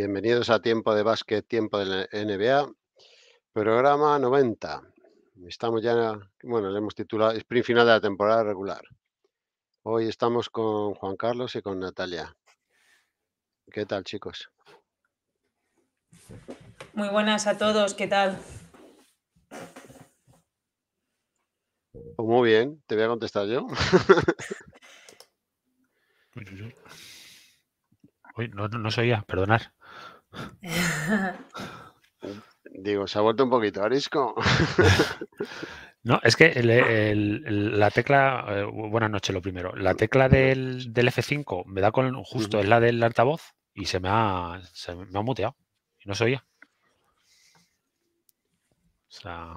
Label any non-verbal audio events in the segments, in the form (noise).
Bienvenidos a Tiempo de Básquet, Tiempo de la NBA, programa 90. Estamos ya, bueno, le hemos titulado Sprint final de la temporada regular. Hoy estamos con Juan Carlos y con Natalia. ¿Qué tal, chicos? Muy buenas a todos, ¿qué tal? Pues muy bien, te voy a contestar yo. (laughs) no, no, no se perdonar. Digo, se ha vuelto un poquito arisco. (laughs) no, es que la tecla, eh, buenas noches lo primero, la tecla del, F5 me da con justo, es la del altavoz y se me ha, muteado y no se oía. O sea,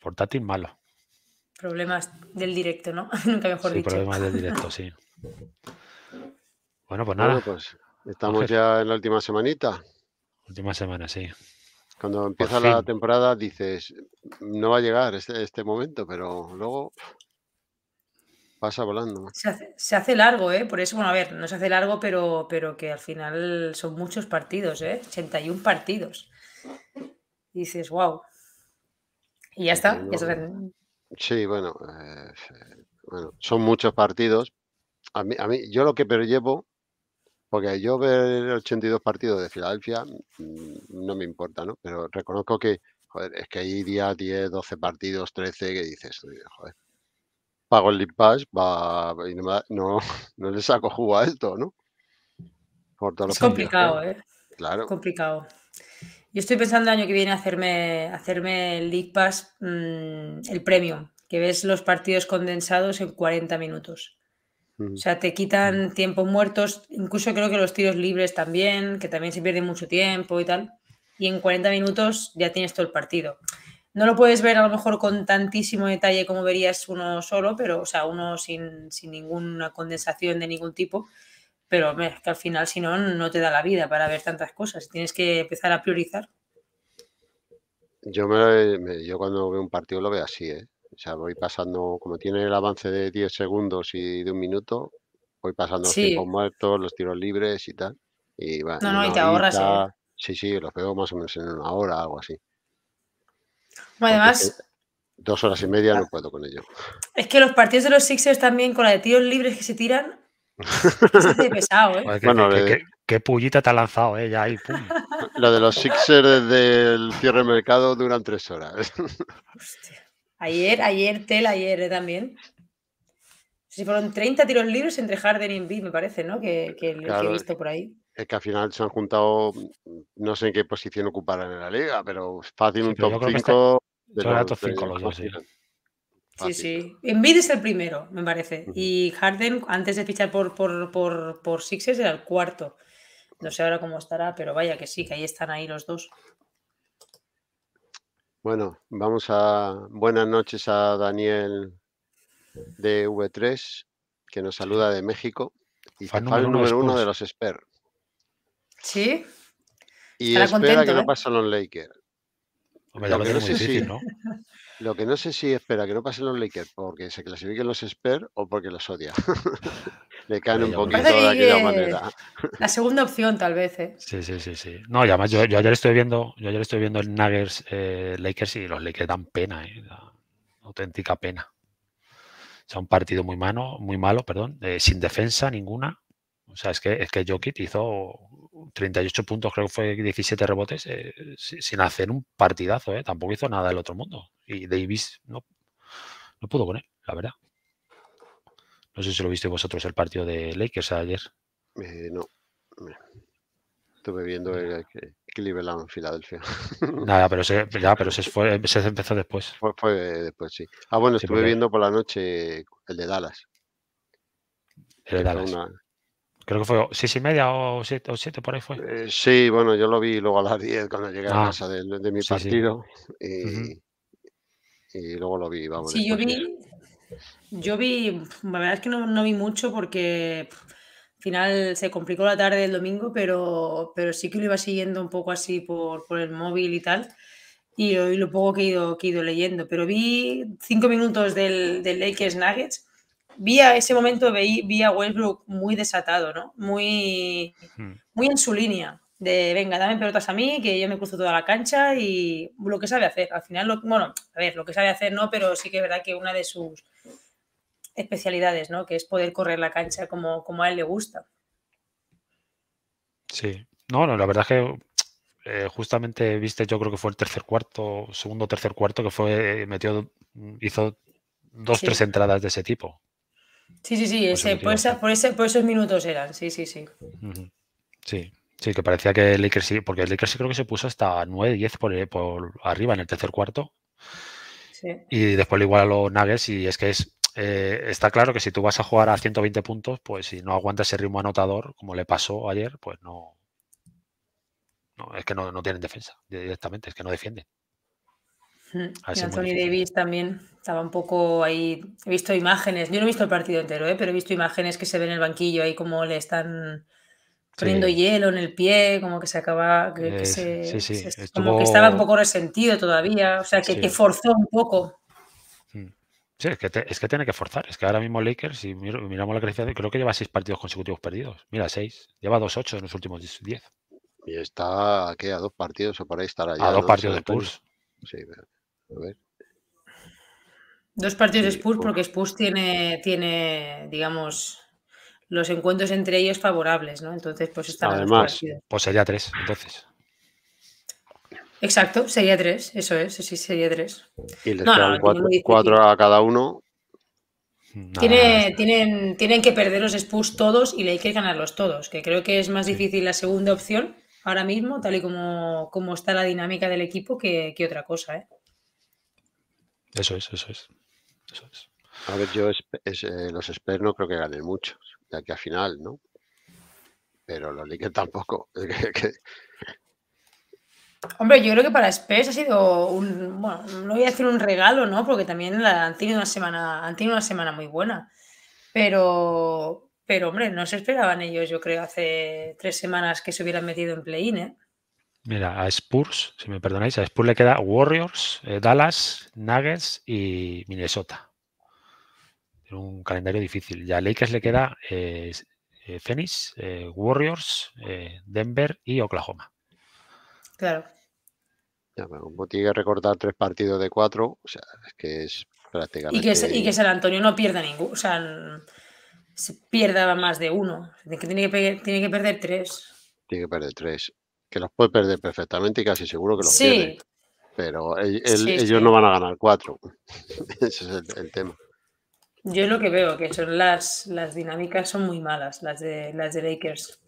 portátil malo. Problemas del directo, ¿no? (laughs) Nunca mejor dicho. Problemas del directo, sí. (laughs) Bueno, pues nada. pues estamos ya en la última semanita última semana, sí. Cuando empieza la temporada dices, no va a llegar este, este momento, pero luego pasa volando. Se hace, largo, ¿eh? Por eso, bueno, a ver, no se hace largo, pero, pero que al final son muchos partidos, ¿eh? 81 partidos. dices, wow. Y ya está. Sí, bueno, eh, bueno, son muchos partidos. A mí, yo lo que pero llevo porque yo ver 82 partidos de Filadelfia mm, no me importa, ¿no? Pero reconozco que, joder, es que hay día 10, 12 partidos, 13 que dices, joder, pago el League Pass va, y no, (laughs) no, le saco jugo a esto, ¿no? es complicado, ¿eh? Claro. Complicado. Yo estoy pensando el año que viene hacerme, hacerme el League Pass, mm, el premio. que ves los partidos condensados en 40 minutos. Mm. O sea, te quitan mm. tiempos muertos, incluso creo que los tiros libres también, que también se pierde mucho tiempo y tal. Y en 40 minutos ya tienes todo el partido. No lo puedes ver a lo mejor con tantísimo detalle como verías uno solo, pero, o sea, uno sin, ninguna condensación de ningún tipo. Pero que al final, si no, no te da la vida para ver tantas cosas. Tienes que empezar a priorizar. Yo, yo cuando veo un partido lo veo así, ¿eh? O sea, voy pasando, como tiene el avance de 10 segundos y de un minuto, voy pasando los tiempos muertos, los tiros libres y tal. no, no, y te ahorras. ¿eh? Sí, sí, los veo más o menos en una hora, algo así. Además, dos horas y media no ah, puedo con ello. Es que los partidos de los Sixers también con la de tiros libres que se tiran. Es (laughs) pesado, ¿eh? Bueno, ¿Qué, pullita te ha lanzado, ¿eh? Ya ahí, Lo de los Sixers del cierre de mercado duran tres horas. Hostia. Ayer, ayer, Tel, ayer eh, también. Si fueron 30 tiros libres entre Harden y Embiid, me parece, ¿no? Que, que, he visto por ahí. Es que al final se han juntado, mm, no sé en qué posición ocuparán en la liga, pero fácil un top 5. Este los dos, eh. sí. Sí, es el primero, me parece. Y Harden, antes de fichar por, por, por, por Sixers, era el cuarto. No sé ahora cómo estará, pero vaya que sí, que ahí están ahí los dos. Bueno, vamos a. Buenas noches a Daniel de V3, que nos saluda de México. Y fan el número uno, de los Sper. Sí. Y espera que no ¿eh? pasen los Lakers. Hombre, lo que no ¿no? (laughs) Lo que no sé si espera que no pasen los Lakers porque se clasifiquen los Spurs o porque los odia. (laughs) Le caen un poquito de aquella manera. La segunda opción, tal vez. ¿eh? Sí, sí, sí, sí. No, y además yo, yo ayer estoy viendo, yo estoy viendo el Nuggets eh, Lakers y los Lakers dan pena, eh, auténtica pena. O sea, un partido muy malo, muy malo, perdón, eh, sin defensa ninguna. O sea, es que es que Jokic hizo 38 puntos, creo que fue 17 rebotes, eh, sin hacer un partidazo, eh, tampoco hizo nada del otro mundo. Y Davis no, no pudo con él, la verdad. No sé si lo viste vosotros el partido de Lakers ayer. Eh, no. Estuve viendo el, Cleveland en Filadelfia. (laughs) Nada, pero se, pero fue, se empezó después. Fue, después, sí. Ah, bueno, estuve viendo por la noche el de Dallas. El de Dallas. Creo que fue seis y media o 7, o por ahí fue. Eh, sí, bueno, yo lo vi luego a las 10 cuando llegué a ah. casa de, mi partido. Y, luego lo vi, vamos. Sí, yo vi, yo vi, la verdad es que no, no vi mucho porque al final se complicó la tarde del domingo, pero, pero sí que lo iba siguiendo un poco así por, por el móvil y tal. Y, hoy lo poco que he ido, he ido leyendo. Pero vi cinco minutos del, del Lakers Nuggets vi ese momento, vi, a Westbrook muy desatado, ¿no? Muy, muy en su línea. De venga, dame pelotas a mí, que yo me cruzo toda la cancha y lo que sabe hacer. Al final, bueno, a ver, lo que sabe hacer no, pero sí que es verdad que una de sus especialidades, ¿no? Que es poder correr la cancha como, como a él le gusta. Sí, no, no la verdad es que eh, justamente viste, yo creo que fue el tercer cuarto, segundo tercer cuarto, que fue, eh, metió, hizo dos, tres entradas de ese tipo. Sí, sí, sí, pues ese, por, ese, por, esos minutos eran, sí, sí, sí. Sí, sí, que parecía que el Lakers sí, porque el Lakers sí creo que se puso hasta 9, 10 por, eh, por arriba en el tercer cuarto. Y después lo igual a los Nuggets y es que es, eh, está claro que si tú vas a jugar a 120 puntos, pues si no aguantas ese ritmo anotador, como le pasó ayer, pues no. no es que no, no tienen defensa directamente, es que no defienden. Anthony Davis también estaba un poco ahí. He visto imágenes, yo no he visto el partido entero, ¿eh? pero he visto imágenes que se ven en el banquillo ahí como le están poniendo hielo en el pie, como que se acaba, se, como que estaba un poco resentido todavía, o sea, que, forzó un poco. Mm. Sí, es que, tiene que forzar. Es que ahora mismo Lakers, si miramos la creencia, creo que lleva seis partidos consecutivos perdidos. Mira, seis. Lleva dos ocho en los últimos diez. Y está aquí a dos partidos o por ahí estará A dos, partidos de pulse. Sí, Dos partidos de Spurs porque Spurs tiene, tiene, digamos, los encuentros entre ellos favorables, ¿no? Entonces, pues Además, pues sería tres, entonces. Exacto, sería tres, eso es, sí, sería tres. Y le cuatro, a cada uno. Tiene, tienen, tienen que perder los Spurs todos y le hay que ganarlos todos, que creo que es más difícil la segunda opción ahora mismo, tal y como, está la dinámica del equipo, que, que otra cosa, ¿eh? Eso es, eso es. Eso es. A ver, yo eh, los Spurs no creo que ganen mucho, ya que al final, ¿no? Pero los Lakers (laughs) tampoco. Hombre, yo creo que para Spurs ha sido un, bueno, no voy a decir un regalo, ¿no? Porque también la, han, tenido una semana, una semana muy buena. Pero, pero, hombre, no se esperaban ellos, yo creo, hace tres semanas que se hubieran metido en play-in, ¿eh? Mira, a Spurs, si me perdonáis, a Spurs le queda Warriors, eh, Dallas, Nuggets y Minnesota. un calendario difícil. Ya a Lakers le queda eh, eh, Phoenix, Warriors, Denver y Oklahoma. Claro. Ya, como tiene que recortar tres partidos de cuatro, o sea, es que es prácticamente. Y que, y que San Antonio no pierda ninguno, o sea, se pierda más de uno. Que tiene, que tiene que perder tres. Tiene que perder tres que los puede perder perfectamente y casi seguro que los sí. pierde. Pero ellos no van a ganar cuatro. (laughs) Ese es el, tema. Yo lo que veo, que son las, las dinámicas son muy malas, las de, las Lakers.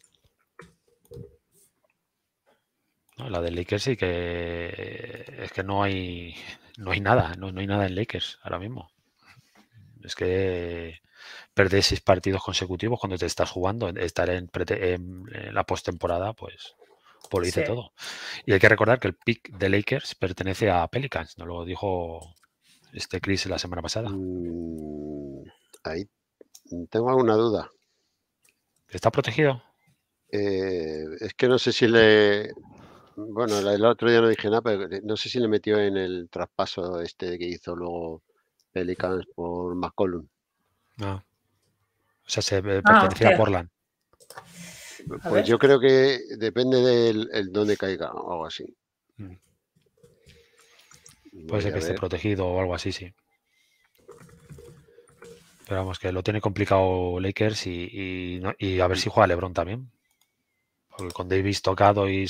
la de Lakers sí que es que no hay no hay nada, no, hay nada en Lakers ahora mismo. Es que perder seis partidos consecutivos cuando te estás jugando, estar en, en la postemporada, pues por lo dice todo. Y hay que recordar que el pick de Lakers pertenece a Pelicans, no lo dijo este Chris la semana pasada. Mm, ahí tengo alguna duda. ¿Está protegido? Eh, es que no sé si le. Bueno, el otro día no dije nada, pero no sé si le metió en el traspaso este que hizo luego Pelicans por McCollum. Ah. O sea, se eh, ah, pertenecía a Portland pues, pues yo creo que depende del el dónde caiga o algo así. Mm. Puede ser que esté protegido o algo así, sí. Pero vamos, que lo tiene complicado Lakers y, a ver si juega LeBron también. con Davis tocado y,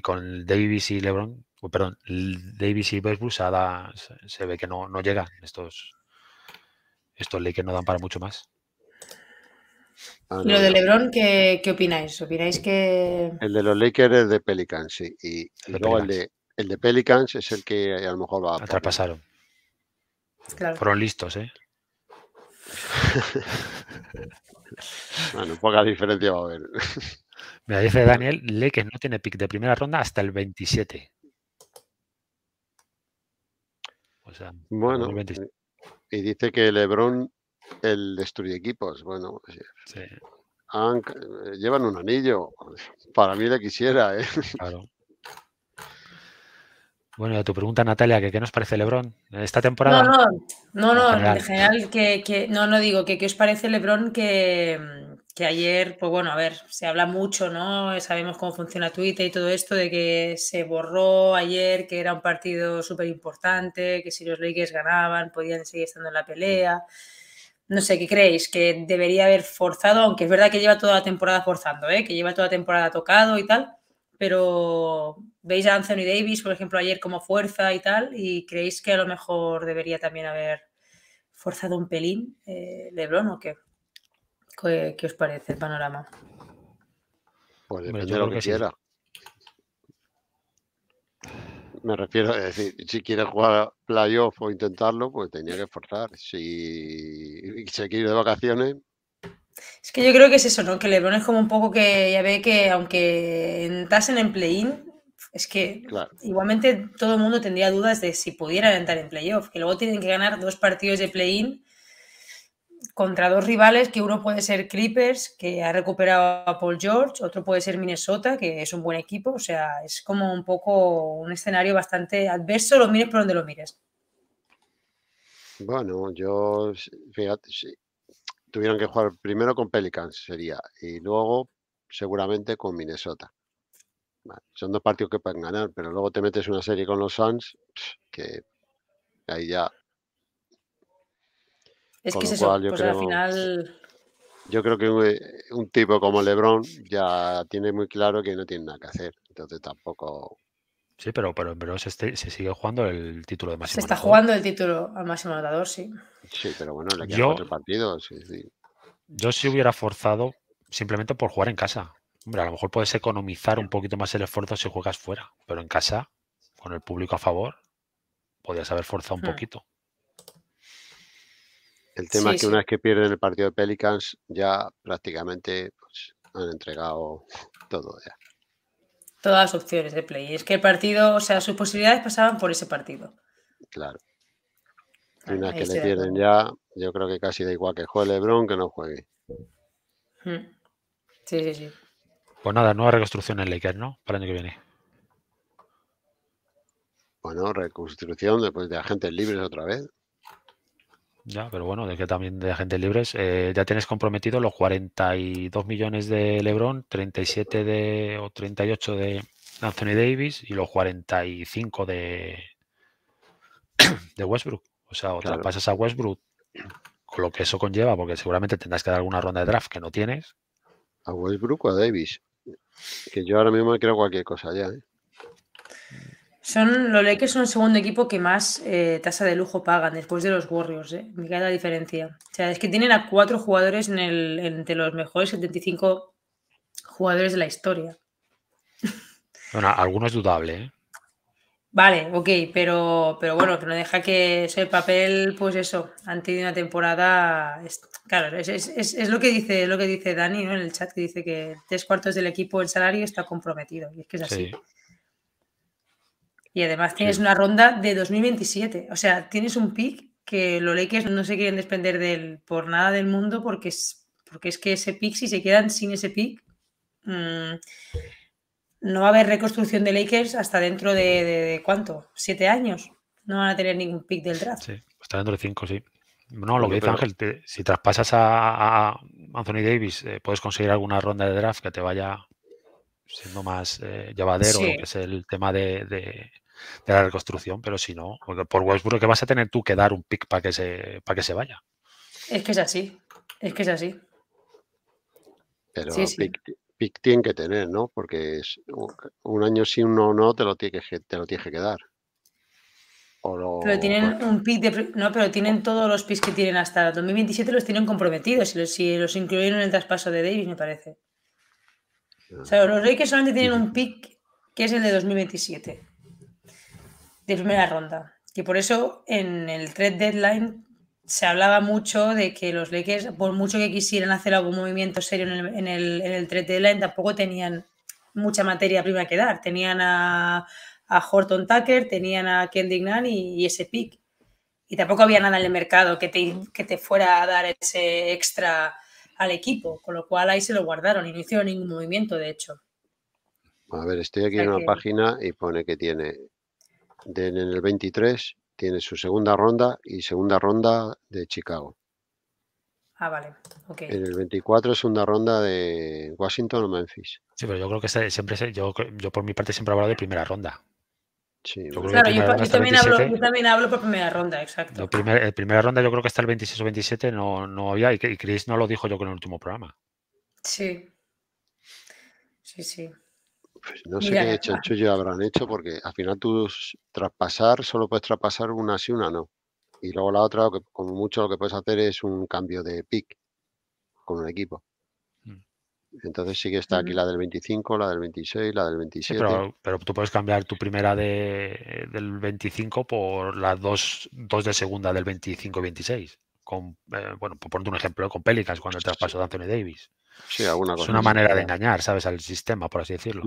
con Davis y LeBron, perdón, Davis y Westbrook se, ve que no, no Estos, estos Lakers no dan para mucho más. ¿Y ah, lo de LeBron, ¿qué, ¿qué, opináis? ¿Opináis que.? El de los Lakers es de Pelicans, sí. Y, luego el de, el de Pelicans es el que a lo mejor va a. Atrapasaron Fueron listos, ¿eh? (laughs) bueno, poca diferencia va a haber. (laughs) Me dice Daniel, Lakers no tiene pick de primera ronda hasta el 27. O sea, bueno, y dice que LeBron el destruye equipos, bueno. Eh, eh, llevan un anillo. Para mí le quisiera, ¿eh? Claro. Bueno, a tu pregunta, Natalia, que qué nos parece Lebron esta temporada. No, no, no, en general, que, no, no digo que qué os parece Lebron que, ayer, pues bueno, a ver, se habla mucho, ¿no? Eh, sabemos cómo funciona Twitter y todo esto, de que se borró ayer, que era un partido súper importante, que si los Lakers ganaban podían seguir estando en la pelea no sé, ¿qué creéis? Que debería haber forzado, aunque es verdad que lleva toda la temporada forzando, ¿eh? que lleva toda la temporada tocado y tal, pero veis a Anthony Davis, por ejemplo, ayer como fuerza y tal, y creéis que a lo mejor debería también haber forzado un pelín eh, Lebron o qué? qué? os parece el panorama? Pues lo que, quiera. Me refiero, a decir, si quieres jugar playoff o intentarlo, pues tenía que esforzar. Si se quiere ir de vacaciones. Es que yo creo que es eso, ¿no? Que Lebron es como un poco que ya ve que aunque entrasen en play-in, es que igualmente todo el mundo tendría dudas de si pudieran entrar en playoff, que luego tienen que ganar dos partidos de play-in contra dos rivales que uno puede ser Clippers, que ha recuperado a Paul George, otro puede ser Minnesota, que es un buen equipo, o sea, es como un poco un escenario bastante adverso, lo mires por donde lo mires. Bueno, yo, fíjate, tuvieron que jugar primero con Pelicans, sería, y luego seguramente con Minnesota. son dos partidos que pueden ganar, pero luego te metes una serie con los Suns, que ahí ya es que pues al final... Yo creo que un, tipo como Lebron ya tiene muy claro que no tiene nada que hacer, entonces tampoco... Sí, pero, pero, pero este, se, sigue jugando el título de máximo Se está jugando el título al máximo anotador, sí. Sí, pero bueno, le quedan yo, Sí, Yo si hubiera forzado simplemente por jugar en casa. a lo mejor puedes economizar un poquito más el esfuerzo si juegas fuera, pero en casa, con el público a favor, podrías haber forzado un hmm. poquito. El tema es que una vez que pierden el partido de Pelicans, ya prácticamente pues, han entregado todo ya. Todas las opciones de play. Es que el partido, o sea, sus posibilidades pasaban por ese partido. Claro. una vez que le pierden ya, yo creo que casi da igual que juegue Lebron que no juegue. Hmm. Sí, sí, sí. Pues nada, nueva reconstrucción en Lakers, ¿no? Para el año que viene. Bueno, reconstrucción después de agentes libres otra vez. Ya, pero bueno, de que también de agentes libres, eh, ya tienes comprometido los 42 millones de LeBron, 37 de o 38 de Anthony Davis y los 45 de, de Westbrook. O sea, o pasas a Westbrook con lo que eso conlleva, porque seguramente tendrás que dar alguna ronda de draft que no tienes. ¿A Westbrook o a Davis? Que yo ahora mismo creo cualquier cosa ya. ¿eh? Son, los Lakers son el segundo equipo que más eh, tasa de lujo pagan después de los Warriors. Eh. Me la diferencia. O sea, es que tienen a cuatro jugadores entre los mejores 75 jugadores de la historia. (laughs) Bueno, alguno es dudable. ¿eh? Vale, ok, pero, pero bueno, que no deja que ese papel, pues eso, antes de una temporada. claro, es, lo que dice, lo que dice Dani en el chat, que dice que tres cuartos del equipo en salario está comprometido. Y es que es así. Y además tienes una ronda de 2027. O sea, tienes un pick que los Lakers no se quieren desprender de por nada del mundo porque es, porque es que ese pick, si se quedan sin ese pick, mm, no va a haber reconstrucción de Lakers hasta dentro de, cuánto, siete años. No van a tener ningún pick del draft. Sí, hasta dentro de cinco, sí. No, lo que dice Ángel, si traspasas a, Anthony Davis, eh, puedes conseguir alguna ronda de draft que te vaya siendo más eh, llevadero, que es el tema de, de la reconstrucción, pero si no, por Westbrook que vas a tener tú que dar un pick para que se para que se vaya. Es que es así, es que es así. Pero Pick, tienen que tener, ¿no? Porque es un año sí, uno no, te lo tiene que, te lo tiene que dar. pero tienen un pick no, pero tienen todos los picks que tienen hasta 2027 los tienen comprometidos si los, si incluyeron en el traspaso de Davis, me parece. Ah. O sea, los Lakers solamente tienen un pick que es el de 2027 de primera ronda. Y por eso en el trade deadline se hablaba mucho de que los Lakers, por mucho que quisieran hacer algún movimiento serio en el, en deadline, tampoco tenían mucha materia prima que dar. Tenían a, a Horton Tucker, tenían a Ken Dignan y, ese pick. Y tampoco había nada en el mercado que te, que te fuera a dar ese extra al equipo, con lo cual ahí se lo guardaron y no hicieron ningún movimiento, de hecho. A ver, estoy aquí en una página y pone que tiene en el 23 tiene su segunda ronda y segunda ronda de Chicago. Ah, vale. Okay. En el 24 es una ronda de Washington o Memphis. Sí, pero yo creo que siempre yo, por mi parte siempre hablo de primera ronda. Sí, claro, yo, también hablo, yo, también hablo, por primera ronda, exacto. La eh, primera ronda yo creo que está el 26 o 27 no, no había, y, y Chris no lo dijo yo con el último programa. Sí. Sí, sí. Pues no sé qué chanchullo habrán hecho porque al final tú traspasar, solo puedes traspasar una si una no. Y luego la otra, como mucho lo que puedes hacer es un cambio de pick con un equipo. Mm. Entonces sí que está aquí la del 25, la del 26, la del 27. pero, tú puedes cambiar tu primera de, del 25 por las dos, dos de segunda del 25 y 26 con, eh, bueno, por poner un ejemplo, con Pelicans cuando el traspaso de Anthony Davis. Es una manera de engañar, ¿sabes? Al sistema, por así decirlo.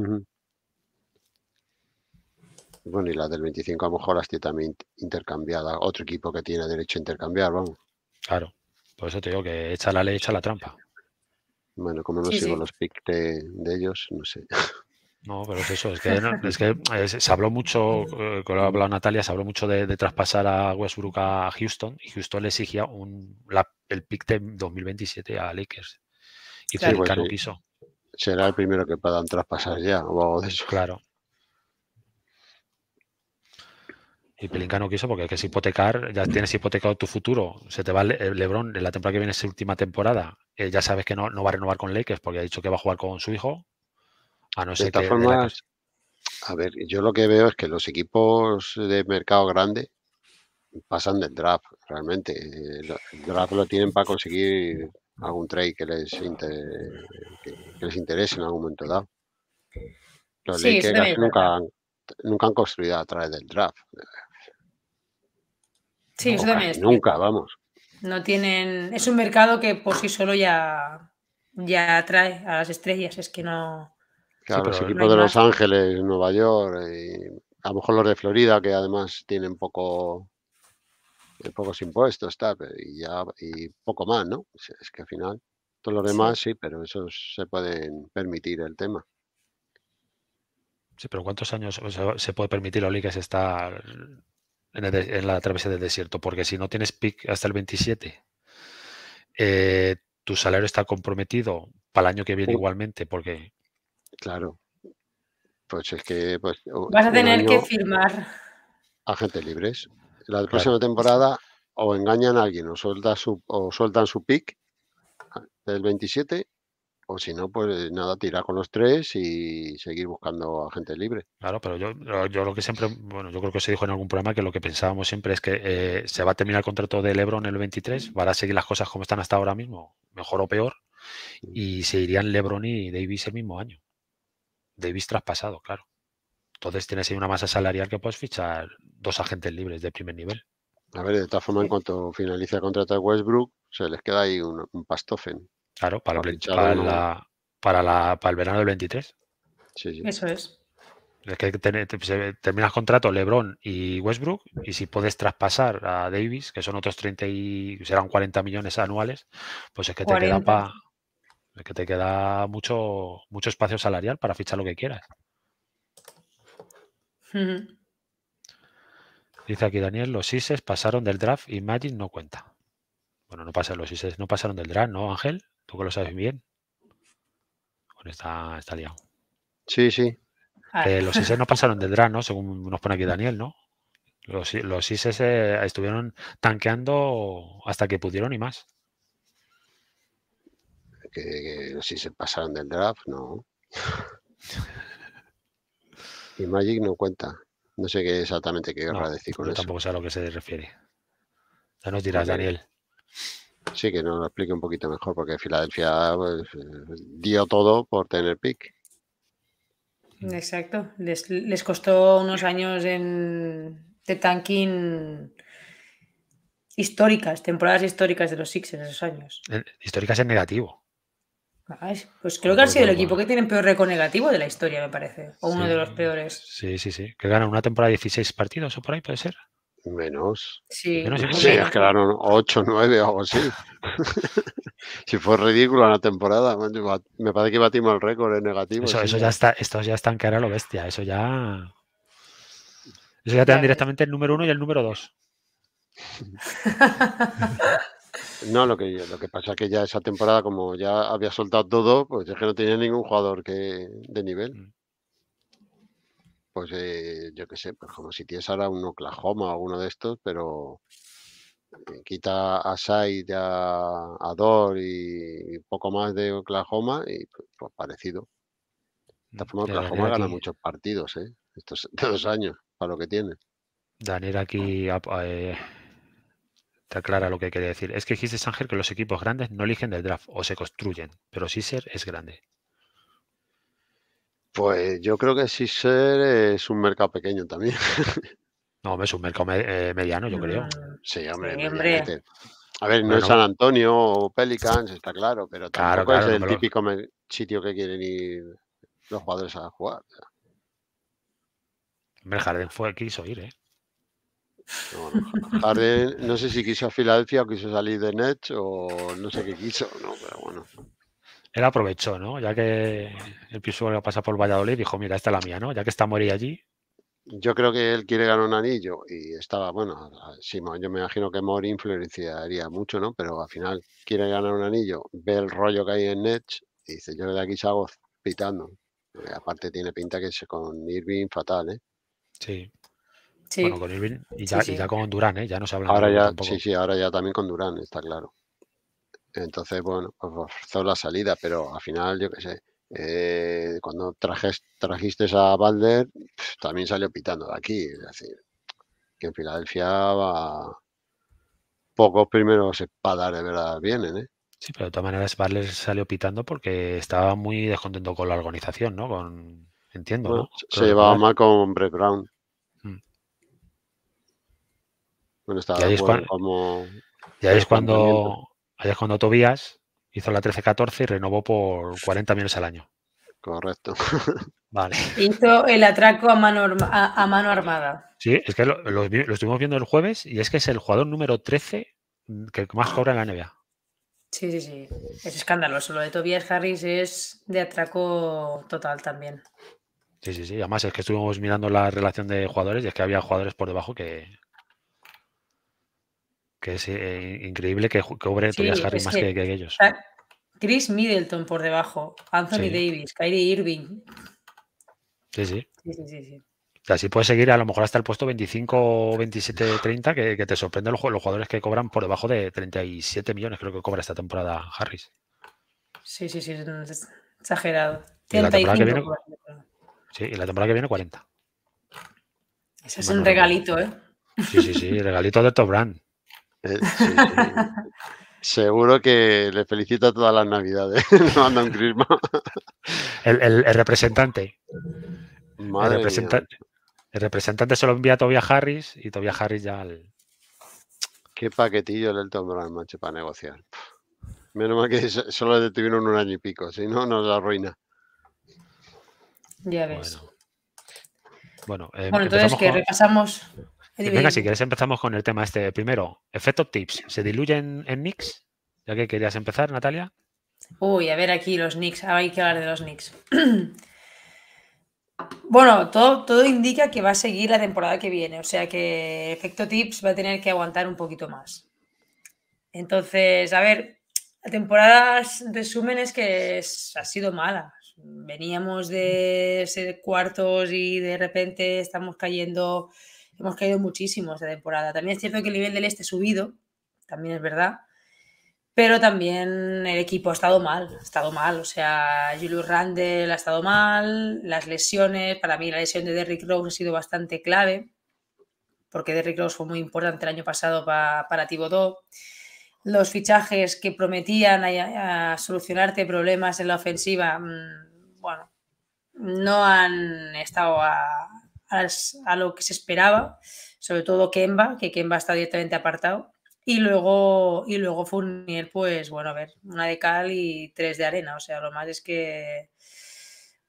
Bueno, y la del 25 a lo mejor esté también intercambiada. Otro equipo que tiene derecho a intercambiar, vamos. Claro, por eso te digo que echa la ley, echa la trampa. Bueno, como no sigo los picks de ellos, no sé. (laughs) No, pero es eso, es que, (laughs) eh, se habló mucho, eh, con ha hablado Natalia, se habló mucho de, traspasar a Westbrook a Houston y Houston le exigía un, el pick de 2027 a Lakers. Y claro. no pues quiso. Será el primero que puedan traspasar ya o de eso. Claro. Y Pelinka no quiso porque que es hipotecar, ya tienes hipotecado tu futuro. Se te va eh, Lebron en la temporada que viene, es su última temporada. ya sabes que no, no va a renovar con Lakers porque ha dicho que va a jugar con su hijo, a no de esta a ver, yo lo que veo es que los equipos de mercado grande pasan del draft, realmente. Eh, el draft lo tienen para conseguir algún trade que les, interese en algún momento dado. Los sí, Lakers nunca, han, nunca han construido a través del draft. Sí, eso también Nunca, vamos. No tienen. Es un mercado que por sí solo ya, ya atrae a las estrellas. Es que no. Claro, los equipos de Los Ángeles, Nueva York, a lo mejor los de Florida, que además tienen poco eh, pocos impuestos, y ya, y poco más, ¿no? Es que al final, todos los demás sí, pero esos se pueden permitir el tema. Sí, pero ¿cuántos años se puede permitir la Liga que en, la travesía del desierto? Porque si no tienes PIC hasta el 27, eh, tu salario está comprometido para el año que viene igualmente, porque Claro. Pues es que. Pues, Vas a tener que firmar. Agentes libres. La próxima temporada o engañan a alguien o, suelta su, o sueltan su pick ah, del 27 o si no, pues eh, nada, tirar con los tres y seguir buscando agentes libres. Claro, pero yo, yo lo que siempre, bueno, yo creo que se dijo en algún programa que lo que pensábamos siempre es que eh, se va a terminar el contrato de Lebron el 23, mm. van a seguir las cosas como están hasta ahora mismo, mejor o peor, mm. y se irían Lebron y Davis el mismo año. Davis traspasado, claro. Entonces tienes ahí una masa salarial que puedes fichar dos agentes libres de primer nivel. A ver, de todas formas, en cuanto finalice el contrato de Westbrook, se les queda ahí un, pastofen. Claro, para, la, para, la, el verano del 23. Sí, sí. Eso es. Es que terminas contrato LeBron y Westbrook y si puedes traspasar a Davis, que son otros 30 y serán 40 millones anuales, pues es que te queda para que te queda mucho, mucho espacio salarial para fichar lo que quieras. Dice aquí Daniel, los ISES pasaron del draft y Magic no cuenta. Bueno, no pasaron los ISES, no pasaron del draft, ¿no, Ángel? Tú que lo sabes bien. con está, liado. Sí, sí. Ah. los ISES no pasaron del draft, ¿no? Según nos pone aquí Daniel, ¿no? Los, los ISES eh, estuvieron tanqueando hasta que pudieron y más que, si se pasaron del draft, no. y Magic no cuenta. No sé qué exactamente qué decir con eso. Tampoco sé a lo que se refiere. Ya nos dirás, Daniel. Sí, que nos lo explique un poquito mejor, porque Filadelfia pues, dio todo por tener pick. Exacto. Les, costó unos años en, de tanking históricas, temporadas históricas de los Six en esos años. Eh, históricas en negativo pues creo que han pues sido el equipo que tiene el peor récord negativo de la historia, me parece. O uno de los peores. Sí, sí, sí. Que ganan una temporada de 16 partidos o por ahí, puede ser. Menos. Sí, es que que 8, 9 o algo así. (laughs) si fue ridícula la temporada, me parece que batimos el récord en negativo. Eso, ya está, estos ya están cara a lo bestia. Eso ya. Eso ya te dan directamente el número uno y el número 2. (laughs) No, lo que, lo que pasa es que ya esa temporada, como ya había soltado todo, pues es que no tenía ningún jugador que, de nivel. Mm. Pues eh, yo qué sé, pues como si tienes ahora un Oklahoma o uno de estos, pero quita a Said, a, Dor y, un poco más de Oklahoma y pues, pues parecido. De mm. forma, Oklahoma gana muchos partidos, ¿eh? Estos (laughs) dos años, para lo que tiene. Daniel aquí mm. eh, Está clara lo que quiere decir. Es que dijiste, Ángel, que los equipos grandes no eligen del draft o se construyen, pero ser es grande. Pues yo creo que ser es un mercado pequeño también. (laughs) no, es un mercado eh, mediano, yo creo. Mm, sí, hombre, A ver, no es San Antonio o Pelicans, está claro, pero tampoco es el típico sitio que quieren ir los jugadores a jugar. Hombre, Harden fue, quiso ir, ¿eh? No, no. sé si quiso a Filadelfia o quiso salir de Nets o no sé qué quiso, no, pero bueno. Él aprovechó, ¿no? Ya que el piso pasa por Valladolid, dijo, mira, esta es la mía, ¿no? Ya que está Mori allí. Yo creo que él quiere ganar un anillo y estaba, bueno, sí, yo me imagino que Mori influenciaría mucho, ¿no? Pero al final quiere ganar un anillo, ve el rollo que hay en Nets y dice, yo de aquí salgo pitando. aparte tiene pinta que se con Irving fatal, ¿eh? Sí con y ya, con Durán, ¿eh? ya no se habla. Ahora ya, sí, sí, ahora ya también con Durán, está claro. Entonces, bueno, pues forzó la salida, pero al final, yo qué sé, eh, cuando trajes, trajiste a Balder, también salió pitando de aquí. Es decir, que en Filadelfia va... pocos primeros espadas de verdad vienen, ¿eh? Sí, pero de todas maneras Balder salió pitando porque estaba muy descontento con la organización, ¿no? Con... Entiendo, ¿no? Se llevaba mal con Brett Brown. Pues, como. Y ahí es cuando, ahí es cuando Tobías hizo la 13-14 y renovó por 40 millones al año. Correcto. Vale. (laughs) Hizo el atraco a mano, a, mano armada. Sí, es que lo, estuvimos viendo el jueves y es que es el jugador número 13 que más cobra en la NBA. Sí, sí, sí. Es escandaloso. Lo de Tobias Harris es de atraco total también. Sí, sí, sí. Además es que estuvimos mirando la relación de jugadores y es que había jugadores por debajo que, que es eh, increíble que, cobre Tobias Harris más que, ellos. Chris Middleton por debajo, Anthony Davis, Kyrie Irving. Sí, sí. Así puedes seguir a lo mejor hasta el puesto 25, 27, 30, que, te sorprende los jugadores que cobran por debajo de 37 millones, creo que cobra esta temporada Harris. Sí, sí, sí, exagerado. 35, sí, y la temporada que viene 40. Ese es un regalito, ¿eh? Sí, sí, sí, regalito de Tobran. Brand. Eh, Seguro que le a todas las navidades. (laughs) anda un crisma. El, representante. el, representante se lo envía a Tobias Harris y Tobias Harris ya al. Qué paquetillo el Tom Brown para negociar. Menos mal que solo detuvieron un año y pico, si no, nos arruina. Ya ves. Bueno, bueno, em, entonces que repasamos. Pues venga, si quieres empezamos con el tema este primero. Efecto tips. ¿Se diluyen en Nix? ¿Ya que querías empezar, Natalia? Uy, a ver aquí los nicks ah, hay que hablar de los nicks (clears throat) bueno, todo, todo indica que va a seguir la temporada que viene. O sea que efecto tips va a tener que aguantar un poquito más. Entonces, a ver, la temporada resumen que ha sido mala. Veníamos de ser cuartos y de repente estamos cayendo Hemos caído muchísimo esta temporada. También es cierto que el nivel del este ha subido, también es verdad. Pero también el equipo ha estado mal, ha estado mal. O sea, Julius Randle ha estado mal, las lesiones, para mí la lesión de Derrick Rose ha sido bastante clave, porque Derrick Rose fue muy importante el año pasado para para Tibodó. Los fichajes que prometían a solucionarte problemas en la ofensiva, mm, bueno, no han estado a, a, lo que se esperaba, sobre todo Kemba, que Kemba está directamente apartado. Y luego, y luego Fournier, pues bueno, a ver, una de cal y tres de arena. O sea, lo más es que,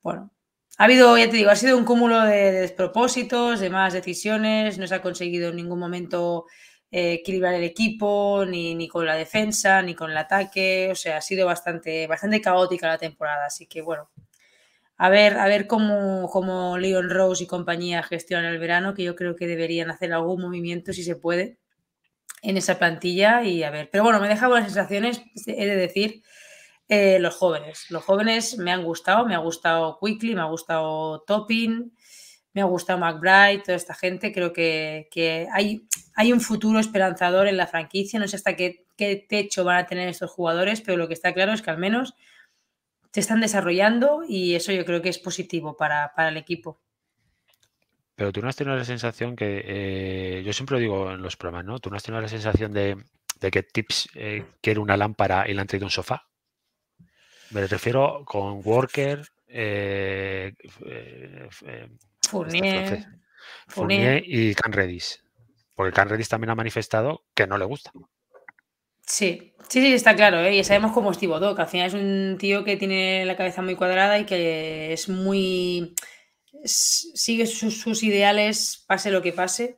bueno, ha habido, ya te digo, ha sido un cúmulo de, despropósitos, de más decisiones, no se ha conseguido en ningún momento eh, equilibrar el equipo, ni, ni, con la defensa, ni con el ataque. O sea, ha sido bastante, bastante caótica la temporada. Así que bueno, a ver, a ver cómo, Leon Rose y compañía gestionan el verano, que yo creo que deberían hacer algún movimiento si se puede en esa plantilla y a ver. Pero bueno, me deja buenas sensaciones, he de decir, eh, los jóvenes. Los jóvenes me han gustado, me ha gustado Quickly, me ha gustado Topping, me ha gustado McBride, toda esta gente. Creo que, hay, hay un futuro esperanzador en la franquicia. No sé hasta qué, qué techo van a tener estos jugadores, pero lo que está claro es que al menos se están desarrollando y eso yo creo que es positivo para, el equipo. Pero tú no has tenido la sensación que, eh, yo siempre lo digo en los programas, ¿no? Tú no has tenido la sensación de, que Tips eh, quiere una lámpara y la han traído un sofá. Me refiero con Worker, eh, este Fournier, Fournier, y Can Redis. Porque Can Redis también ha manifestado que no le gusta. Sí, sí, sí, está claro, ¿eh? y sabemos cómo es Tibodó, que al final es un tío que tiene la cabeza muy cuadrada y que es muy. sigue sus, ideales, pase lo que pase.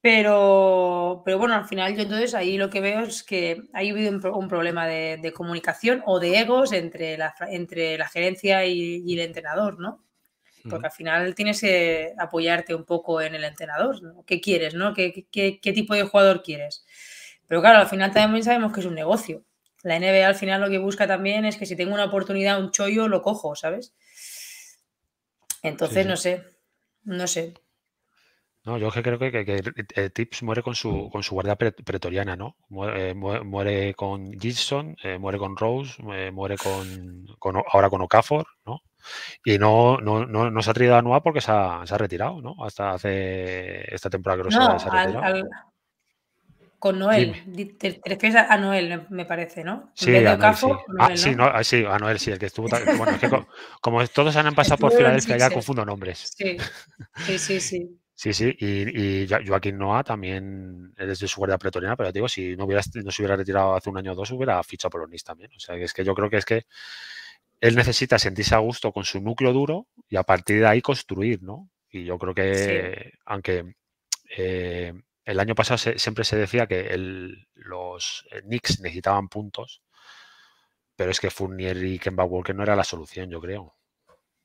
Pero, pero bueno, al final yo entonces ahí lo que veo es que ha habido un, problema de, comunicación o de egos entre la, entre la gerencia y, el entrenador, ¿no? Porque al final tienes que apoyarte un poco en el entrenador. ¿no? ¿Qué quieres? ¿no? ¿Qué, qué, qué tipo de jugador quieres? Pero claro, al final también sabemos que es un negocio. La NBA al final lo que busca también es que si tengo una oportunidad, un chollo, lo cojo, ¿sabes? Entonces, no sé, no sé. No, yo creo que, que, que, Tips muere con su, con su guardia pretoriana, ¿no? Eh, muere, con Gibson, eh, muere con Rose, eh, muere con, ahora con Okafor, ¿no? Y no, no, no, se ha retirado a Noah porque se ha, retirado, ¿no? Hasta hace esta temporada que no, se, ha retirado. Con Noel, refieres a Noel, me parece, ¿no? Sí, de sí. sí, a Noel, sí, el que estuvo. Bueno, es que (laughs) como, todos han pasado por Filadelfia, ya confundo nombres. Sí, sí, sí. sí. (laughs) Sí, y, Joaquín Noa también es de su guardia pretoriana, pero te digo, si no, hubiera, no se hubiera retirado hace un año o dos, hubiera fichado por los también. O sea, es que yo creo que es que él necesita sentirse a gusto con su núcleo duro y a partir de ahí construir, ¿no? Y yo creo que, aunque eh, el año pasado siempre se decía que los eh, Knicks necesitaban puntos, pero es que Fournier y Kemba Walker no era la solución, yo creo.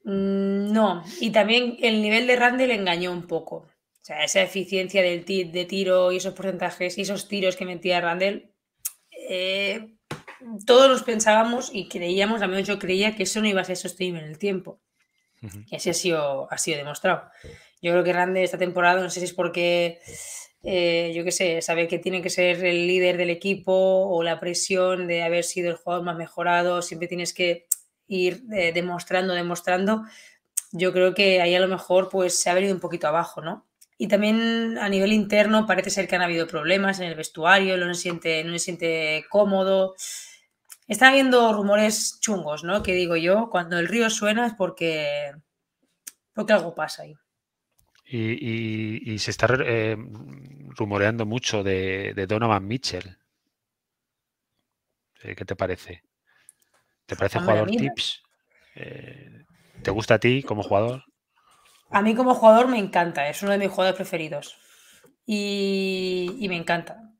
Mm, no, y también el nivel de Randall engañó un poco. O sea, esa eficiencia del de tiro y esos porcentajes y esos tiros que metía Randall, eh, todos los pensábamos y creíamos, al menos yo creía que eso no iba a ser sostenible en el tiempo. Y así ha sido, ha sido demostrado. Yo creo que Randall esta temporada, no sé si es porque eh, yo qué sé, saber que tiene que ser el líder del equipo o la presión de haber sido el jugador más mejorado, siempre tienes que ir eh, demostrando, demostrando, yo creo que ahí a lo mejor pues se ha venido un poquito abajo, ¿no? Y también a nivel interno parece ser que han habido problemas en el vestuario, no se siente, no se siente cómodo. Están habiendo rumores chungos, ¿no? Que digo yo, cuando el río suena es porque, porque algo pasa ahí. Y, se está eh, rumoreando mucho de, Donovan Mitchell. Eh, ¿Qué te parece? ¿Te parece jugador tips? Eh, ¿Te gusta a ti como jugador? A mí como jugador me encanta, es uno de mis jugadores preferidos. Y, me encanta.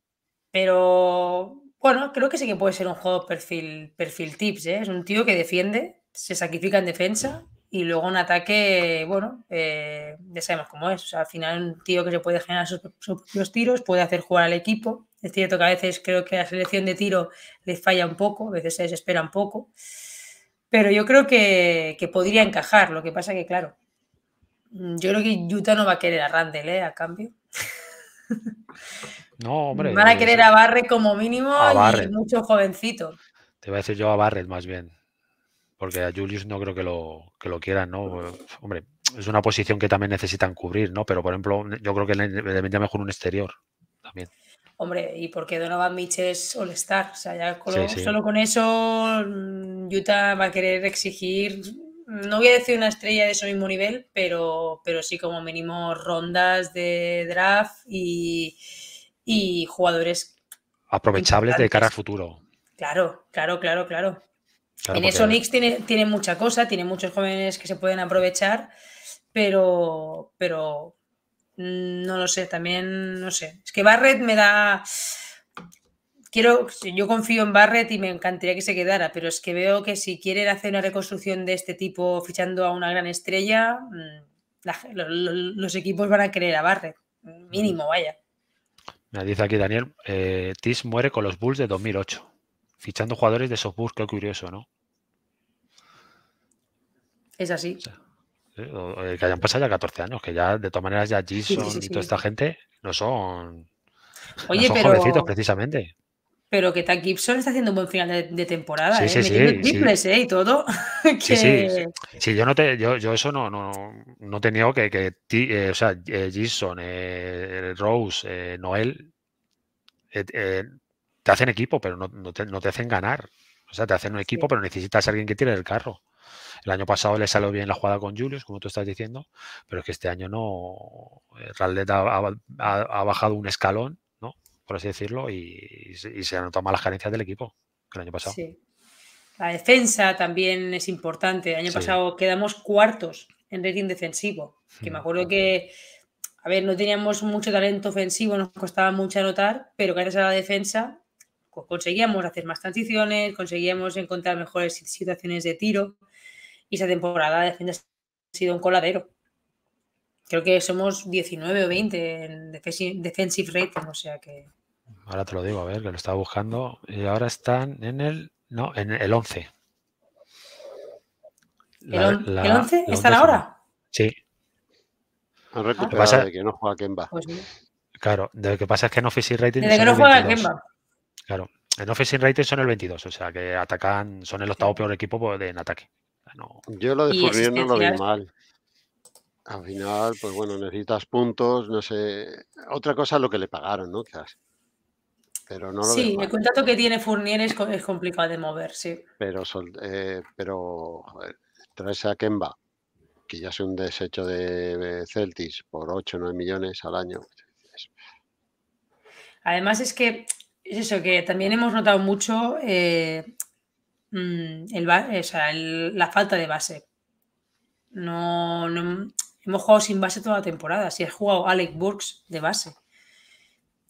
Pero bueno, creo que sí que puede ser un jugador perfil, tips. Es un tío que defiende, se sacrifica en defensa y luego un ataque, bueno, eh, ya sabemos cómo es. al final un tío que se puede generar sus, propios tiros, puede hacer jugar al equipo. Es cierto que a veces creo que la selección de tiro les falla un poco, a veces se desespera un poco. Pero yo creo que, podría encajar. Lo que pasa que, claro, mm, yo creo que Utah no va a querer a Randall, ¿eh? A cambio. No, hombre. Van a eh, querer a Barre como mínimo a y mucho jovencito. Te voy a decir yo a Barret más bien porque a Julius no creo que lo, que lo quieran, ¿no? Hombre, es una posición que también necesitan cubrir, ¿no? Pero, por ejemplo, yo creo que le, vendría mejor un exterior también. Hombre, y porque Donovan Mitchell es All-Star, o sea, ya solo con eso mm, Utah va a querer exigir, no voy a decir una estrella de ese mismo nivel, pero, pero sí como mínimo rondas de draft y, y jugadores aprovechables de cara al futuro. Claro, claro, claro, claro en eso tiene, mucha cosa, tiene muchos jóvenes que se pueden aprovechar, pero, pero mm, no lo sé, también no sé. Es que Barrett me da. Quiero, yo confío en Barrett y me encantaría que se quedara, pero es que veo que si quieren hacer una reconstrucción de este tipo fichando a una gran estrella, mm, los equipos van a querer a Barrett. Mínimo, mm. vaya. Me dice aquí Daniel, eh, Tis muere con los Bulls de 2008 fichando jugadores de softbus, qué curioso, ¿no? Es así. ¿eh? que hayan pasado ya 14 años, que ya de todas maneras ya Gibson y toda esta gente no son, Oye, pero, precisamente. Pero que Tan Gibson está haciendo un buen final de, temporada, ¿eh? triples, ¿eh? Y todo. (laughs) que... Sí, sí, yo no te, yo, yo eso no, no, no te niego que, que eh, o sea, Gibson Rose, Noel, te hacen equipo, pero no, te, hacen ganar. O sea, te hacen un equipo, pero necesitas alguien que tire el carro. El año pasado le salió bien la jugada con Julius, como tú estás diciendo, pero es que este año no. Eh, Raldet ha, bajado un escalón, ¿no? Por así decirlo, y, se han notado las carencias del equipo el año pasado. Sí. La defensa también es importante. El año pasado quedamos cuartos en rating defensivo. Que me mm, acuerdo que, a ver, no teníamos mucho talento ofensivo, nos costaba mucho anotar, pero gracias a la defensa conseguíamos hacer más transiciones, conseguíamos encontrar mejores situaciones de tiro y esa temporada defensa ha sido un coladero. Creo que somos 19 o 20 en defensive rating, o sea que... Ahora te lo digo, a ver, que lo estaba buscando. Y ahora están en el... No, en el 11. ¿El, la, 11? ¿Están ahora? Sí. ¿Qué pasa, de que no juega pues Claro, de lo que pasa es que en Rating... que no juega Kemba. Claro, en offensive rating son el 22, o sea que atacan, son el octavo peor equipo pues, en ataque. Yo lo de Fournier no lo vi mal. Al final, pues bueno, necesitas puntos, no sé. Otra cosa es lo que le pagaron, ¿no? Pero no lo sí, el contrato que tiene Fournier es, complicado de mover, sí. Pero, eh, pero joder, a Kemba, que ya es un desecho de Celtis por 8 o 9 millones al año. Además es que es eso, que también hemos notado mucho eh, mm, la falta de base. No, hemos jugado sin base toda la temporada. Si has jugado Alec Burks de base.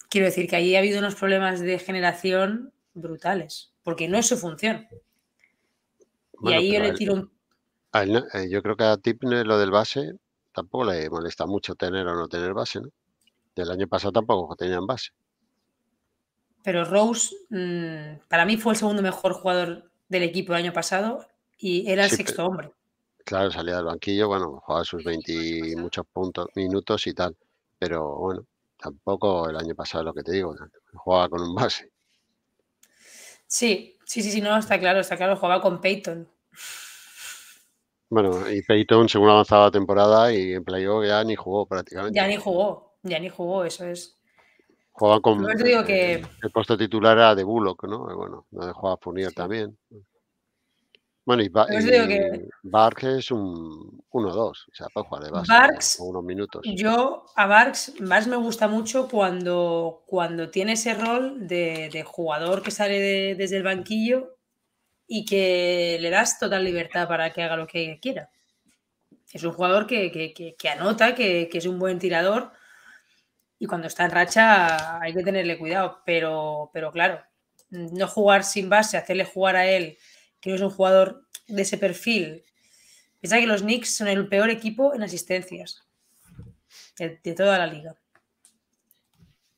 Quiero decir que ahí ha habido unos problemas de generación brutales, porque no es su función. y ahí yo le tiro un... Eh, yo creo que a Tipner lo del base tampoco le molesta mucho tener o no tener base, ¿no? Del año pasado tampoco tenían base pero Rose mm, para mí fue el segundo mejor jugador del equipo el año pasado y era el sexto hombre. Claro, salía del banquillo, bueno, jugaba sus 20 y muchos puntos, minutos y tal, pero bueno, tampoco el año pasado lo que te digo, jugaba con un base. Sí, sí, sí, sí, no, está claro, está claro, jugaba con Peyton. Bueno, y Peyton, según avanzaba la temporada y en playoff ya ni jugó prácticamente. Ya ni jugó, ya ni jugó, eso es con el puesto titular era de Bullock, ¿no? bueno, no dejaba Fournier también. Bueno, y, Barks es un 1-2, o sea, para jugar de base ¿eh? unos minutos. Yo a Barks más me gusta mucho cuando, cuando tiene ese rol de, jugador que sale desde el banquillo y que le das total libertad para que haga lo que quiera. Es un jugador que anota, que es un buen tirador y cuando está en racha hay que tenerle cuidado, pero, pero claro, no jugar sin base, hacerle jugar a él, que no es un jugador de ese perfil. Piensa que los Knicks son el peor equipo en asistencias de, toda la liga.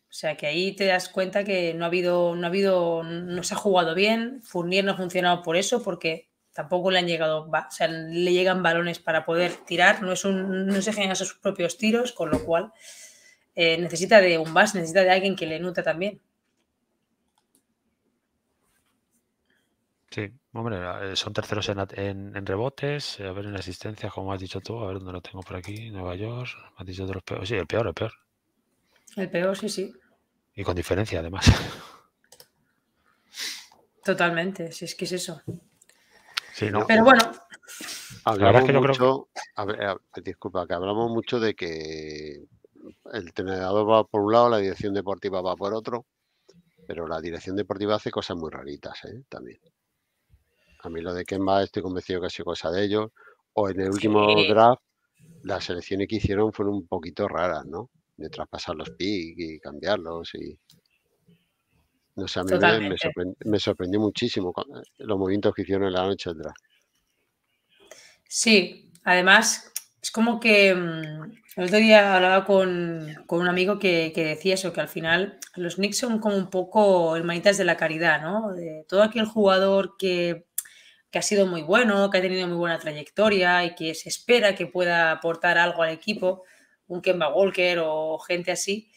O sea que ahí te das cuenta que no ha habido, no ha habido, no se ha jugado bien, Furnier no ha funcionado por eso, porque tampoco le han llegado, o sea, le llegan balones para poder tirar, no es un, no se generan sus propios tiros, con lo cual eh, necesita de un bus, necesita de alguien que le nuta también. Sí, hombre, eh, son terceros en, rebotes, eh, a ver en asistencia, como has dicho tú, a ver dónde lo tengo por aquí, Nueva York, has dicho de los peores, sí, el peor, el peor. El peor, sí, sí. Y con diferencia, además. (laughs) Totalmente, si es que es eso. Sí, no. Pero bueno. Hablamos es que mucho, creo... disculpa, que hablamos mucho de que el entrenador va por un lado, la dirección deportiva va por otro, pero la dirección deportiva hace cosas muy raritas ¿eh? también. A mí lo de Kemba estoy convencido que ha sido cosa de ellos. O en el último draft, las elecciones que hicieron fueron un poquito raras, ¿no? De traspasar los picks y cambiarlos y... No sé, a mí me, me, sorprendió muchísimo eh, los movimientos que hicieron en la noche del draft. Sí, además es como que mm, el otro día hablaba con, un amigo que, decía eso, que al final los Knicks son como un poco hermanitas de la caridad, ¿no? De todo aquel jugador que, ha sido muy bueno, que ha tenido muy buena trayectoria y que se espera que pueda aportar algo al equipo, un Kemba Walker o gente así,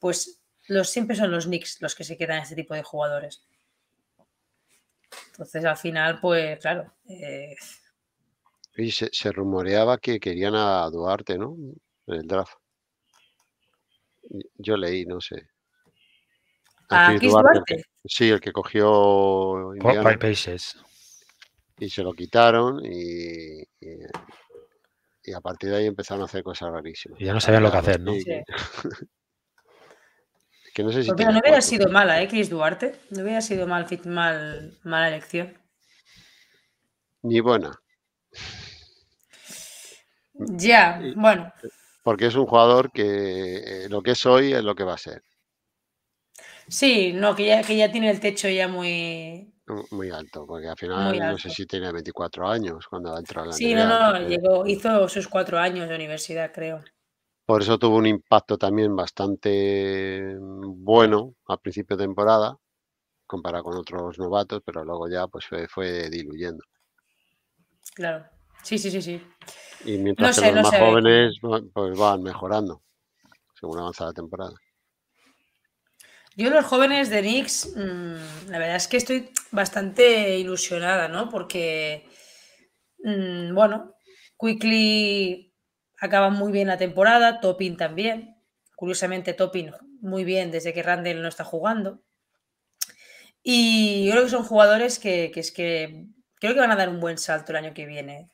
pues los, siempre son los Knicks los que se quedan a este tipo de jugadores. Entonces, al final, pues claro. Eh, y se, se, rumoreaba que querían a Duarte, ¿no? en el draft. Yo leí, no sé. A ah, Chris Duarte, sí, el que cogió Y se lo quitaron y, a partir de ahí empezaron a hacer cosas rarísimas. ya no sabían lo que hacer, ¿no? Sí. (laughs) no pero pues no hubiera sido mala, ¿eh? Chris Duarte. No hubiera sido mal, mal, mala elección. Ni buena. Ya, eh, bueno porque es un jugador que eh, lo que es hoy es lo que va a ser. Sí, no, que ya, que ya tiene el techo ya muy... Muy alto, porque al final no sé si tenía 24 años cuando entró a la Sí, no, no, llegó, hizo sus cuatro años de universidad, creo. Por eso tuvo un impacto también bastante bueno al principio de temporada, comparado con otros novatos, pero luego ya pues fue diluyendo. Claro. Sí, sí, sí, sí. Y mientras que los más jóvenes pues van mejorando según avanza la temporada. Yo los jóvenes de Knicks, mm, la verdad es que estoy bastante ilusionada, ¿no? Porque, mm, bueno, Quickly acaba muy bien la temporada, Topin también. Curiosamente, Topin muy bien desde que Randall no está jugando. Y yo creo que son jugadores que es que creo que van a dar un buen salto el año que viene.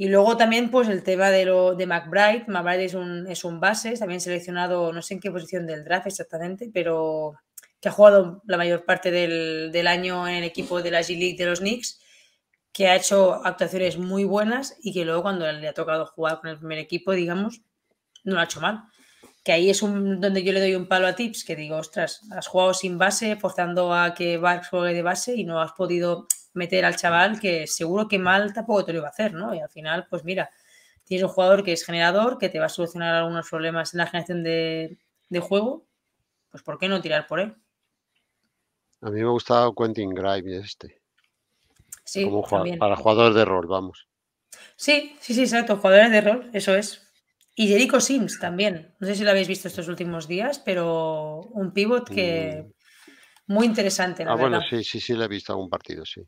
Y luego también, pues, el tema de, lo, de McBride. McBride es un, es un base, también seleccionado, no sé en qué posición del draft exactamente, pero que ha jugado la mayor parte del, año en el equipo de la G-League de los Knicks, que ha hecho actuaciones muy buenas y que luego cuando le ha tocado jugar con el primer equipo, digamos, no lo ha hecho mal. Que ahí es un, donde yo le doy un palo a Tips, que digo, ostras, has jugado sin base, forzando a que Barks juegue de base y no has podido meter al chaval que seguro que mal tampoco te lo iba a hacer, ¿no? Y al final, pues mira, tienes un jugador que es generador, que te va a solucionar algunos problemas en la generación de, juego, pues ¿por qué no tirar por él? A mí me ha gustado Quentin Grimes este. Sí, para jugadores de rol, vamos. Sí, sí, sí, exacto, jugadores de rol, eso es. Y Jerico Sims también. No sé si lo habéis visto estos últimos días, pero un pivot que mm. muy interesante. ah, bueno, sí, sí, sí, lo he visto algún partido, sí.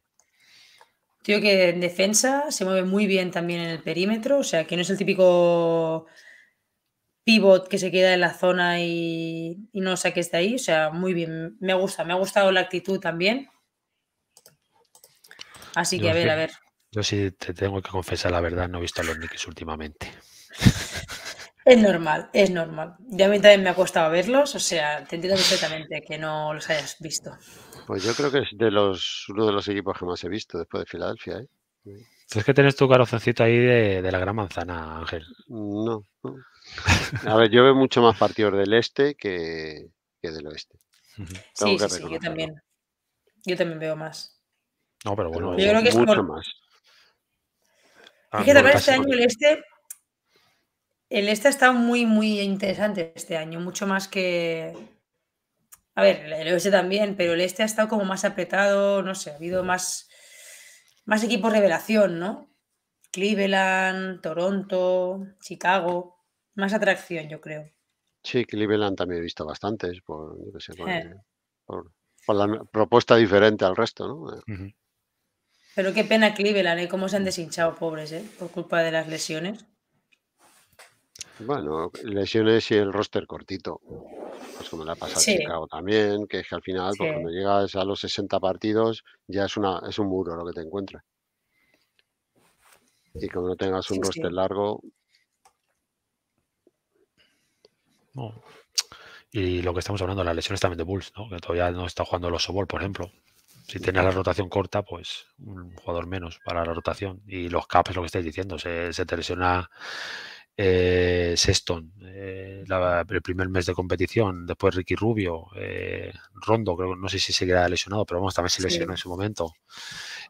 Tío que en defensa se mueve muy bien también en el perímetro, o sea, que no es el típico pivot que se queda en la zona y, no saques de este ahí, o sea, muy bien, me gusta, me ha gustado la actitud también. Así que a ver, a ver. Yo sí te tengo que confesar la verdad, no he visto a los Knicks últimamente. Es normal, es normal. Ya a mí también me ha costado verlos, o sea, te entiendo perfectamente que no los hayas visto. Pues yo creo que es de uno de los equipos que más he visto después de Filadelfia. ¿eh? Es que tienes tu carocencito ahí de, la gran manzana, Ángel. No, A ver, yo veo mucho más partidos del este que, del oeste. Sí, sí, sí, yo también. Yo también veo más. No, pero bueno, yo creo que es mucho más. es que también este año el este, el este ha estado muy, muy interesante este año, mucho más que, a ver, el oeste también, pero el este ha estado como más apretado, no sé, ha habido más, más equipos revelación, ¿no? Cleveland, Toronto, Chicago, más atracción, yo creo. Sí, Cleveland también he visto bastantes, por, eh, la propuesta diferente al resto, ¿no? Eh. Pero qué pena Cleveland, ¿eh? Cómo se han deshinchado, pobres, ¿eh? Por culpa de las lesiones. Bueno, lesiones y el roster cortito. Pues como le ha pasado Chicago también, que es que al final, pues cuando llegas a los 60 partidos, ya es, una, es un muro lo que te encuentras. Y como no tengas un roster largo. Y lo que estamos hablando, las lesiones también de Bulls, que todavía no está jugando los Sobol, por ejemplo. Si tienes la rotación corta, pues un jugador menos para la rotación. Y los Caps, lo que estáis diciendo, se, se te lesiona eh, Sexton, eh, el primer mes de competición, después Ricky Rubio, eh, Rondo, creo no sé si se queda lesionado, pero vamos, también se lesionó en su momento.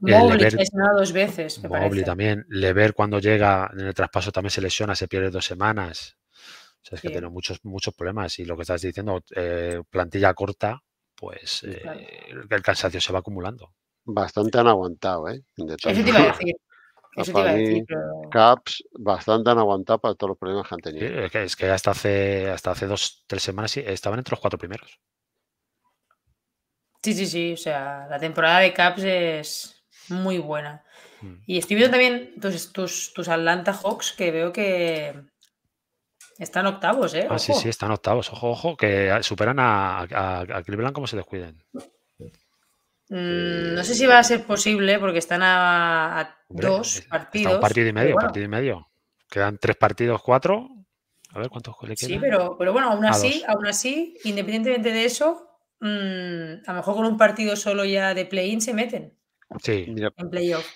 Mobley se lesionado dos veces. Me Mobley también. Lever cuando llega en el traspaso también se lesiona, se pierde dos semanas. O sea, es que tiene muchos, muchos problemas. Y lo que estás diciendo, plantilla corta, pues el cansancio se va acumulando. Bastante han aguantado, ¿eh? Caps bastante han aguantado para todos los problemas que han tenido. es, que, hasta hace hasta hace dos, tres semanas estaban entre los cuatro primeros. Sí, sí, sí. O sea, la temporada de Caps es muy buena. Mm. Y estoy viendo también tus, tus, Atlanta Hawks que veo que están octavos, ¿eh? Ah, sí, sí, están octavos. Ojo, ojo, que superan a, a, a Cleveland como se descuiden. Mm, no sé si eh, va a ser posible porque están a, dos eh, partidos. un partido y medio, partido y medio. Quedan tres partidos, cuatro. A ver cuántos le Sí, pero, bueno, aún así, aún así, independientemente de eso, mm, a lo mejor con un partido solo ya de play-in se meten. Sí. en playoff.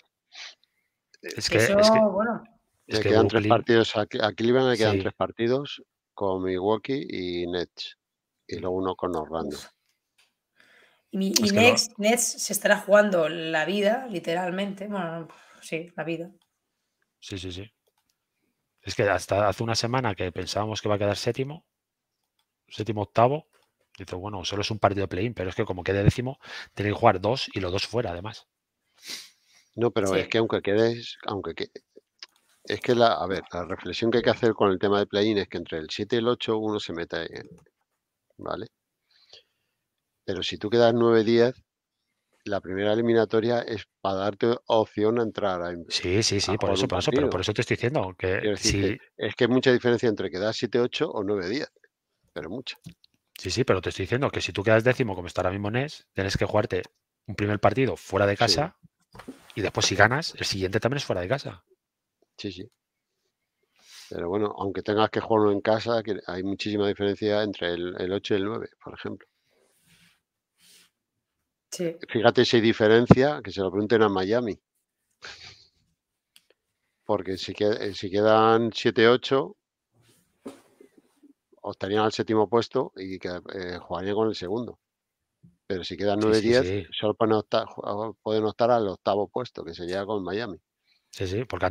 Es eh, que, es que, quedan tres partidos. Aquí, aquí le quedan quedar tres partidos con Milwaukee y Nets. Y luego uno con Orlando. Y, Nets se estará jugando la vida, literalmente. Bueno, sí, la vida. Sí, sí, sí. Es que hasta hace una semana que pensábamos que va a quedar séptimo, séptimo octavo, dice, bueno, solo es un partido de play-in, pero es que como quede décimo, tiene que jugar dos y los dos fuera, además. No, pero es que aunque quedes, aunque que es que la, a ver, la reflexión que hay que hacer con el tema de play-in es que entre el 7 y el 8 uno se mete, ¿vale? Pero si tú quedas 9-10, la primera eliminatoria es para darte opción a entrar a, em, Sí, sí, sí, por eso, por eso, pero por eso te estoy diciendo que es que hay mucha diferencia entre quedar 7-8 o 9-10, pero mucha. Sí, sí, pero te estoy diciendo que si tú quedas décimo, como está ahora mismo Nes, tienes que jugarte un primer partido fuera de casa y después si ganas, el siguiente también es fuera de casa. Sí, sí. Pero bueno, aunque tengas que jugarlo en casa, hay muchísima diferencia entre el, el 8 y el 9, por ejemplo. Fíjate si hay diferencia, que se lo pregunten a Miami. Porque si, eh, quedan 7-8, optarían al séptimo puesto y eh, jugarían con el segundo. Pero si quedan 9-10, solo pueden optar, al octavo puesto, que sería con Miami. Sí, sí, porque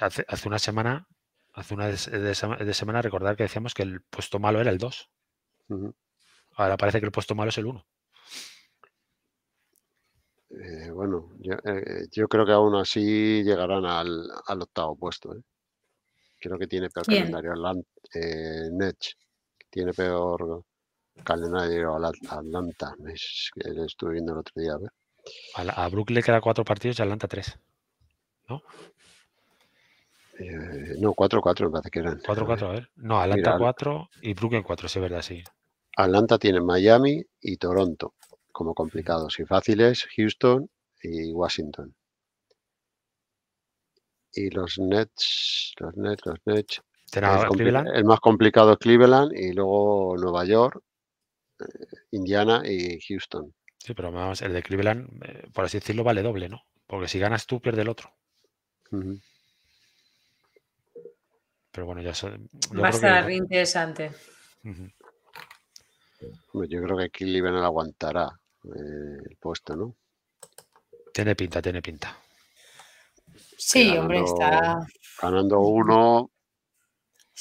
hace, una semana hace una de, semana recordar que decíamos que el puesto malo era el 2. Ahora parece que el puesto malo es el 1. Eh, bueno, eh, yo, creo que aún así llegarán al, octavo puesto. ¿eh? Creo que tiene peor calendario Atlanta, tiene peor calendario Atlanta. Es, estuve viendo el otro día. A, Brooklyn Brook le queda cuatro partidos y Atlanta tres. ¿No? no, no cuatro 4 me parece que eran. 4 a ver. No, Atlanta cuatro y Brooklyn cuatro, 4, sí, es verdad, sí. Atlanta tiene Miami y Toronto como complicados y fáciles, Houston y Washington. Y los Nets, los Nets, los Nets. el, más complicado es Cleveland y luego Nueva York, eh, Indiana y Houston. Sí, pero el de Cleveland, eh, por así decirlo, vale doble, ¿no? Porque si ganas tú, pierde el otro. Pero bueno, ya son. Va a estar interesante. Yo creo que Cleveland aguantará. Eh, el puesto, ¿no? Tiene pinta, tiene pinta. Sí, hombre, está. Ganando uno.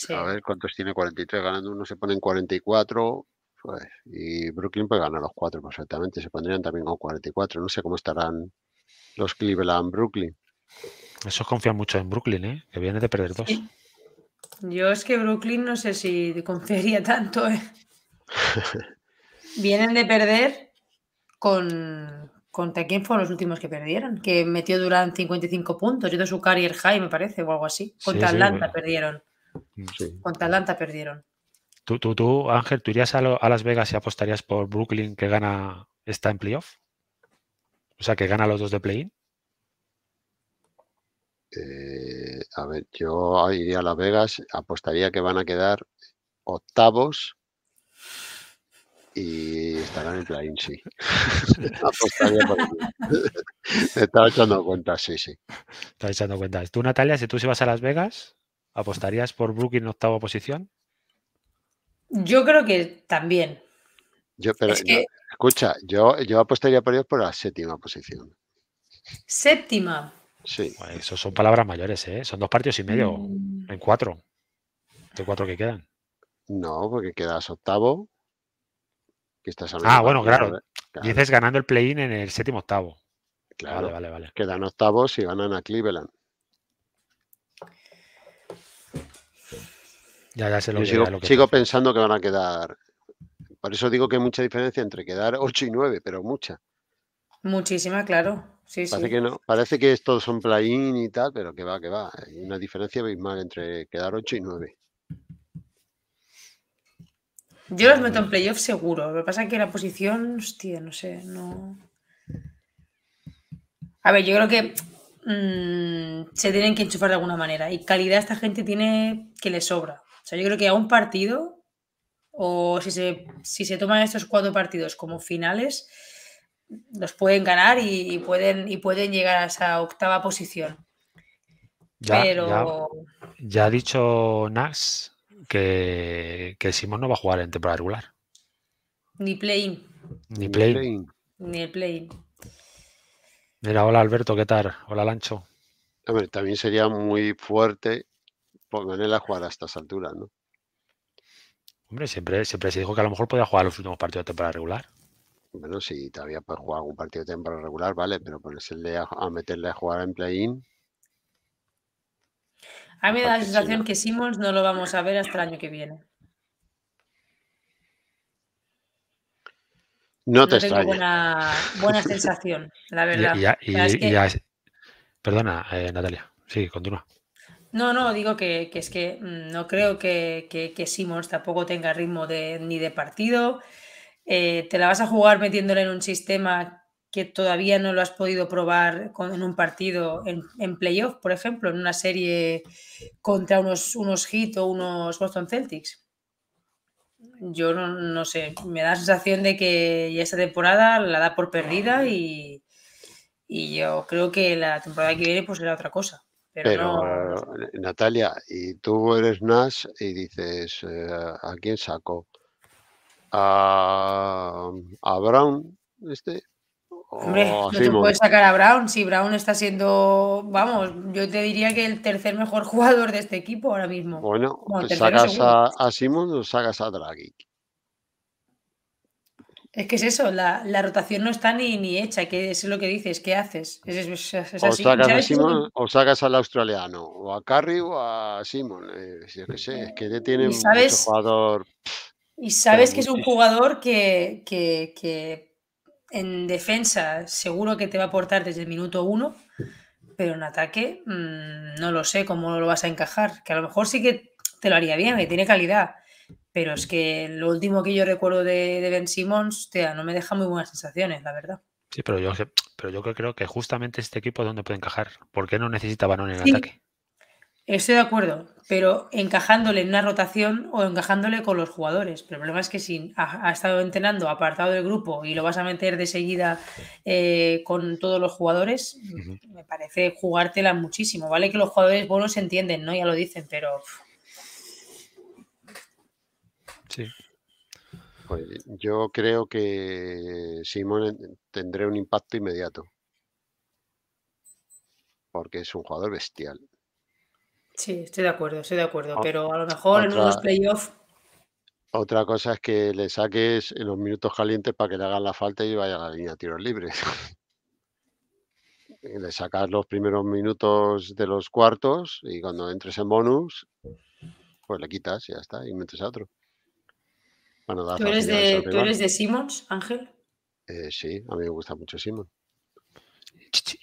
A ver cuántos tiene 43. Ganando uno se ponen 44. Pues, y Brooklyn pues gana los cuatro perfectamente. Se pondrían también con 44. No sé cómo estarán los Cleveland Brooklyn. Eso confía mucho en Brooklyn, ¿eh? que viene de perder dos. Yo es que Brooklyn no sé si confiaría tanto. ¿eh? (laughs) Vienen de perder con, ¿Contra quién fueron los últimos que perdieron? Que metió Durán 55 puntos. Yo de su y high, me parece, o algo así. Contra Atlanta perdieron. Mm, sí. Contra Atlanta perdieron. ¿Tú, tú, tú Ángel, ¿tú irías a, Las Vegas y apostarías por Brooklyn que gana esta en playoff? O sea, que gana los dos de play-in. Eh, a ver, yo iría a Las Vegas, apostaría que van a quedar octavos y estarán en Plain, sí. (laughs) (laughs) Apostaría (laughs) Me estaba echando cuentas, sí, sí. Estaba echando cuenta. Tú, Natalia, si tú se vas a Las Vegas, ¿apostarías por Brooklyn en octava posición? Yo creo que también. Yo, escucha, yo, yo apostaría por ellos por la séptima posición. Séptima. Sí. eso son palabras mayores, ¿eh? Son dos partidos y medio mm. en cuatro. De cuatro que quedan. No, porque quedas octavo, ah, bueno, claro. Dices ganando el play-in en el séptimo octavo. Claro, vale, vale, Quedan octavos y ganan a Cleveland. Ya, ya se lo, sigo, pensando que van a quedar. Por eso digo que hay mucha diferencia entre quedar 8 y 9, pero mucha. Muchísima, claro. Sí, parece, Que no, parece que estos son play-in y tal, pero que va, que va. Hay una diferencia abismal entre quedar 8 y 9. Yo los meto en playoff seguro. Lo que pasa es que la posición, hostia, no sé, no. A ver, yo creo que mm, se tienen que enchufar de alguna manera. Y calidad esta gente tiene que le sobra. O sea, yo creo que a un partido, o si se, si se toman estos cuatro partidos como finales, los pueden ganar y, pueden, y pueden llegar a esa octava posición. Ya, Ya, ha dicho Nax que, Simón no va a jugar en temporada regular. Ni play Ni play Ni el play Mira, hola Alberto, ¿qué tal? Hola Lancho. Hombre, también sería muy fuerte ponerle a jugar a estas alturas, ¿no? Hombre, siempre, siempre se dijo que a lo mejor podía jugar los últimos partidos de temporada regular. Bueno, sí, todavía puede jugar algún partido de temporada regular, vale, pero ponerse a, a meterle a jugar en play-in. A mí me da la sensación que Simons no lo vamos a ver hasta el año que viene. No te no tengo buena, buena, sensación, la verdad. Perdona, Natalia. Sí, continúa. No, no, digo que, es que mm, no creo que, que, tampoco tenga ritmo ni de partido. Eh, te la vas a jugar metiéndole en un sistema que todavía no lo has podido probar en un partido en, playoff, por ejemplo, en una serie contra unos, unos Heat o unos Boston Celtics? Yo no, sé, me da la sensación de que ya esta temporada la da por perdida y, yo creo que la temporada que viene pues será otra cosa. Pero, eh, Natalia, y tú eres Nash y dices, eh, ¿a quién saco? ¿A, a Brown? Este, Hombre, oh, no te puedes sacar a Brown. Si Brown está siendo, vamos, yo te diría que el tercer mejor (laughs) jugador de este equipo ahora mismo. Bueno, sacas a, Simon o sacas a Draghi? Es que es eso, la, rotación no está ni, ni hecha, que es lo que dices, ¿qué haces? o, sacas a Simon, o, sacas al australiano, o a Carrie o a Simon, eh, es que sé, es que un jugador. Y sabes que es un jugador que, que en defensa seguro que te va a aportar desde el minuto uno, pero en ataque mm, no lo sé cómo lo vas a encajar, que a lo mejor sí que te lo haría bien, que tiene calidad, pero es que lo último que yo recuerdo de, Ben Simmons, no me deja muy buenas sensaciones, la verdad. Sí, pero yo, pero yo creo que justamente este equipo es donde puede encajar, porque no necesita balón en el ataque. Estoy de acuerdo, pero encajándole en una rotación o encajándole con los jugadores. el problema es que si ha, estado entrenando apartado del grupo y lo vas a meter de seguida eh, con todos los jugadores, me parece jugártela muchísimo. Vale que los jugadores buenos se entienden, ¿no? Ya lo dicen, pero. Sí. Pues yo creo que Simón tendré un impacto inmediato. Porque es un jugador bestial Sí, estoy de acuerdo, estoy de acuerdo. pero a lo mejor en unos playoffs. Otra cosa es que le saques en los minutos calientes para que le hagan la falta y vaya a la línea de tiros libres. (laughs) le sacas los primeros minutos de los cuartos y cuando entres en bonus, pues le quitas y ya está, y metes a otro. ¿Tú, eres de, ¿Tú eres de Simmons, Ángel? Eh, sí, a mí me gusta mucho Simmons.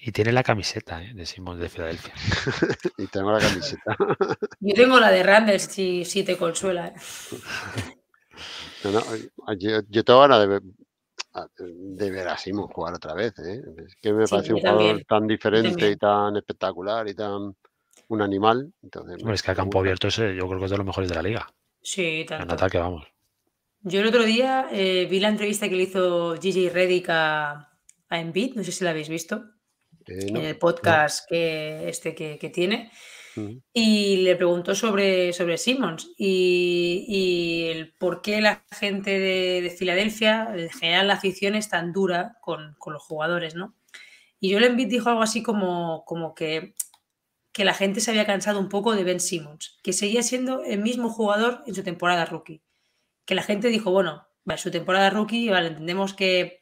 Y tiene la camiseta, ¿eh? decimos, de Filadelfia. (laughs) y tengo la camiseta. (laughs) Yo tengo la de Randall, si, te consuela. ¿eh? (laughs) yo, yo, tengo ganas de, de ver a Simón jugar otra vez. ¿eh? Es que me parece un jugador tan diferente y tan espectacular y tan un animal. es que a campo abierto eh, yo creo que es de los mejores de la liga. Sí, tal. ataque, vamos. Yo el otro día vi la entrevista que le hizo Gigi Reddick a, a no sé si la habéis visto en el podcast que, este que, tiene. Y le preguntó sobre, sobre Simmons y, por qué la gente de, Filadelfia, en general la afición, es tan dura con, los jugadores, ¿no? Y yo le dijo algo así como, como que, que la gente se había cansado un poco de Ben Simmons, que seguía siendo el mismo jugador en su temporada rookie. Que la gente dijo, bueno, en su temporada rookie, vale, entendemos que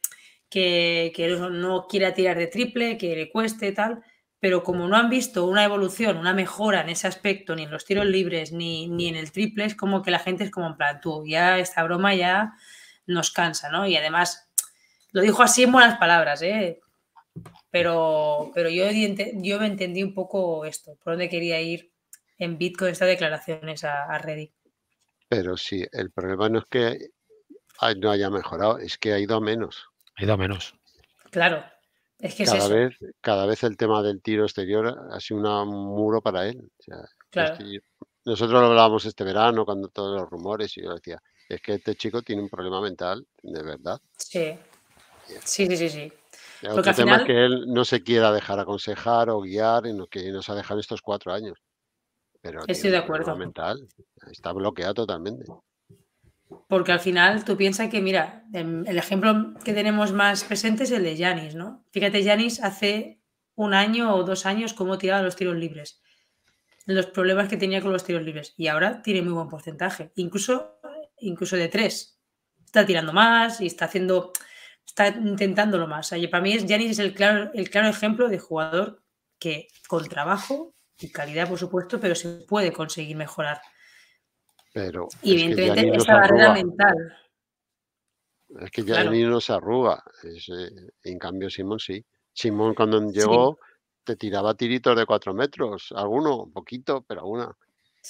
que, no quiera tirar de triple, que le cueste tal, pero como no han visto una evolución, una mejora en ese aspecto, ni en los tiros libres, ni, en el triple, es como que la gente es como en plan, tú, ya esta broma ya nos cansa, ¿no? Y además, lo dijo así en buenas palabras, ¿eh? Pero, pero yo, yo me entendí un poco esto, por dónde quería ir en Bitcoin, estas declaraciones a, a Pero sí, el problema no es que no haya mejorado, es que ha ido menos. Ha ido menos. Claro. Es que cada, Vez, cada vez el tema del tiro exterior ha sido un muro para él. nosotros lo hablábamos este verano cuando todos los rumores y yo decía, es que este chico tiene un problema mental, de verdad. Sí, sí, sí, sí. El es que él no se quiera dejar aconsejar o guiar en lo que nos ha dejado estos cuatro años. Pero Estoy de acuerdo. Mental. Está bloqueado totalmente. Porque al final tú piensas que, mira, em, el ejemplo que tenemos más presente es el de Yanis, ¿no? Fíjate, Yanis hace un año o dos años cómo tiraba los tiros libres, los problemas que tenía con los tiros libres. Y ahora tiene muy buen porcentaje, incluso, incluso de tres. Está tirando más y está haciendo, está intentándolo más. O sea, para mí es, Yanis es el claro ejemplo de jugador que con trabajo y calidad, por supuesto, pero se puede conseguir mejorar pero y evidentemente esa barrera mental. Es que ya no se arruga. en cambio, Simón sí. Simón cuando llegó te tiraba tiritos de cuatro metros, alguno, poquito, pero alguna.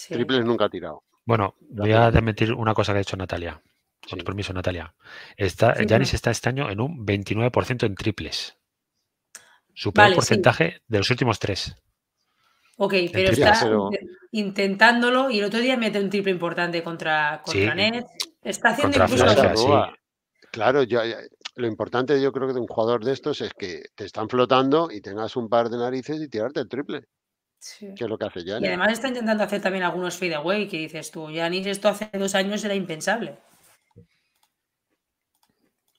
Triples nunca ha tirado. Bueno, voy a admitir una cosa que ha hecho Natalia. Con tu permiso, Natalia. Está, Janis está este año en un 29% en triples. Super porcentaje de los últimos tres. Ok, pero está intentándolo y el otro día mete un triple importante contra, contra Está haciendo incluso. Claro, lo importante yo creo que de un jugador de estos es que te están flotando y tengas un par de narices y tirarte el triple. Que es lo que hace Janis. Y además está intentando hacer también algunos fadeaway que dices tú, Janis? esto hace dos años era impensable.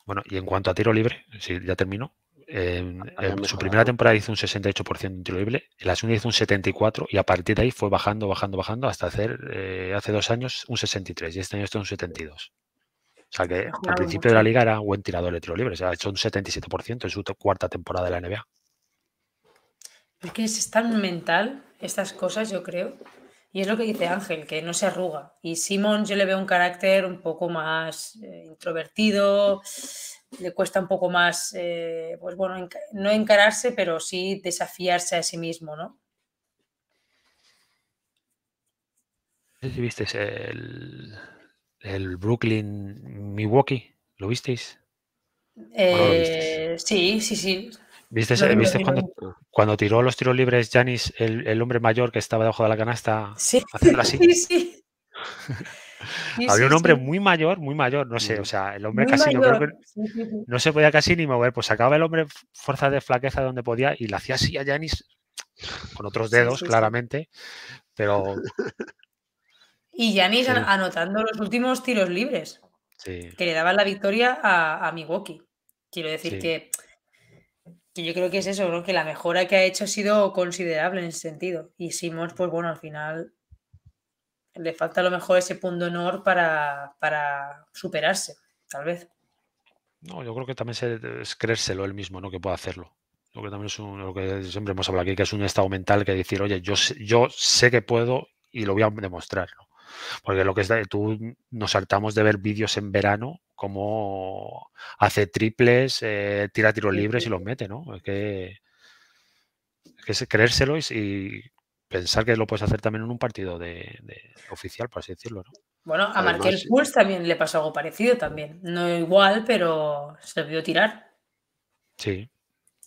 Bueno, y en cuanto a tiro libre, si ya terminó en, em, eh, su primera temporada hizo un 68% increíble, en la segunda hizo un 74% y a partir de ahí fue bajando, bajando, bajando hasta hacer eh, hace dos años un 63% y este año está un 72%. O sea que al principio de la liga era buen tirador de tiro libre, ha hecho un 77% en su cuarta temporada de la NBA. Es que es tan mental estas cosas, yo creo. Y es lo que dice Ángel, que no se arruga. Y Simon yo le veo un carácter un poco más eh, introvertido, le cuesta un poco más, eh, pues bueno, no encararse, pero sí desafiarse a sí mismo, ¿no? visteis el, Brooklyn Milwaukee, ¿lo visteis? lo visteis? Eh, sí, sí, sí. ¿Viste, cuando, tiró los tiros libres Janis, el, hombre mayor que estaba debajo de la canasta, sí. así? (laughs) Sí, sí. (laughs) Había un hombre muy mayor, muy mayor, no sé, o sea, el hombre casi no, no se podía casi ni mover, pues sacaba el hombre fuerza de flaqueza donde podía y le hacía así a Janis con otros dedos, claramente, pero... Y Janis anotando los últimos tiros libres, que le daban la victoria a, a Milwaukee. Quiero decir que y yo creo que es eso, creo que la mejora que ha hecho ha sido considerable en ese sentido. Y Simons, pues bueno, al final le falta a lo mejor ese punto honor para, superarse, tal vez. No, yo creo que también es creérselo él mismo, ¿no? Que pueda hacerlo. Lo que también es lo que siempre hemos hablado aquí, que es un estado mental que decir, oye, yo, yo sé que puedo y lo voy a demostrar, Porque lo que es, tú nos saltamos de ver vídeos en verano como hace triples, eh, tira tiros libres y los mete, ¿no? Es que, es creérselo y, pensar que lo puedes hacer también en un partido de, oficial, por así decirlo, ¿no? Bueno, a Marqués Puls también le pasó algo parecido también. No igual, pero se vio tirar. Sí,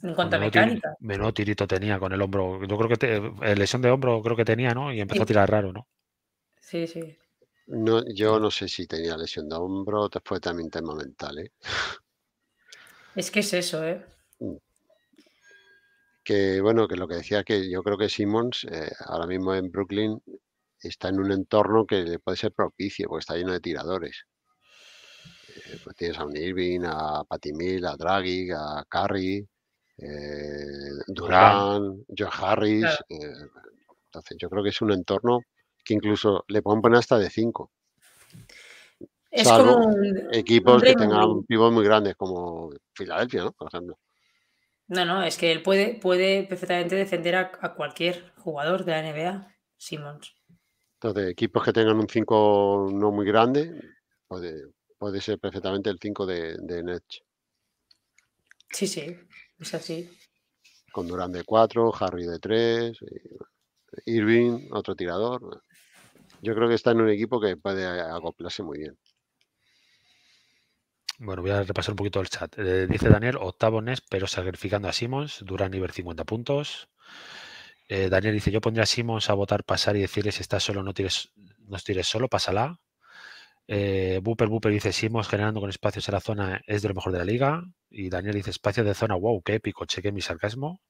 en cuanto a mecánica. menos tirito tenía con el hombro. Yo creo que eh, lesión de hombro creo que tenía, ¿no? Y empezó a tirar raro, ¿no? Sí, sí yo no sé si tenía lesión de hombro, después también tema mental. Es que es eso, ¿eh? Mm. Que bueno, que lo que decía que yo creo que Simmons eh, ahora mismo en Brooklyn está en un entorno que le puede ser propicio, porque está lleno de tiradores. Eh, pues tienes a un Irving, a mill a Draghi, a Curry, eh, Durán, Joe Harris. entonces yo creo que es un entorno incluso le pueden poner hasta de 5. Es como equipos que tengan pivot muy grandes, como Filadelfia, ¿no? Por ejemplo. No, no, es que él puede, puede perfectamente defender a, cualquier jugador de la NBA, Simmons. Entonces, equipos que tengan un 5 no muy grande, puede, puede ser perfectamente el 5 de, de Sí, sí, es así. Con Durán de 4, Harry de 3, eh, Irving, otro tirador. Yo creo que está en un equipo que puede acoplarse muy bien. Bueno, voy a repasar un poquito el chat. Eh, dice Daniel, octavo Nes, pero sacrificando a Simons. Durán nivel 50 puntos. Eh, Daniel dice, yo pondría a Simons a votar, pasar y decirle si estás solo, no tires, no tires solo, pásala. Eh, Buper dice, Simons generando con espacios en la zona es de lo mejor de la liga. Y Daniel dice, Espacio de zona, wow, qué épico, chequeé mi sarcasmo.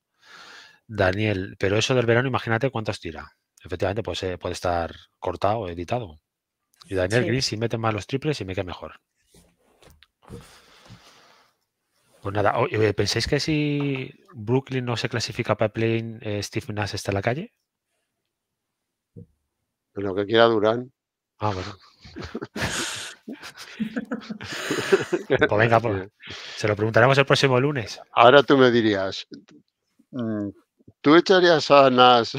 Daniel, pero eso del verano, imagínate cuántos tira efectivamente pues, eh, puede estar cortado editado. Y Daniel Gris, si mete más los triples, y me queda mejor. Pues nada, ¿pensáis que si Brooklyn no se clasifica para play eh, Steve Nash está en la calle? Pues lo que quiera Durán. Ah, bueno. pues venga, pues, se lo preguntaremos el próximo lunes. Ahora tú me dirías, mm, ¿tú echarías a Nash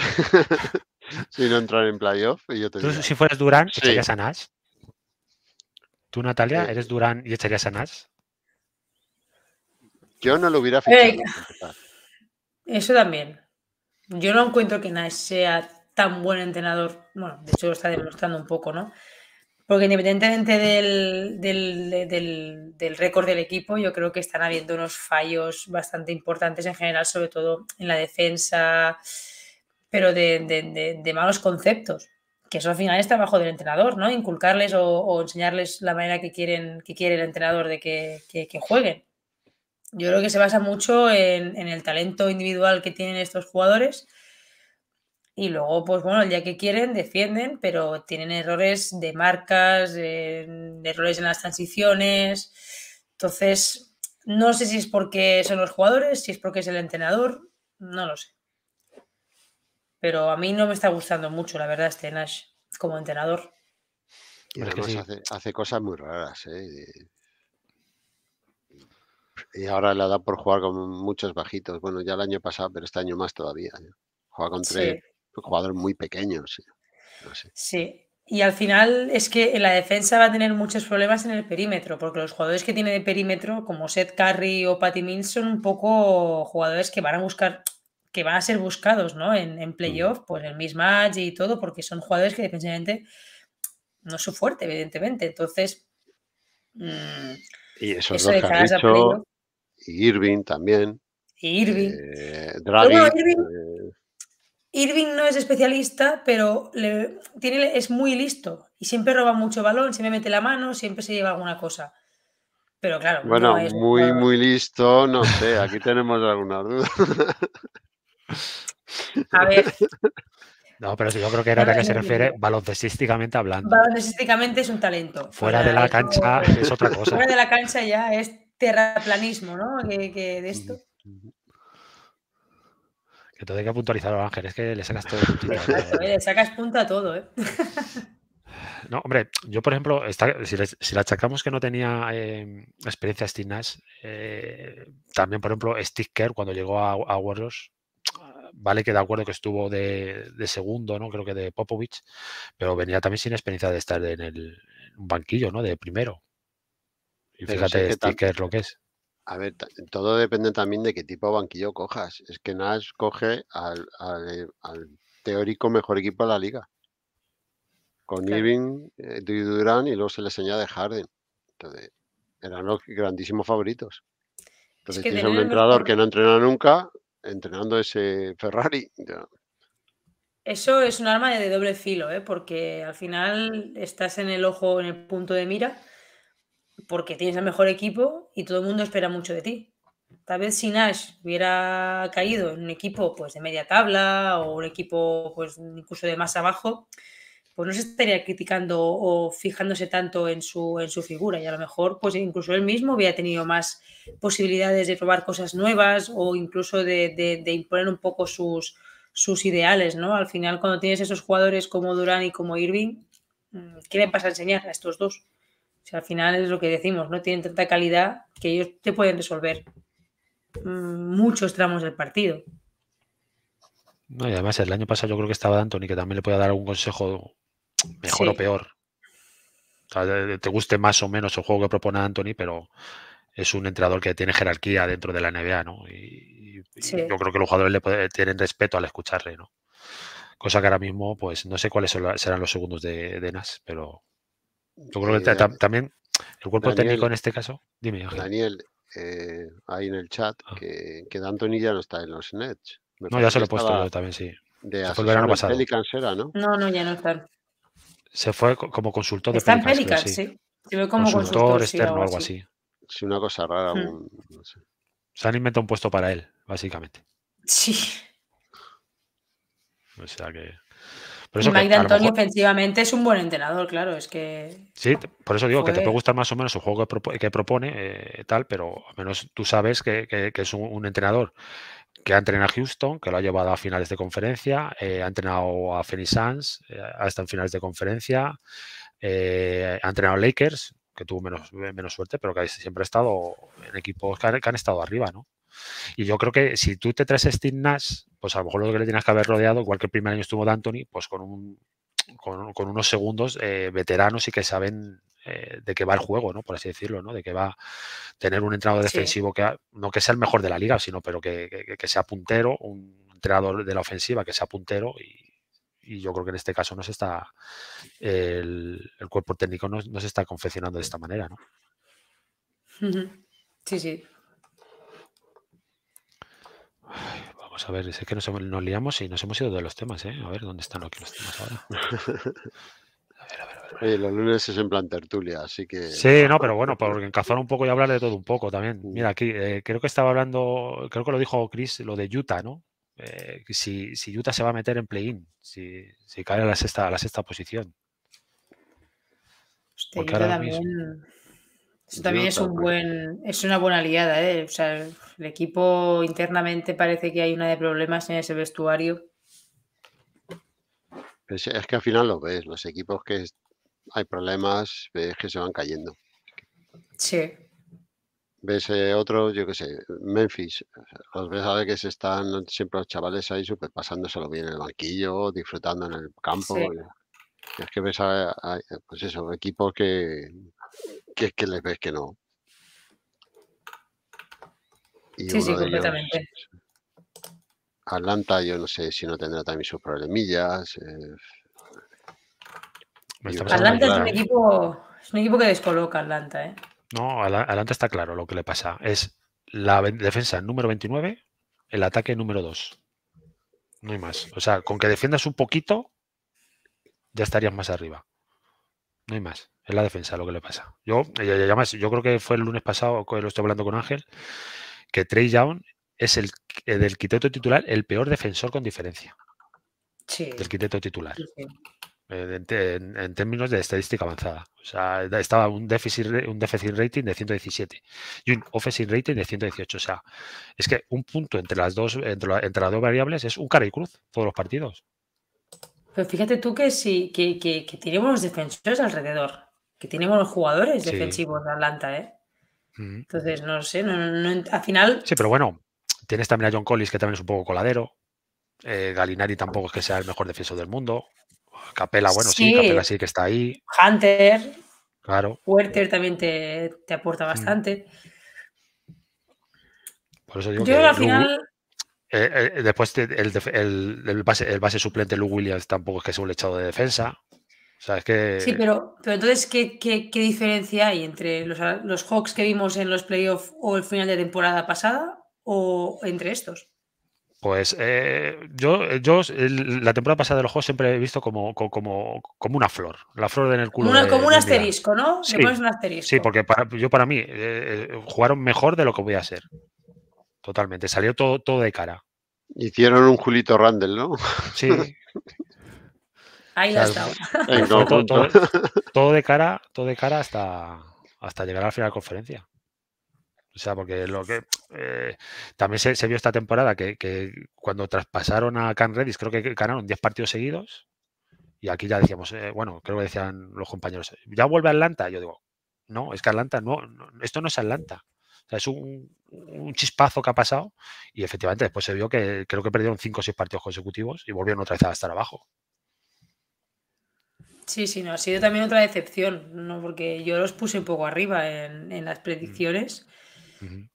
(laughs) si no entrar en playoff. Y yo te si fueras Durán, echarías a Nash. Tú, Natalia, eh. eres Durán y echarías a Nash. Yo no lo hubiera fichado. eso también. Yo no encuentro que Nash sea tan buen entrenador. Bueno, de hecho lo está demostrando un poco, ¿no? Porque independientemente del, del récord del equipo, yo creo que están habiendo unos fallos bastante importantes en general, sobre todo en la defensa, pero de, malos conceptos, que eso al final es trabajo del entrenador, ¿no? Inculcarles o, enseñarles la manera que, quieren, que quiere el entrenador de que, jueguen. Yo creo que se basa mucho en, el talento individual que tienen estos jugadores y luego, pues bueno, el día que quieren, defienden, pero tienen errores de marcas, errores en las transiciones. Entonces, no sé si es porque son los jugadores, si es porque es el entrenador, no lo sé. Pero a mí no me está gustando mucho, la verdad, este Nash como entrenador. hace, cosas muy raras. ¿eh? Y ahora la da por jugar con muchos bajitos. Bueno, ya el año pasado, pero este año más todavía. ¿eh? Juega contra jugadores muy pequeños. ¿eh? Sí, y al final es que en la defensa va a tener muchos problemas en el perímetro, porque los jugadores que tiene de perímetro, como Seth Curry o Patty Mills, son un poco jugadores que van a buscar que van a ser buscados en, en mm. playoff, por pues, el mismatch y todo, porque son jugadores que defensivamente no son fuertes, evidentemente. Entonces, mm, y esos eso dos que Irving también. Irving. Eh, eh. Irving, no es especialista, pero tiene, es muy listo y siempre roba mucho balón, siempre mete la mano, siempre se lleva alguna cosa. Pero claro, bueno, es muy, muy listo, no sé, aquí tenemos alguna duda. (laughs) A ver. No, pero yo creo que era a que se refiere baloncestísticamente hablando. Baloncestísticamente es un talento. Fuera de la cancha (laughs) es, otra cosa. Fuera de la cancha ya es terraplanismo, ¿no? Que, de mm, esto. Mm. Que todo hay que puntualizar Ángel, es que le sacas todo. Eh, le sacas punta a todo, eh. (laughs) No, hombre, yo por ejemplo, si, le achacamos que no tenía em, experiencia Steve Nash, eh, también por ejemplo Sticker cuando llegó a, a Warriors vale que de acuerdo que estuvo de, segundo, ¿no? Creo que de Popovich, pero venía también sin experiencia de estar en el banquillo, ¿no? De primero. Y fíjate es este que, es lo que es. A ver, todo depende también de qué tipo de banquillo cojas. Es que Nash coge al, al, teórico mejor equipo de la liga. Con Iving, eh, Durán y luego se le señala de Harden. Entonces, eran los grandísimos favoritos. Entonces tienes un entrenador que no entrena nunca, entrenando ese Ferrari. Eso es un arma de doble filo, ¿eh? porque al final estás en el ojo, en el punto de mira, porque tienes el mejor equipo y todo el mundo espera mucho de ti. Tal vez si Nash hubiera caído en un equipo pues, de media tabla o un equipo pues, incluso de más abajo, pues no se estaría criticando o fijándose tanto en su, en su figura y a lo mejor pues incluso él mismo había tenido más posibilidades de probar cosas nuevas o incluso de, de, imponer un poco sus, sus ideales, ¿no? Al final cuando tienes esos jugadores como Durán y como Irving, mm, ¿qué le pasa a enseñar a estos dos? O sea, al final es lo que decimos, ¿no? Tienen tanta calidad que ellos te pueden resolver mm, muchos tramos del partido. No, y además el año pasado yo creo que estaba Anthony, que también le podía dar algún consejo mejor o peor. te guste más o menos el juego que propone Anthony, pero es un entrenador que tiene jerarquía dentro de la NBA, ¿no? Y, yo creo que los jugadores le tienen respeto al escucharle, ¿no? Cosa que ahora mismo, pues no sé cuáles serán los segundos de, de Nas, pero yo creo que eh, también el cuerpo técnico en este caso. Dime, Daniel, eh, hay ahí en el chat ah. que, que Anthony ya no está en los Nets no, ya se lo he puesto yo también, sí. De se fue el verano pasado. ¿no? ¿no? No, ya no está. Se fue como consultor está en Pelican, sí. Se fue como consultor, externo o algo así. Sí, una cosa rara. Hmm. no sé. Se han inventado un puesto para él, básicamente. Sí. O sea que. Y Mike que, Antonio ofensivamente es un buen entrenador, claro, es que... Sí, por eso digo que te puede gustar más o menos el juego que, propone, eh, tal, pero al menos tú sabes que, es un, entrenador que ha entrenado a Houston, que lo ha llevado a finales de conferencia, eh, ha entrenado a Phoenix Suns, eh, hasta en finales de conferencia, eh, ha entrenado a Lakers, que tuvo menos, menos suerte, pero que siempre ha estado en equipos que han, estado arriba, Y yo creo que si tú te traes Steve Nash, pues a lo mejor lo que le tienes que haber rodeado, igual que el primer año estuvo de Anthony, pues con un con, unos segundos eh, veteranos y que saben eh, de qué va el juego, ¿no? Por así decirlo, ¿no? De que va a tener un entrenador defensivo que no que sea el mejor de la liga, sino pero que, sea puntero, un entrenador de la ofensiva que sea puntero y, yo creo que en este caso no se está el, cuerpo técnico no se está confeccionando de esta manera, ¿no? Sí, sí a ver, es que nos, liamos y nos hemos ido de los temas, ¿eh? A ver, ¿dónde están aquí los temas ahora? A ver, a ver, a ver. Oye, los lunes es en plan tertulia, así que. Sí, no, pero bueno, para encazar un poco y hablar de todo un poco también. Mm. Mira, aquí eh, creo que estaba hablando, creo que lo dijo Chris, lo de Utah, ¿no? Eh, si, si, Utah se va a meter en play-in, si, cae a la sexta, a la sexta posición. Hostia, Porque ahora eso también es, un buen, es una buena aliada, ¿eh? O sea, el equipo internamente parece que hay una de problemas en ese vestuario. Es, que al final lo ves, los equipos que hay problemas, ves que se van cayendo. Sí. Ves eh, yo qué sé, Memphis, los ves a ver que se están siempre los chavales ahí super pasándoselo bien en el banquillo, disfrutando en el campo. Es que ves a, a, pues eso, equipos que que es que les ves que no. sí, sí, completamente. Atlanta, yo no sé si no tendrá también sus problemillas. Eh. Atlanta es un, equipo, es un equipo que descoloca Atlanta, ¿eh? No, Atlanta está claro lo que le pasa. Es la defensa número 29, el ataque número 2. No hay más. O sea, con que defiendas un poquito, ya estarías más arriba. No hay más. Es la defensa lo que le pasa. Yo, yo creo que fue el lunes pasado lo estoy hablando con Ángel, que Trey Young es el eh, del quiteto titular el peor defensor con diferencia. Sí. Del quiteto titular. Eh, en, términos de estadística avanzada. O sea, estaba un déficit, un déficit rating de 117 y un offensive rating de 118. O sea, es que un punto entre las dos, entre, las dos variables es un cara y cruz todos los partidos. Pero fíjate tú que si que, que, que defensores alrededor que tenemos los jugadores defensivos de Atlanta, ¿eh? Mm. Entonces, no sé, no, al final... Sí, pero bueno, tienes también a John Collins, que también es un poco coladero. Eh, Galinari tampoco es que sea el mejor defensor del mundo. Capela, bueno, sí, Capela sí que está ahí. Hunter. Claro. Werther también te, aporta mm. bastante. Por eso que al final... Eh, eh, después el, base, suplente Lou Williams tampoco es que sea un echado de defensa. Sí, pero, entonces, ¿qué, diferencia hay entre los, los Hawks que vimos en los playoffs o el final de temporada pasada o entre estos? Pues eh, yo, yo la temporada pasada de los Hawks siempre he visto como, como, una flor, la flor en el culo. como un asterisco, ¿no? Sí, porque yo para mí eh, eh, jugaron mejor de lo que voy a hacer. Totalmente, salió todo, todo de cara. Hicieron un Julito Randall, ¿no? Sí, (laughs) Ahí la está. (laughs) Todo, de cara, todo de cara hasta, hasta llegar al final de la conferencia. O sea, porque lo que eh, también se, vio esta temporada que, cuando traspasaron a Can Redis, creo que ganaron 10 partidos seguidos. Y aquí ya decíamos, eh, bueno, creo que decían los compañeros, ya vuelve a Atlanta. Yo digo, no, es que Atlanta, no, esto no es Atlanta. O sea, es un, un, chispazo que ha pasado. Y efectivamente, después se vio que creo que perdieron 5 o 6 partidos consecutivos y volvieron otra vez a estar abajo. Sí, sí, ha sido también otra decepción, ¿no? porque yo los puse un poco arriba en, en las predicciones.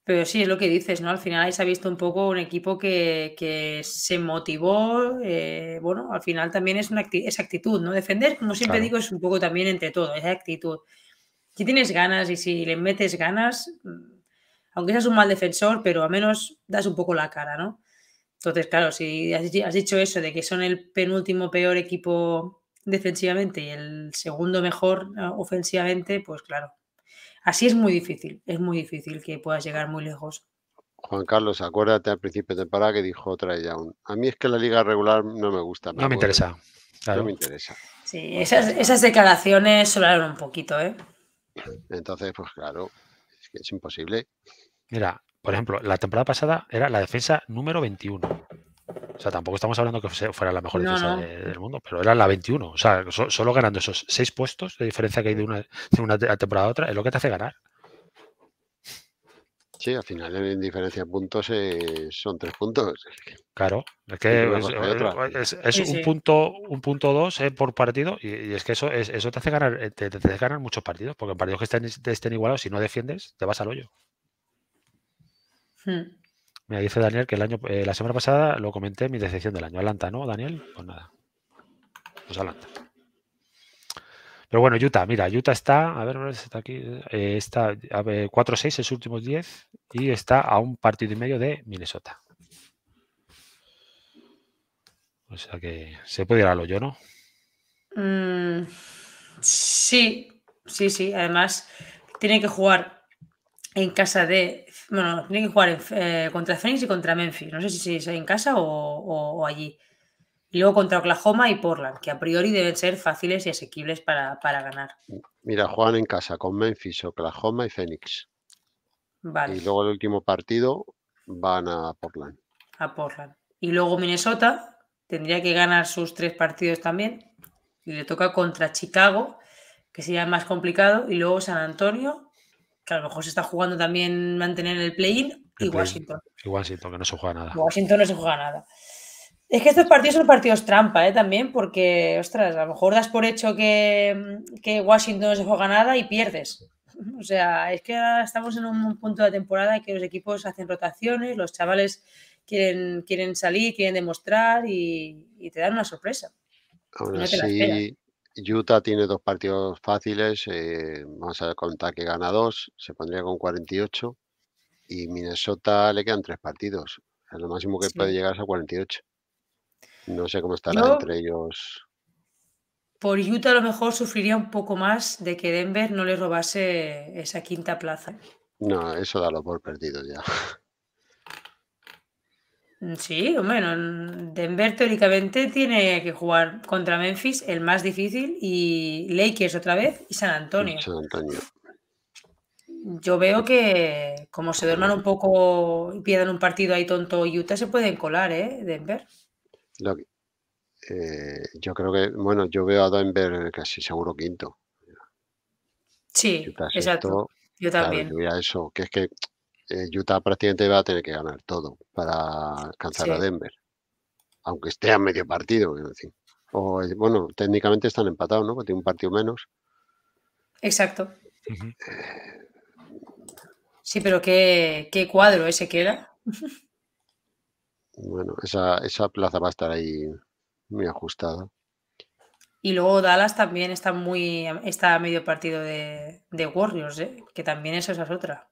Pero sí, es lo que dices, ¿no? Al final ahí se ha visto un poco un equipo que, que se motivó. Eh, bueno, al final también es una es actitud, ¿no? Defender, como siempre digo, es un poco también entre todo, es actitud. Si tienes ganas y si le metes ganas, mm, aunque seas un mal defensor, pero al menos das un poco la cara, ¿no? Entonces, claro, si has dicho eso de que son el penúltimo peor equipo defensivamente y el segundo mejor ah, ofensivamente, pues claro, así es muy difícil, es muy difícil que puedas llegar muy lejos. Juan Carlos, acuérdate al principio de temporada que dijo otra ella A mí es que la liga regular no me gusta. no me interesa. No me interesa. Sí, esas, declaraciones sonaron un poquito, ¿eh? Entonces, pues claro, es que es imposible. Mira, por ejemplo, la temporada pasada era la defensa número 21. O sea, tampoco estamos hablando que fuera la mejor defensa del mundo, pero era la 21. O sea, solo ganando esos seis puestos de diferencia que hay de una, temporada a otra es lo que te hace ganar. Sí, al final en diferencia de puntos eh, son tres puntos. Claro, es que es, eh, un punto, un punto dos eh, por partido y, es que eso, eso te hace ganar, te, hace ganar muchos partidos, porque en partidos que estén, igualados, si no defiendes, te vas al hoyo. Hmm. Me dice Daniel que el año, eh, la semana pasada lo comenté mi decepción del año. Atlanta, ¿no, Daniel? Pues nada. Pues Atlanta. Pero bueno, Utah, mira, Utah está, a ver, está aquí, eh, está 4-6 en sus últimos 10 y está a un partido y medio de Minnesota. O sea que se puede ir a lo yo, ¿no? Mm, sí, sí, sí. Además, tiene que jugar en casa de bueno, tiene que jugar eh, contra Phoenix y contra Memphis. No sé si es en casa o, allí. Y luego contra Oklahoma y Portland, que a priori deben ser fáciles y asequibles para, para ganar. Mira, juegan en casa con Memphis, Oklahoma y Phoenix. Vale. Y luego el último partido van a Portland. A Portland. Y luego Minnesota tendría que ganar sus tres partidos también. Y le toca contra Chicago, que sería más complicado. Y luego San Antonio que a lo mejor se está jugando también mantener el play-in y Washington. Y Washington, que no se juega nada. Washington no se juega nada. Es que estos partidos son partidos trampa, ¿eh? También, porque, ostras, a lo mejor das por hecho que, Washington no se juega nada y pierdes. O sea, es que estamos en un punto de temporada en que los equipos hacen rotaciones, los chavales quieren, quieren salir, quieren demostrar y, te dan una sorpresa. Ahora sí, Utah tiene dos partidos fáciles. Eh, vamos a contar que gana dos, se pondría con 48. Y Minnesota le quedan tres partidos. Lo máximo que puede llegar es a 48. No sé cómo estará entre ellos. Por Utah a lo mejor sufriría un poco más de que Denver no le robase esa quinta plaza. No, eso da lo por perdido ya. (laughs) Mm, sí, hombre, Denver teóricamente tiene que jugar contra Memphis, el más difícil, y Lakers otra vez, y San Antonio. San Antonio. Yo veo que como se duerman un poco y pierdan un partido ahí tonto Utah, se pueden colar, ¿eh? Denver. Eh, yo creo que, bueno, yo veo a Denver casi seguro quinto. Sí, exacto. yo también. eso, que es que eh, Utah prácticamente va a tener que ganar todo para alcanzar a Denver. Aunque esté a medio partido, O, eh, bueno, técnicamente están empatados, ¿no? Porque tiene un partido menos. Exacto. Sí, pero qué, cuadro ese que era. Bueno, esa, plaza va a estar ahí muy ajustada. Y luego Dallas también está muy está a medio partido de, de Warriors, ¿eh? que también eso esa es otra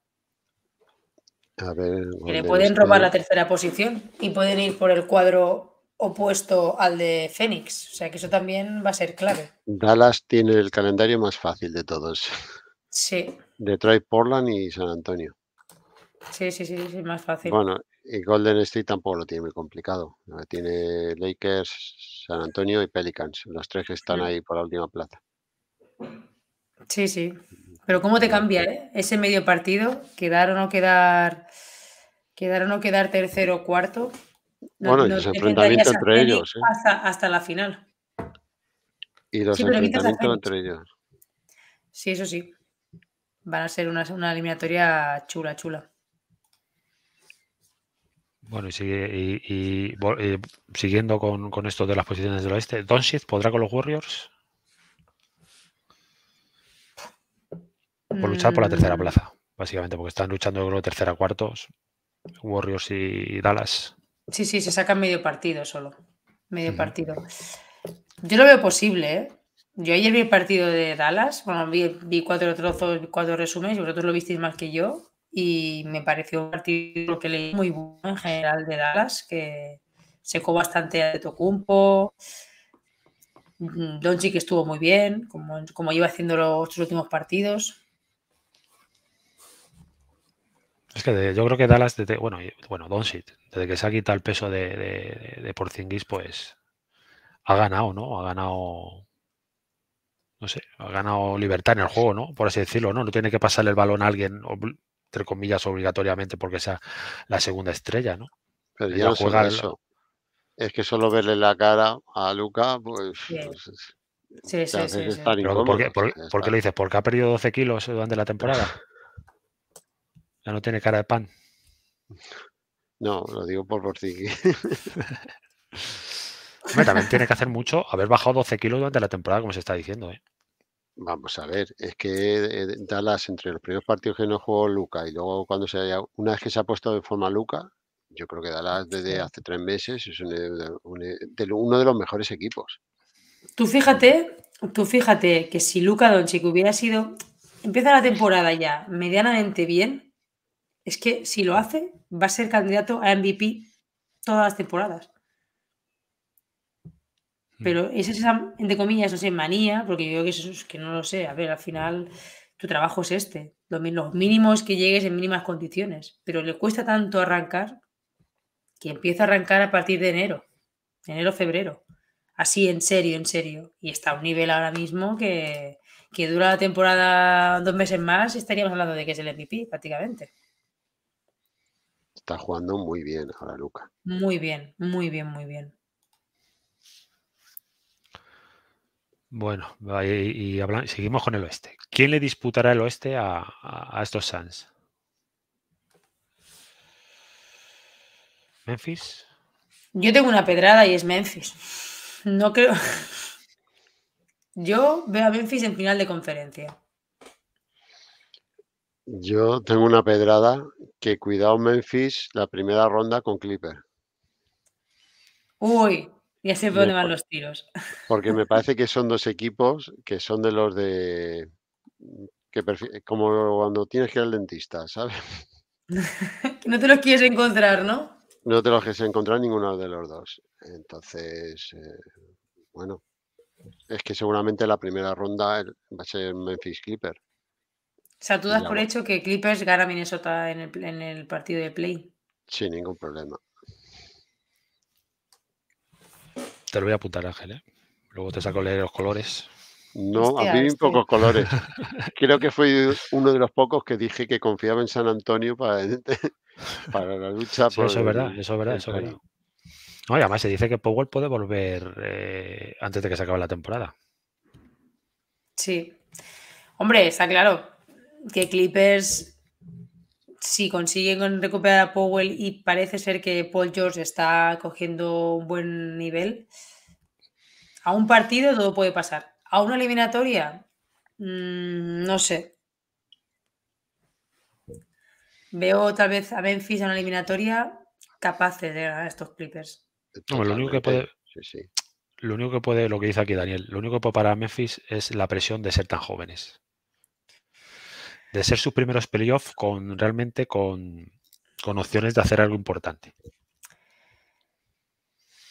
que le pueden robar la tercera posición y pueden ir por el cuadro opuesto al de Fénix. O sea que eso también va a ser clave. Dallas tiene el calendario más fácil de todos. Sí. Detroit, Portland y San Antonio. Sí, sí, sí, sí, más fácil. Bueno, y Golden State tampoco lo tiene muy complicado. Tiene Lakers, San Antonio y Pelicans. Los tres que están ahí por la última plaza. Sí, sí. Pero cómo te cambia, pues ¿eh? Ese medio partido, quedar o no quedar, quedar o no quedar tercero o cuarto. bueno, y los enfrentamientos entre ellos. ¿eh? Hasta, la final. Y los sí, enfrentamientos entre ellos. Sí, eso sí. Van a ser una, eliminatoria chula, chula. Bueno, y, eh, siguiendo con, esto de las posiciones del oeste, ¿Doncic podrá con los Warriors? por luchar por la tercera mm. plaza, básicamente, porque están luchando, de tercera cuartos, Warriors y Dallas. Sí, sí, se sacan medio partido solo. Medio partido. Yo lo veo posible, ¿eh? Yo ayer vi el partido de Dallas, bueno, vi, cuatro trozos, cuatro resúmenes, vosotros lo visteis más que yo, y me pareció un partido que leí muy bueno en general de Dallas, que secó bastante a Tocumpo. que mm, estuvo muy bien, como, como haciendo los últimos partidos. Es que yo creo que Dallas, desde, bueno, bueno, Doncic, desde que se ha quitado el peso de, de, Porzingis, pues ha ganado, ¿no? Ha ganado, no sé, ha ganado libertad en el juego, ¿no? Por así decirlo, ¿no? No tiene que pasarle el balón a alguien, entre comillas, obligatoriamente porque sea la segunda estrella, ¿no? Pero ya, eso. Es que solo verle la cara a Luca, pues... sí, pues, sí, sí, Porque, por, qué dices? ¿Porque ha perdido 12 kilos durante la temporada? (laughs) Ya no tiene cara de pan. No, lo digo por ti. (laughs) también tiene que hacer mucho haber bajado 12 kilos durante la temporada, como se está diciendo. ¿eh? Vamos a ver, es que eh, Dallas, entre los primeros partidos que no jugó Luca y luego cuando se haya, una vez que se ha puesto de forma Luca, yo creo que Dallas desde hace tres meses es eh, uno de los mejores equipos. Tú fíjate, tú fíjate que si Luca Doncic hubiera sido, empieza la temporada ya medianamente bien, es que si lo hace, va a ser candidato a MVP todas las temporadas. Mm. Pero es esa, entre comillas, no sé, manía, porque yo que eso es que no lo sé. A ver, al final tu trabajo es este. Lo mínimo mínimos que llegues en mínimas condiciones. Pero le cuesta tanto arrancar que empieza a arrancar a partir de enero. Enero, febrero. Así, en serio, en serio. Y está a un nivel ahora mismo que, que dura la temporada dos meses más y estaríamos hablando de que es el MVP prácticamente está jugando muy bien ahora Luca. Muy bien, muy bien, muy bien. Bueno, y, seguimos con el oeste. ¿Quién le disputará el oeste a, a estos Suns? ¿Memphis? Yo tengo una pedrada y es Memphis. No creo. (laughs) Yo veo a Memphis en final de conferencia. Yo tengo una pedrada que cuidado Memphis la primera ronda con Clipper. Uy, ya sé por dónde van los tiros. Porque me (laughs) parece que son dos equipos que son de los de. Mm, que como cuando tienes que ir al dentista, ¿sabes? (laughs) no te los quieres encontrar, ¿no? No te los quieres encontrar ninguno de los dos. Entonces, eh, bueno, es que seguramente la primera ronda va a ser Memphis Clipper. O sea, tú das por hecho que Clippers gana Minnesota en el, partido de play. Sin ningún problema. Te lo voy a apuntar, Ángel. ¿eh? Luego te saco leer los colores. No, a mí este. pocos colores. (laughs) Creo que fui uno de los pocos que dije que confiaba en San Antonio para, (laughs) para la lucha. Sí, por eso es verdad, eso es verdad, eso es verdad. además se dice que Powell puede volver eh, antes de que se acabe la temporada. Sí. Hombre, está claro que Clippers, si consiguen recuperar a Powell y parece ser que Paul George está cogiendo un buen nivel, a un partido todo puede pasar. A una eliminatoria, mm, no sé. Veo tal vez a Memphis en una eliminatoria capaces de ganar estos Clippers. lo único que puede. Lo único que puede, lo que dice aquí Daniel, lo único que puede parar a Memphis es la presión de ser tan jóvenes de ser sus primeros playoffs con realmente con, opciones de hacer algo importante.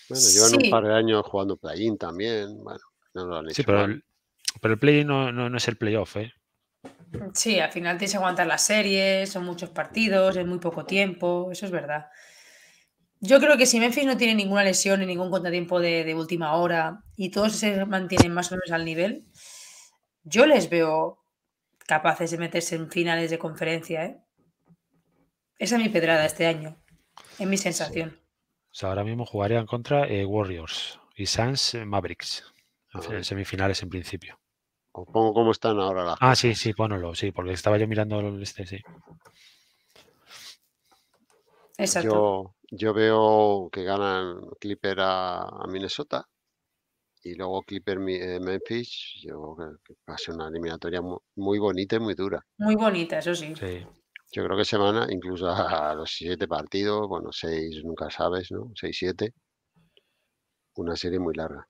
Bueno, llevan un par de años jugando play-in también. Bueno, no lo Sí, pero, el, play-in no, no, es el playoff, ¿eh? Sí, al final tienes que aguantar las series, son muchos partidos, es muy poco tiempo, eso es verdad. Yo creo que si Memphis no tiene ninguna lesión ni ningún contratiempo de, de última hora y todos se mantienen más o menos al nivel, yo les veo capaces de meterse en finales de conferencia. ¿eh? Esa es mi pedrada este año, es mi sensación. ahora mismo jugarían contra eh, Warriors y Sans eh, Mavericks en ah, semifinales en principio. Os pongo cómo están ahora las. Ah, sí, sí, ponlo, sí, porque estaba yo mirando este, sí. Exacto. Yo, veo que ganan Clipper a Minnesota y luego Clipper eh, Memphis, yo creo que va a ser una eliminatoria muy, bonita y muy dura. Muy bonita, eso sí. Yo creo que semana, incluso a los siete partidos, bueno, seis nunca sabes, ¿no? Seis, siete. Una serie muy larga.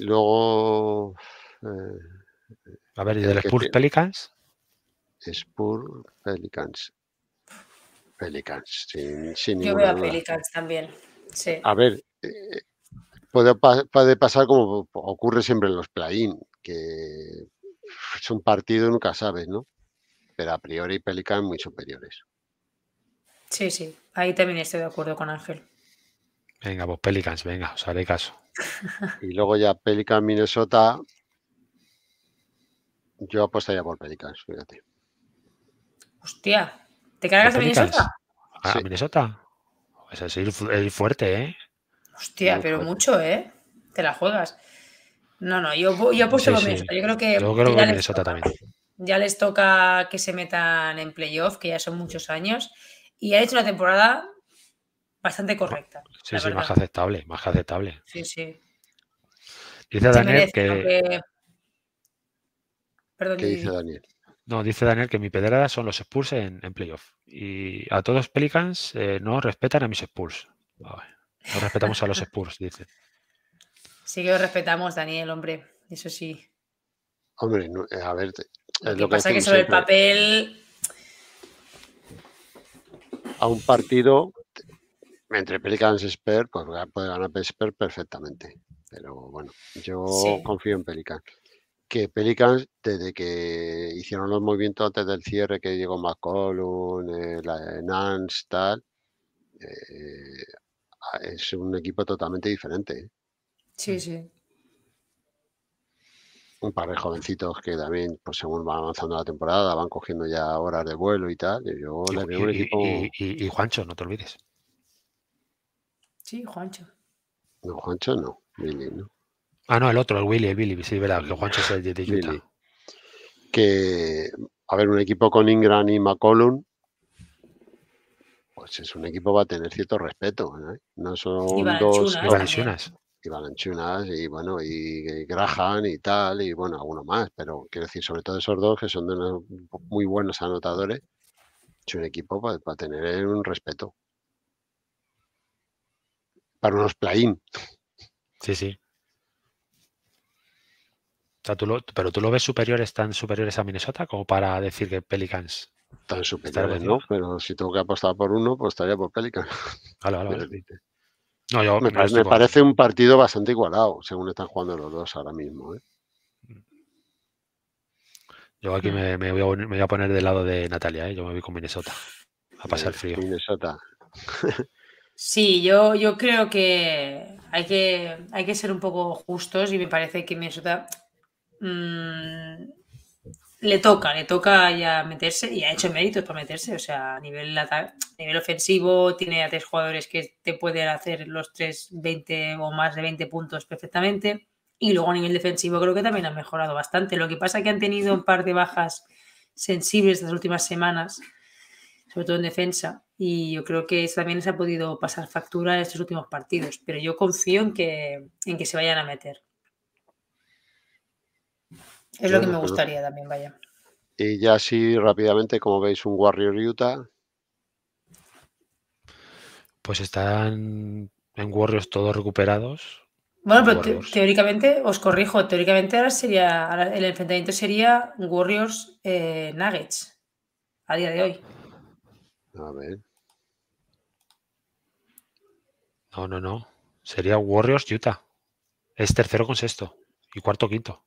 luego. Eh, a ver, ¿y del Spurs Pelicans? Spurs Pelicans. Pelicans, sin, Yo veo a Pelicans también. Sí. A ver, eh, puede, pasar como ocurre siempre en los play que es un partido, nunca sabes, ¿no? Pero a priori Pelican muy superiores. Sí, sí, ahí también estoy de acuerdo con Ángel. Venga, pues Pelicans, venga, os haré caso. y luego ya Pelican Minnesota. Yo apostaría por Pelicans, fíjate. Hostia, ¿te cargas a Minnesota? ¿A ah, Minnesota? Pues es ir, fuerte, ¿eh? Hostia, pero mucho, ¿eh? Te la juegas. No, no, yo, yo apuesto sí, mismo. Yo creo que. que, Ya les toca que se metan en playoff, que ya son muchos años. Y ha hecho una temporada bastante correcta. Sí, sí, más aceptable, más aceptable. Sí, sí. Dice Daniel que... Perdón, ¿Qué dice Daniel? No, dice Daniel que mi pedrada son los Spurs en, playoff. Y a todos Pelicans eh, no respetan a mis Spurs nos respetamos a los Spurs, dice. Sí que lo respetamos, Daniel, hombre. Eso sí. Hombre, eh, a ver, lo que, pasa que sobre el papel. A un partido entre Pelicans y Spurs, pues puede ganar Spurs perfectamente. Pero bueno, yo confío en Pelicans. Que Pelicans, desde que hicieron los movimientos antes del cierre, que llegó McCollum, eh, la, Nance, tal, eh, Ah, es un equipo totalmente diferente. ¿eh? Sí, mm. sí. Un par de jovencitos que también, pues según va avanzando la temporada, van cogiendo ya horas de vuelo y tal. Y yo Juancho, no te olvides. Sí, Juancho. No, Juancho no, Billy, ¿no? Ah, no, el otro, el Willy, el Billy, sí, verdad, que Juancho es el de Utah. Que, a ver, un equipo con Ingram y McCollum, pues es un equipo va a tener cierto respeto, ¿eh? ¿no? son dos y Balanchunas. Y Balanchunas y bueno, y Graham y tal, y bueno, alguno más, pero quiero decir, sobre todo esos dos que son de unos muy buenos anotadores, es un equipo para, tener un respeto. Para unos play Sí, sí. pero tú lo ves superiores, tan superiores a Minnesota como para decir que Pelicans tan Pero si tengo que apostar por uno, pues estaría por Pelican. (laughs) me, parece, un partido bastante igualado, según están jugando los dos ahora mismo. ¿eh? Mm. Yo aquí me, voy a, poner del lado de Natalia, ¿eh? yo me voy con Minnesota a pasar frío. Minnesota. Sí, yo, yo creo que hay, que hay que ser un poco justos y me parece que Minnesota mmm, le toca, le toca ya meterse y ha hecho méritos para meterse. O sea, a nivel, a nivel ofensivo tiene a tres jugadores que te pueden hacer los tres 20 o más de 20 puntos perfectamente. Y luego a nivel defensivo creo que también ha mejorado bastante. Lo que pasa es que han tenido un par de bajas sensibles las últimas semanas, sobre todo en defensa. Y yo creo que eso también se ha podido pasar factura en estos últimos partidos. Pero yo confío en que, en que se vayan a meter. Es lo que me gustaría también, vaya. Y ya así rápidamente, como veis, un Warrior Utah. Pues están en Warriors todos recuperados. Bueno, pero teóricamente, os corrijo, teóricamente ahora sería, el enfrentamiento sería Warriors eh, Nuggets a día de hoy. A ver. No, no, no. Sería Warriors Utah. Es tercero con sexto y cuarto quinto.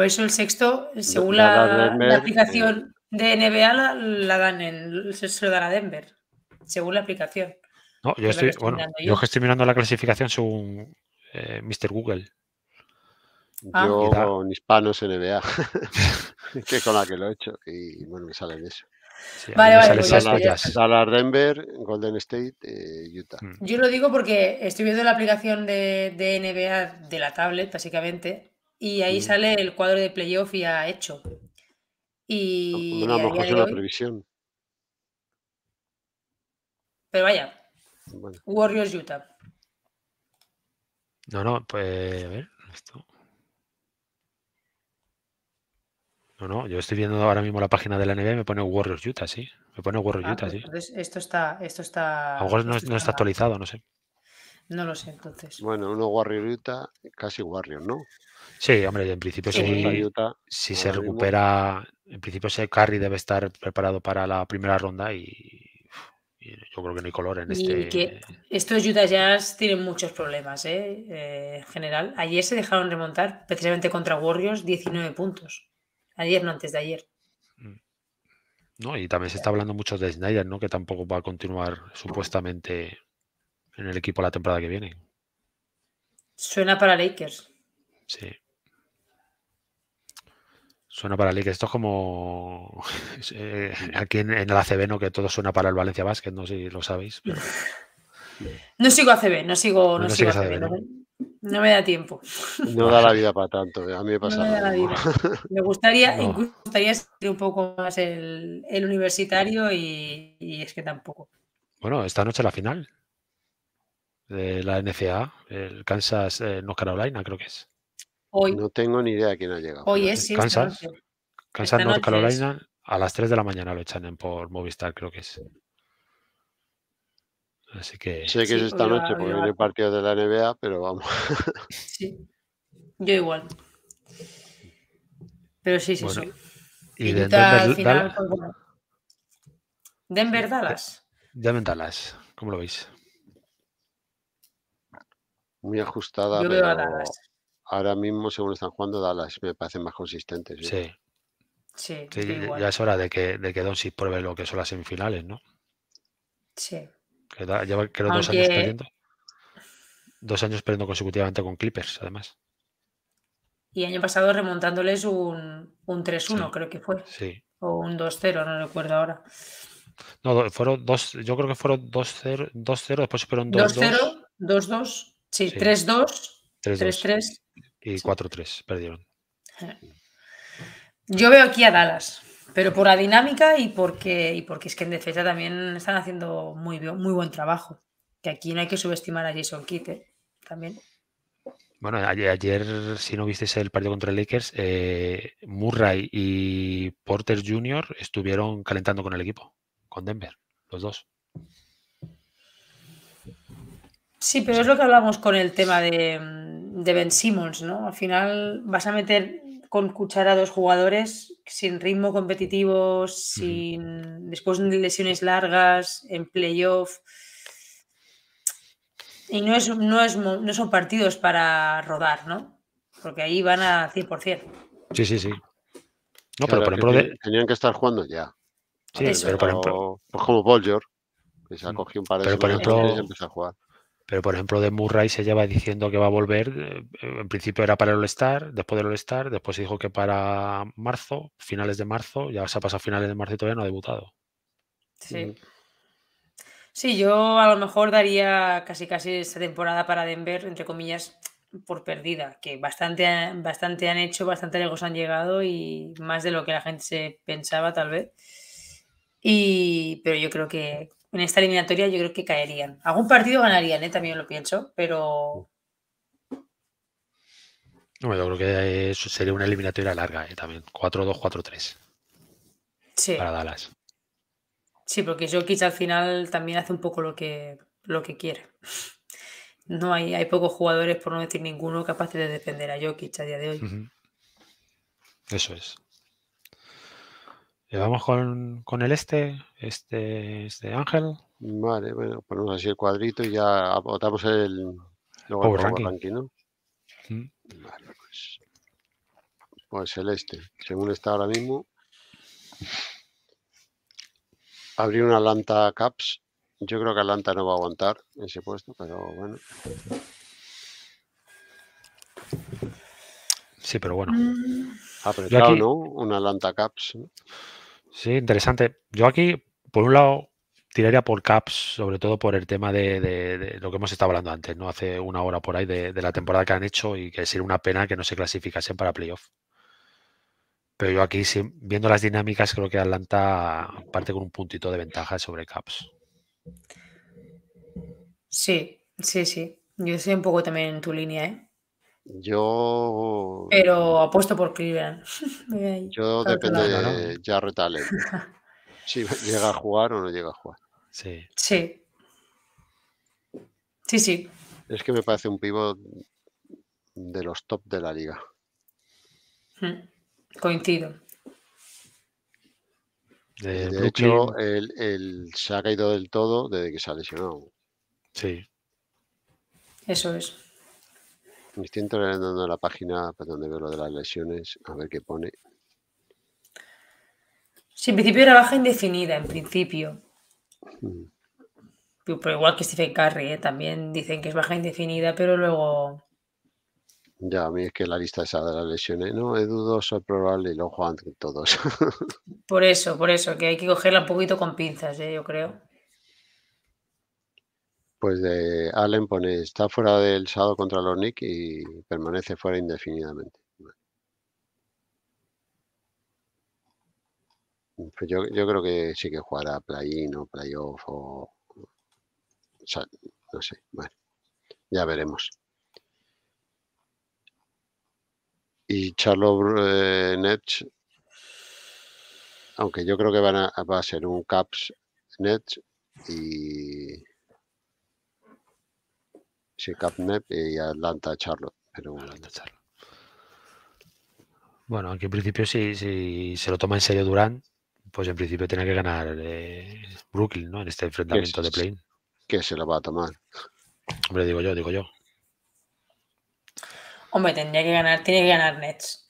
Por eso el sexto, según la, aplicación eh. de NBA, la, dan en, se lo dan a Denver, según la aplicación. No, yo, estoy, yo. estoy mirando la clasificación según eh, Mr. Google. Ah. yo en hispanos NBA, (laughs) que con la que lo he hecho, y bueno, me sale de eso. vale, vale. Dallas, pues Denver, Golden State, eh, Utah. Mm. Yo lo digo porque estoy viendo la aplicación de, de, NBA de la tablet, básicamente, y ahí sale el cuadro de playoff ya hecho. Y no, mejor previsión. Pero vaya, Warriors Utah. No, no, pues a ver, esto. No, no, yo estoy viendo ahora mismo la página de la NBA y me pone Warriors Utah, sí. Me pone Warriors ah, Utah, pues sí. Entonces esto está, esto está. A no, está... actualizado, no sé. No lo sé, entonces. Bueno, uno Warriors Utah, casi Warriors, ¿no? Sí, hombre, en principio si, se recupera, en principio ese carry debe estar preparado para la primera ronda y, yo creo que no hay color en este. Que estos Utah Jazz tienen muchos problemas, ¿eh? eh, en general. Ayer se dejaron remontar, precisamente contra Warriors, 19 puntos. Ayer, no antes de ayer. Mm. No, y también se está eh. hablando mucho de Snyder, ¿no? Que tampoco va a continuar supuestamente en el equipo la temporada que viene. Suena para Lakers. Sí. Suena para que Esto es como (laughs) eh, aquí en, la el ACB, ¿no? Que todo suena para el Valencia Basket, no sé si lo sabéis. (laughs) No sigo ACB, no sigo, no, ¿no? me da tiempo. (laughs) No da la vida para tanto, a mí me pasa. me, gustaría, incluso un poco más el, universitario y, es que tampoco. Bueno, esta noche la final de la NCAA, el Kansas eh, North Carolina, creo que es. Hoy. No tengo ni idea de quién ha llegado. Hoy es sí, Kansas, Kansas North Carolina, a las 3 de la mañana lo echan en por Movistar, creo que es. Así que. Sé que es esta noche porque viene partido de la NBA, pero vamos. Sí, yo igual. Pero sí, sí, bueno. Y, Denver, final, pues Dallas. Denver Dallas. Dallas, ¿cómo lo veis? Muy ajustada. Yo veo a Dallas ahora mismo, según están jugando, me parecen más consistentes. Sí. sí. ya es hora de que, de que pruebe lo que son las semifinales, ¿no? Sí. lleva creo dos años perdiendo. Dos años perdiendo consecutivamente con Clippers, además. Y año pasado remontándoles un, 3-1, creo que fue. Sí. O un 2-0, no recuerdo ahora. No, fueron dos, yo creo que fueron 2-0, 2-0, después fueron 2-2. 2-0, 2-2, sí, 3-2, 3-3 y 4-3 perdieron. Yo veo aquí a Dallas, pero por la dinámica y porque, y porque es que en defensa también están haciendo muy, muy buen trabajo. Que aquí no hay que subestimar a Jason Kitt ¿eh? también. Bueno, ayer, si no visteis el partido contra el Lakers, eh, Murray y Porter Jr. estuvieron calentando con el equipo, con Denver, los dos. Sí, pero es lo que hablamos con el tema de, de Ben Simmons, ¿no? Al final vas a meter con cuchara a dos jugadores sin ritmo competitivo, sin después de lesiones largas, en playoff. Y no, es, no, es, no son partidos para rodar, ¿no? Porque ahí van a 100%. Sí, sí, sí. No, pero por ejemplo. Tenían que estar jugando ya. Sí, pero, por ejemplo. Pues como Bolger, que se ha mm. cogido un par de pero, y empezó a jugar. Pero, por ejemplo, de Murray se lleva diciendo que va a volver. Eh, en principio era para el All-Star, después del All-Star, después se dijo que para marzo, finales de marzo, ya se ha pasado finales de marzo y todavía no ha debutado. Sí. Mm. Sí, yo a lo mejor daría casi casi esta temporada para Denver, entre comillas, por perdida, que bastante, bastante han hecho, bastante lejos han llegado y más de lo que la gente se pensaba tal vez. Y, pero yo creo que, en esta eliminatoria yo creo que caerían. Algún partido ganarían, ¿eh? también lo pienso, pero... No, yo creo que eso sería una eliminatoria larga ¿eh? también. 4-2, 4-3. Sí. Para Dallas. Sí, porque Jokic al final también hace un poco lo que, lo que quiere. No hay, hay pocos jugadores, por no decir ninguno, capaces de defender a Jokic a día de hoy. Eso es. Llevamos vamos con, el este? Este, este Ángel. Vale, bueno, ponemos así el cuadrito y ya votamos el, luego power mm. Vale, pues, pues el este, según está ahora mismo. Abrir una Atlanta Caps. Yo creo que Atlanta no va a aguantar ese puesto, pero bueno. Sí, pero bueno. Mm. apretado ¿no? Una Atlanta Caps. ¿no? Sí, interesante. Yo aquí, por un lado, tiraría por Caps, sobre todo por el tema de, lo que hemos estado hablando antes, ¿no? Hace una hora por ahí de, de la temporada que han hecho y que sería una pena que no se clasificasen para playoff. Pero yo aquí, viendo las dinámicas, creo que Atlanta parte con un puntito de ventaja sobre Caps. Sí, sí, sí. Yo estoy un poco también en tu línea, ¿eh? Yo. Pero apuesto por Cleveland. (laughs) Yo depende de (laughs) si llega a jugar o no llega a jugar. Sí. Sí. Sí, sí. Es que me parece un pivo de los top de la liga. Hmm. Coincido. De, hecho, él, se ha caído del todo desde que se ha lesionado. Sí. Eso es. Me estoy entrando en la página donde veo lo de las lesiones, a ver qué pone. Sí, en principio era baja indefinida, en principio. Mm. Pero igual que Stephen Curry, ¿eh? también dicen que es baja indefinida, pero luego... Ya, a mí es que la lista esa de las lesiones, no, es dudoso, es probable y lo juegan todos. (laughs) por eso, por eso, que hay que cogerla un poquito con pinzas, ¿eh? yo creo. Pues de eh, Allen pone, está fuera del sábado contra los Knicks y permanece fuera indefinidamente. Mm, pues yo, yo, creo que sí que jugará play-in o playoff o, o sea, no sé, bueno, ya veremos. Y Charlo eh, Nets, aunque yo creo que van va a ser un Caps Nets y y Atlanta Charlotte. Pero bueno. aquí en principio si, se lo toma en serio Durán, pues en principio tiene que ganar eh, Brooklyn, ¿no? En este enfrentamiento de play Que se lo va a tomar. Hombre, digo yo, digo yo. Hombre, tendría que ganar, tiene que ganar Nets.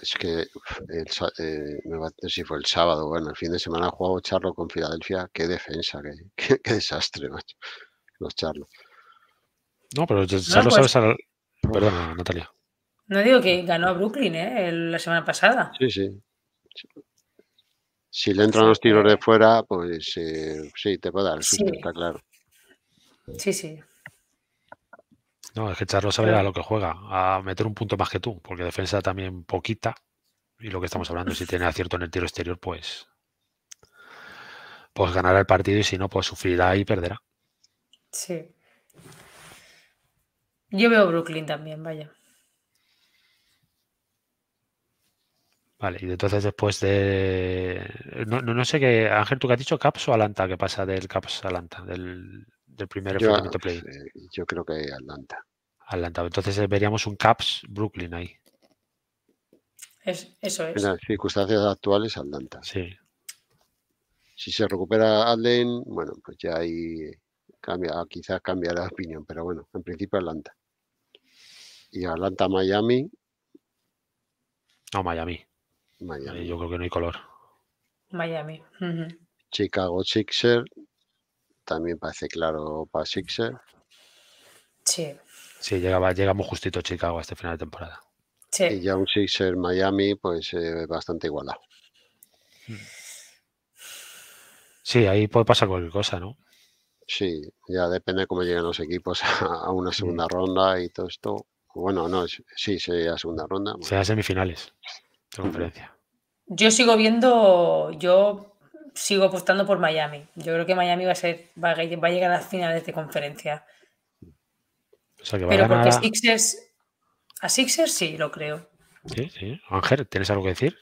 Es que eh, si fue el sábado, bueno, el fin de semana ha jugado Charlo con Filadelfia. Qué defensa, qué, (laughs) qué desastre, macho los Charlos. No, pero charlos pues sabes Perdona, Natalia. No digo que ganó a Brooklyn, ¿eh? La semana pasada. Sí, sí. Si le entran los tiros de fuera, pues eh, sí, te puede dar está claro. Sí, sí. No, es que Charlo sabe a lo que juega, a meter un punto más que tú, porque defensa también poquita. Y lo que estamos hablando, si tiene acierto en el tiro exterior, pues, pues ganará el partido y si no, pues sufrirá y perderá. Sí. Yo veo Brooklyn también, vaya. Vale, y entonces después de. No, sé qué. Ángel, ¿tú que has dicho Caps o Atlanta? ¿Qué pasa del Caps Atlanta? Del, del primer yo, play. Eh, yo creo que Atlanta. Atlanta. Entonces eh, veríamos un Caps Brooklyn ahí. eso es. En las circunstancias actuales, Atlanta. Sí. Si se recupera Allen, bueno, pues ya hay quizás cambia la opinión, pero bueno, en principio Atlanta. Y Atlanta, Miami. No, Miami. Miami. Yo creo que no hay color. Miami. Chicago Sixer. También parece claro para Sixer. Sí. Sí, llegaba, llegamos justito a Chicago a este final de temporada. Y ya un Sixer Miami, pues eh, bastante igualado. Sí, ahí puede pasar cualquier cosa, ¿no? Sí, ya depende cómo lleguen los equipos (laughs) a una segunda ronda y todo esto. Bueno, no, sí, sería segunda ronda. sea, semifinales de conferencia. Yo sigo viendo, yo sigo apostando por Miami. Yo creo que Miami va a ser, va a, llegar a finales de conferencia. Pero porque Sixers, a Sixers sí, lo creo. Sí, sí. Ángel, ¿tienes algo que decir?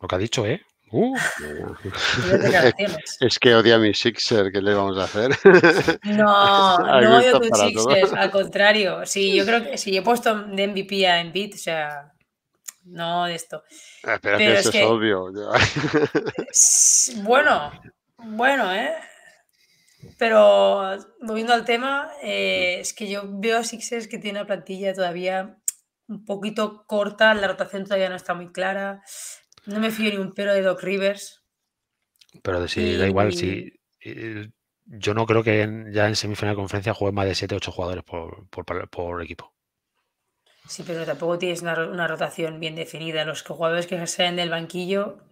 Lo que ha dicho, ¿eh? Uh, (laughs) (laughs) es que odia a mi Sixer, ¿qué le vamos a hacer? No, (laughs) no odio tu Sixer, al contrario. Sí, yo creo que si sí, he puesto de MVP a Embiid, o sea, no de esto. Ah, eso es, obvio. bueno, bueno, ¿eh? Pero volviendo al tema, eh, es que yo veo a Sixers que tiene una plantilla todavía un poquito corta, la rotación todavía no está muy clara. No me fío ni un pelo de Doc Rivers. Pero si da igual, si eh, yo no creo que ya en semifinal de conferencia jueguen más de 7 o 8 jugadores por, equipo. Sí, pero tampoco tienes una, una, rotación bien definida. Los jugadores que salen del banquillo,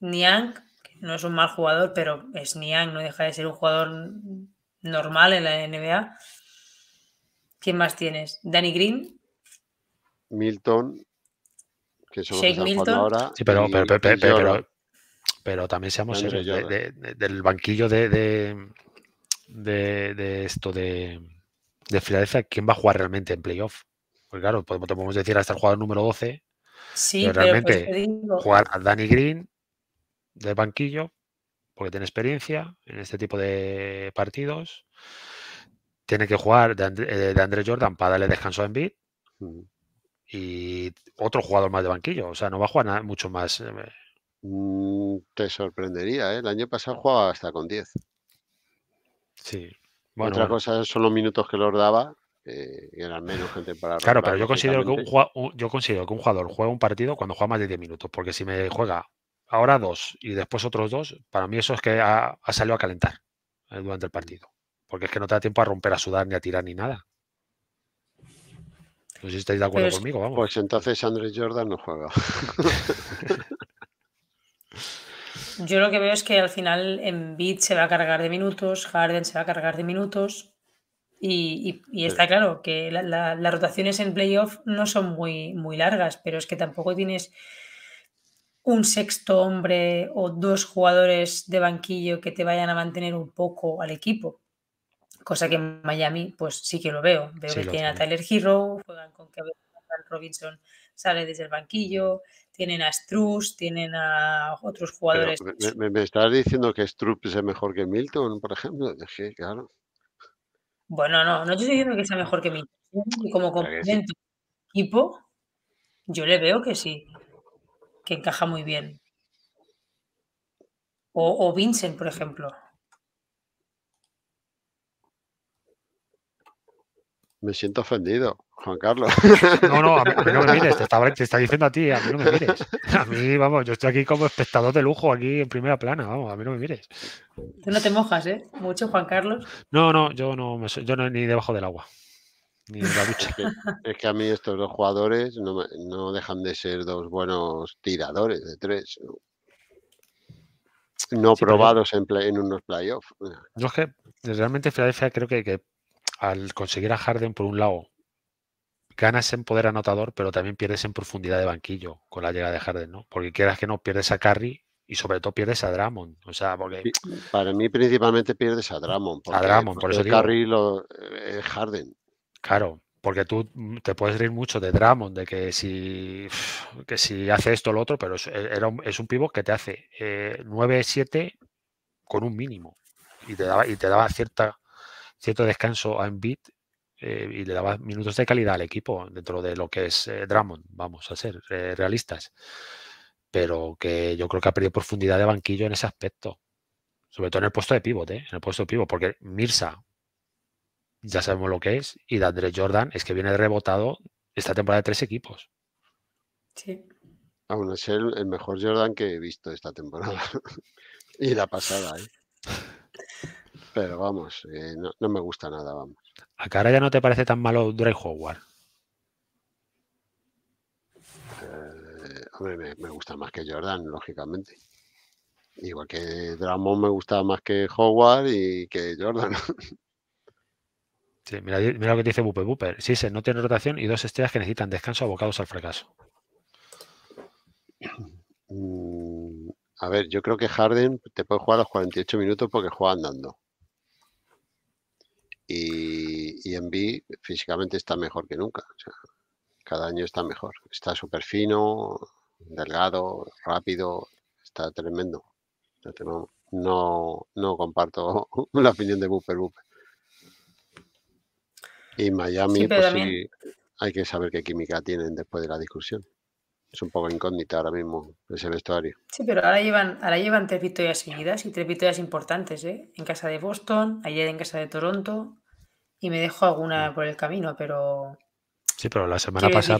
Niang, que no es un mal jugador, pero es Niang, no deja de ser un jugador normal en la NBA. ¿Quién más tienes? ¿Danny Green? Milton que sí, pero, pero, también seamos serios. del banquillo de, esto de, de Filadelfia, ¿quién va a jugar realmente en playoff? Pues claro, podemos, decir hasta ah, el jugador número 12. Sí, pues, realmente jugar a Danny Green del banquillo, porque tiene experiencia en este tipo de partidos. Tiene que jugar de, Andrés eh, André Jordan para darle descanso a Embiid. Mm y otro jugador más de banquillo. O sea, no va a jugar mucho más. Eh, mm, te sorprendería, ¿eh? El año pasado ah. jugaba hasta con 10. Sí. Otra cosa son los minutos que los daba, eh, eran menos gente para. Claro, pero yo considero, que un, yo considero que un jugador juega un partido cuando juega más de 10 minutos, porque si me juega ahora dos y después otros dos, para mí eso es que ha, salido a calentar eh, durante el partido, porque es que no te da tiempo a romper, a sudar, ni a tirar, ni nada. Pues si estáis de acuerdo pues conmigo, vamos. Pues entonces Andrés Jordan no juega. (laughs) Yo lo que veo es que al final en Embiid se va a cargar de minutos, Harden se va a cargar de minutos y, está claro que las rotaciones en playoff no son muy, muy largas, pero es que tampoco tienes un sexto hombre o dos jugadores de banquillo que te vayan a mantener un poco al equipo. Cosa que en Miami, pues sí que lo veo. Veo que tienen a Tyler Hero, juegan con que Robinson sale desde el banquillo, tienen a Struz, tienen a otros jugadores. ¿me, estás diciendo que Struz es mejor que Milton, por ejemplo? claro. Bueno, no, no estoy diciendo que sea mejor que Milton. Como complemento equipo, yo le veo que sí, que encaja muy bien. o Vincent, por ejemplo. Me siento ofendido, Juan Carlos. No, no, a mí, no me mires, te está, diciendo a ti, a mí no me mires. (laughs) A mí, vamos, yo estoy aquí como espectador de lujo, aquí en primera plana, vamos, a mí no me mires. Tú no te mojas, ¿eh? Mucho, Juan Carlos. No, no, yo no, yo no ni debajo del agua. Ni en la ducha. Es que, a mí estos dos jugadores no, dejan de ser dos buenos tiradores de tres no probados en, en unos playoffs. Yo es que realmente Filadelfia creo que, al conseguir a Harden, por un lado, ganas en poder anotador, pero también pierdes en profundidad de banquillo con la llegada de Harden, ¿no? Porque quieras que no, pierdes a Curry y sobre todo pierdes a Dramond. O sea, Para mí principalmente pierdes a Dramond. a Dramond, por eso digo. Curry lo, eh, Harden. Claro, porque tú te puedes reír mucho de Dramond, de que si, si hace esto o lo otro, pero es, un, es pivot que te hace 9-7 eh, con un mínimo y te daba, y te daba cierta cierto descanso a Embiid eh, y le daba minutos de calidad al equipo dentro de lo que es eh, Dramon, vamos a ser eh, realistas. Pero que yo creo que ha perdido profundidad de banquillo en ese aspecto. Sobre todo en el puesto de pivote, en el puesto de pivot, porque Mirsa ya sabemos lo que es y Dandre Jordan es que viene rebotado esta temporada de tres equipos. Sí. Aún es el, el mejor Jordan que he visto esta temporada (laughs) y la pasada. ¿eh? Pero vamos, eh, no, me gusta nada, vamos. ¿A cara ya no te parece tan malo Drake Howard? Eh, hombre, me, gusta más que Jordan, lógicamente. Igual que Draymond me gusta más que Howard y que Jordan. (laughs) Sí, mira, lo que dice Bupe Bupe, Sí, se no tiene rotación y dos estrellas que necesitan descanso abocados al fracaso. Mm, a ver, yo creo que Harden te puede jugar los 48 minutos porque juega andando y, en B, físicamente está mejor que nunca. cada año está mejor. Está súper fino, delgado, rápido, está tremendo. No, comparto (laughs) la opinión de Booper Booper. Y Miami, pues sí, hay que saber qué química tienen después de la discusión. Es un poco incógnita ahora mismo ese vestuario. Sí, pero ahora llevan, ahora llevan tres victorias seguidas y tres victorias importantes, ¿eh? En casa de Boston, ayer en casa de Toronto y me dejo alguna por el camino, pero. Sí, pero la semana pasada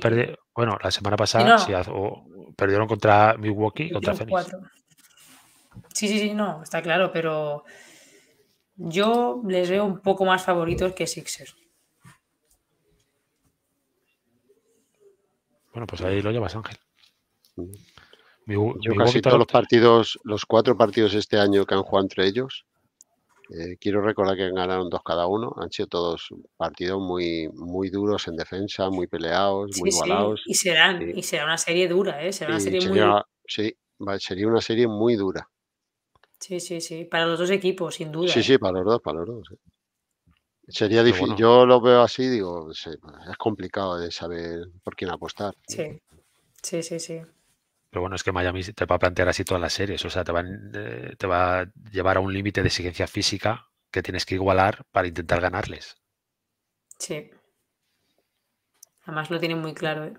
Bueno, la semana pasada perdieron contra Milwaukee y contra Phoenix. Sí, sí, sí, no, está claro, pero yo les veo un poco más favoritos que Sixers. Bueno, pues ahí lo llevas, Ángel. Mm. yo casi todos los partidos, los cuatro partidos este año que han jugado entre ellos, eh, quiero recordar que ganaron dos cada uno. Han sido todos partidos muy, muy duros en defensa, muy peleados, muy igualados. Y, serán, y, será una serie dura, ¿eh? Será una serie sería, muy... Sí, sería una serie muy dura. Sí, sí, sí. Para los dos equipos, sin duda. Sí, ¿eh? sí, para los dos, para los dos. Sería difícil. Yo lo veo así, digo, es complicado de saber por quién apostar. Sí, sí, sí, sí. Pero bueno, es que Miami te va a plantear así todas las series, o sea, eh, te, va a llevar a un límite de exigencia física que tienes que igualar para intentar ganarles. Sí. Además lo tienen muy claro. ¿eh?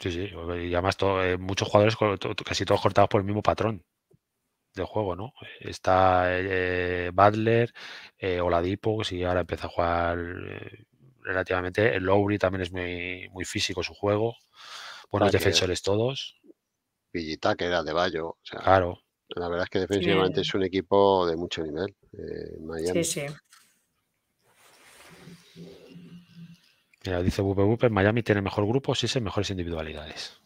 Sí, sí, y además eh, muchos jugadores casi todos cortados por el mismo patrón de juego, ¿no? Está Butler, Oladipo, que si ahora empieza a jugar relativamente. El Lowry también es muy, muy físico su juego. Buenos defensores todos. Villita, que era de Bayo. O sea, claro. La verdad es que defensivamente es un equipo de mucho nivel. Eh, Miami. dice Bupe Miami tiene mejor grupo, sí, mejores individualidades.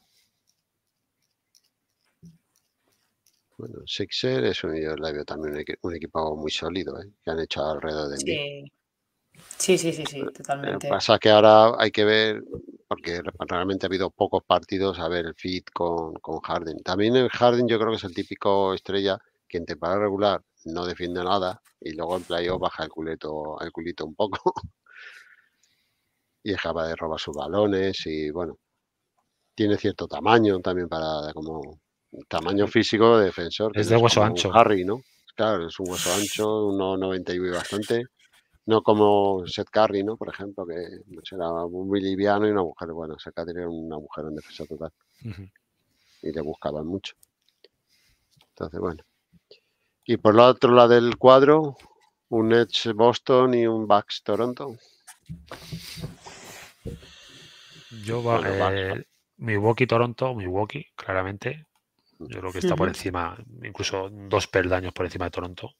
Bueno, Sixer es un, yo también un, equipo muy sólido, ¿eh? que han hecho alrededor de mí. Sí, sí, sí, sí, totalmente. Pasa que ahora hay que ver, porque realmente ha habido pocos partidos, a ver el fit con, con Harden. También el Harden yo creo que es el típico estrella que en temporada regular no defiende nada y luego en playoff baja el culito, el culito un poco (laughs) y es de robar sus balones y bueno, tiene cierto tamaño también para como tamaño físico de defensor. es de hueso ancho. Harry, ¿no? Claro, es un hueso ancho, 1,91 y bastante. No como Seth Curry, ¿no? Por ejemplo, que era muy liviano y una mujer, bueno, Seth Curry era una mujer en defensa total. Y le buscaban mucho. Entonces, bueno. Y por la otro lado del cuadro, un Edge Boston y un Bucks Toronto. Yo va bueno, eh, mi Milwaukee Toronto, Milwaukee, claramente. Yo creo que está por encima, incluso dos peldaños por encima de Toronto.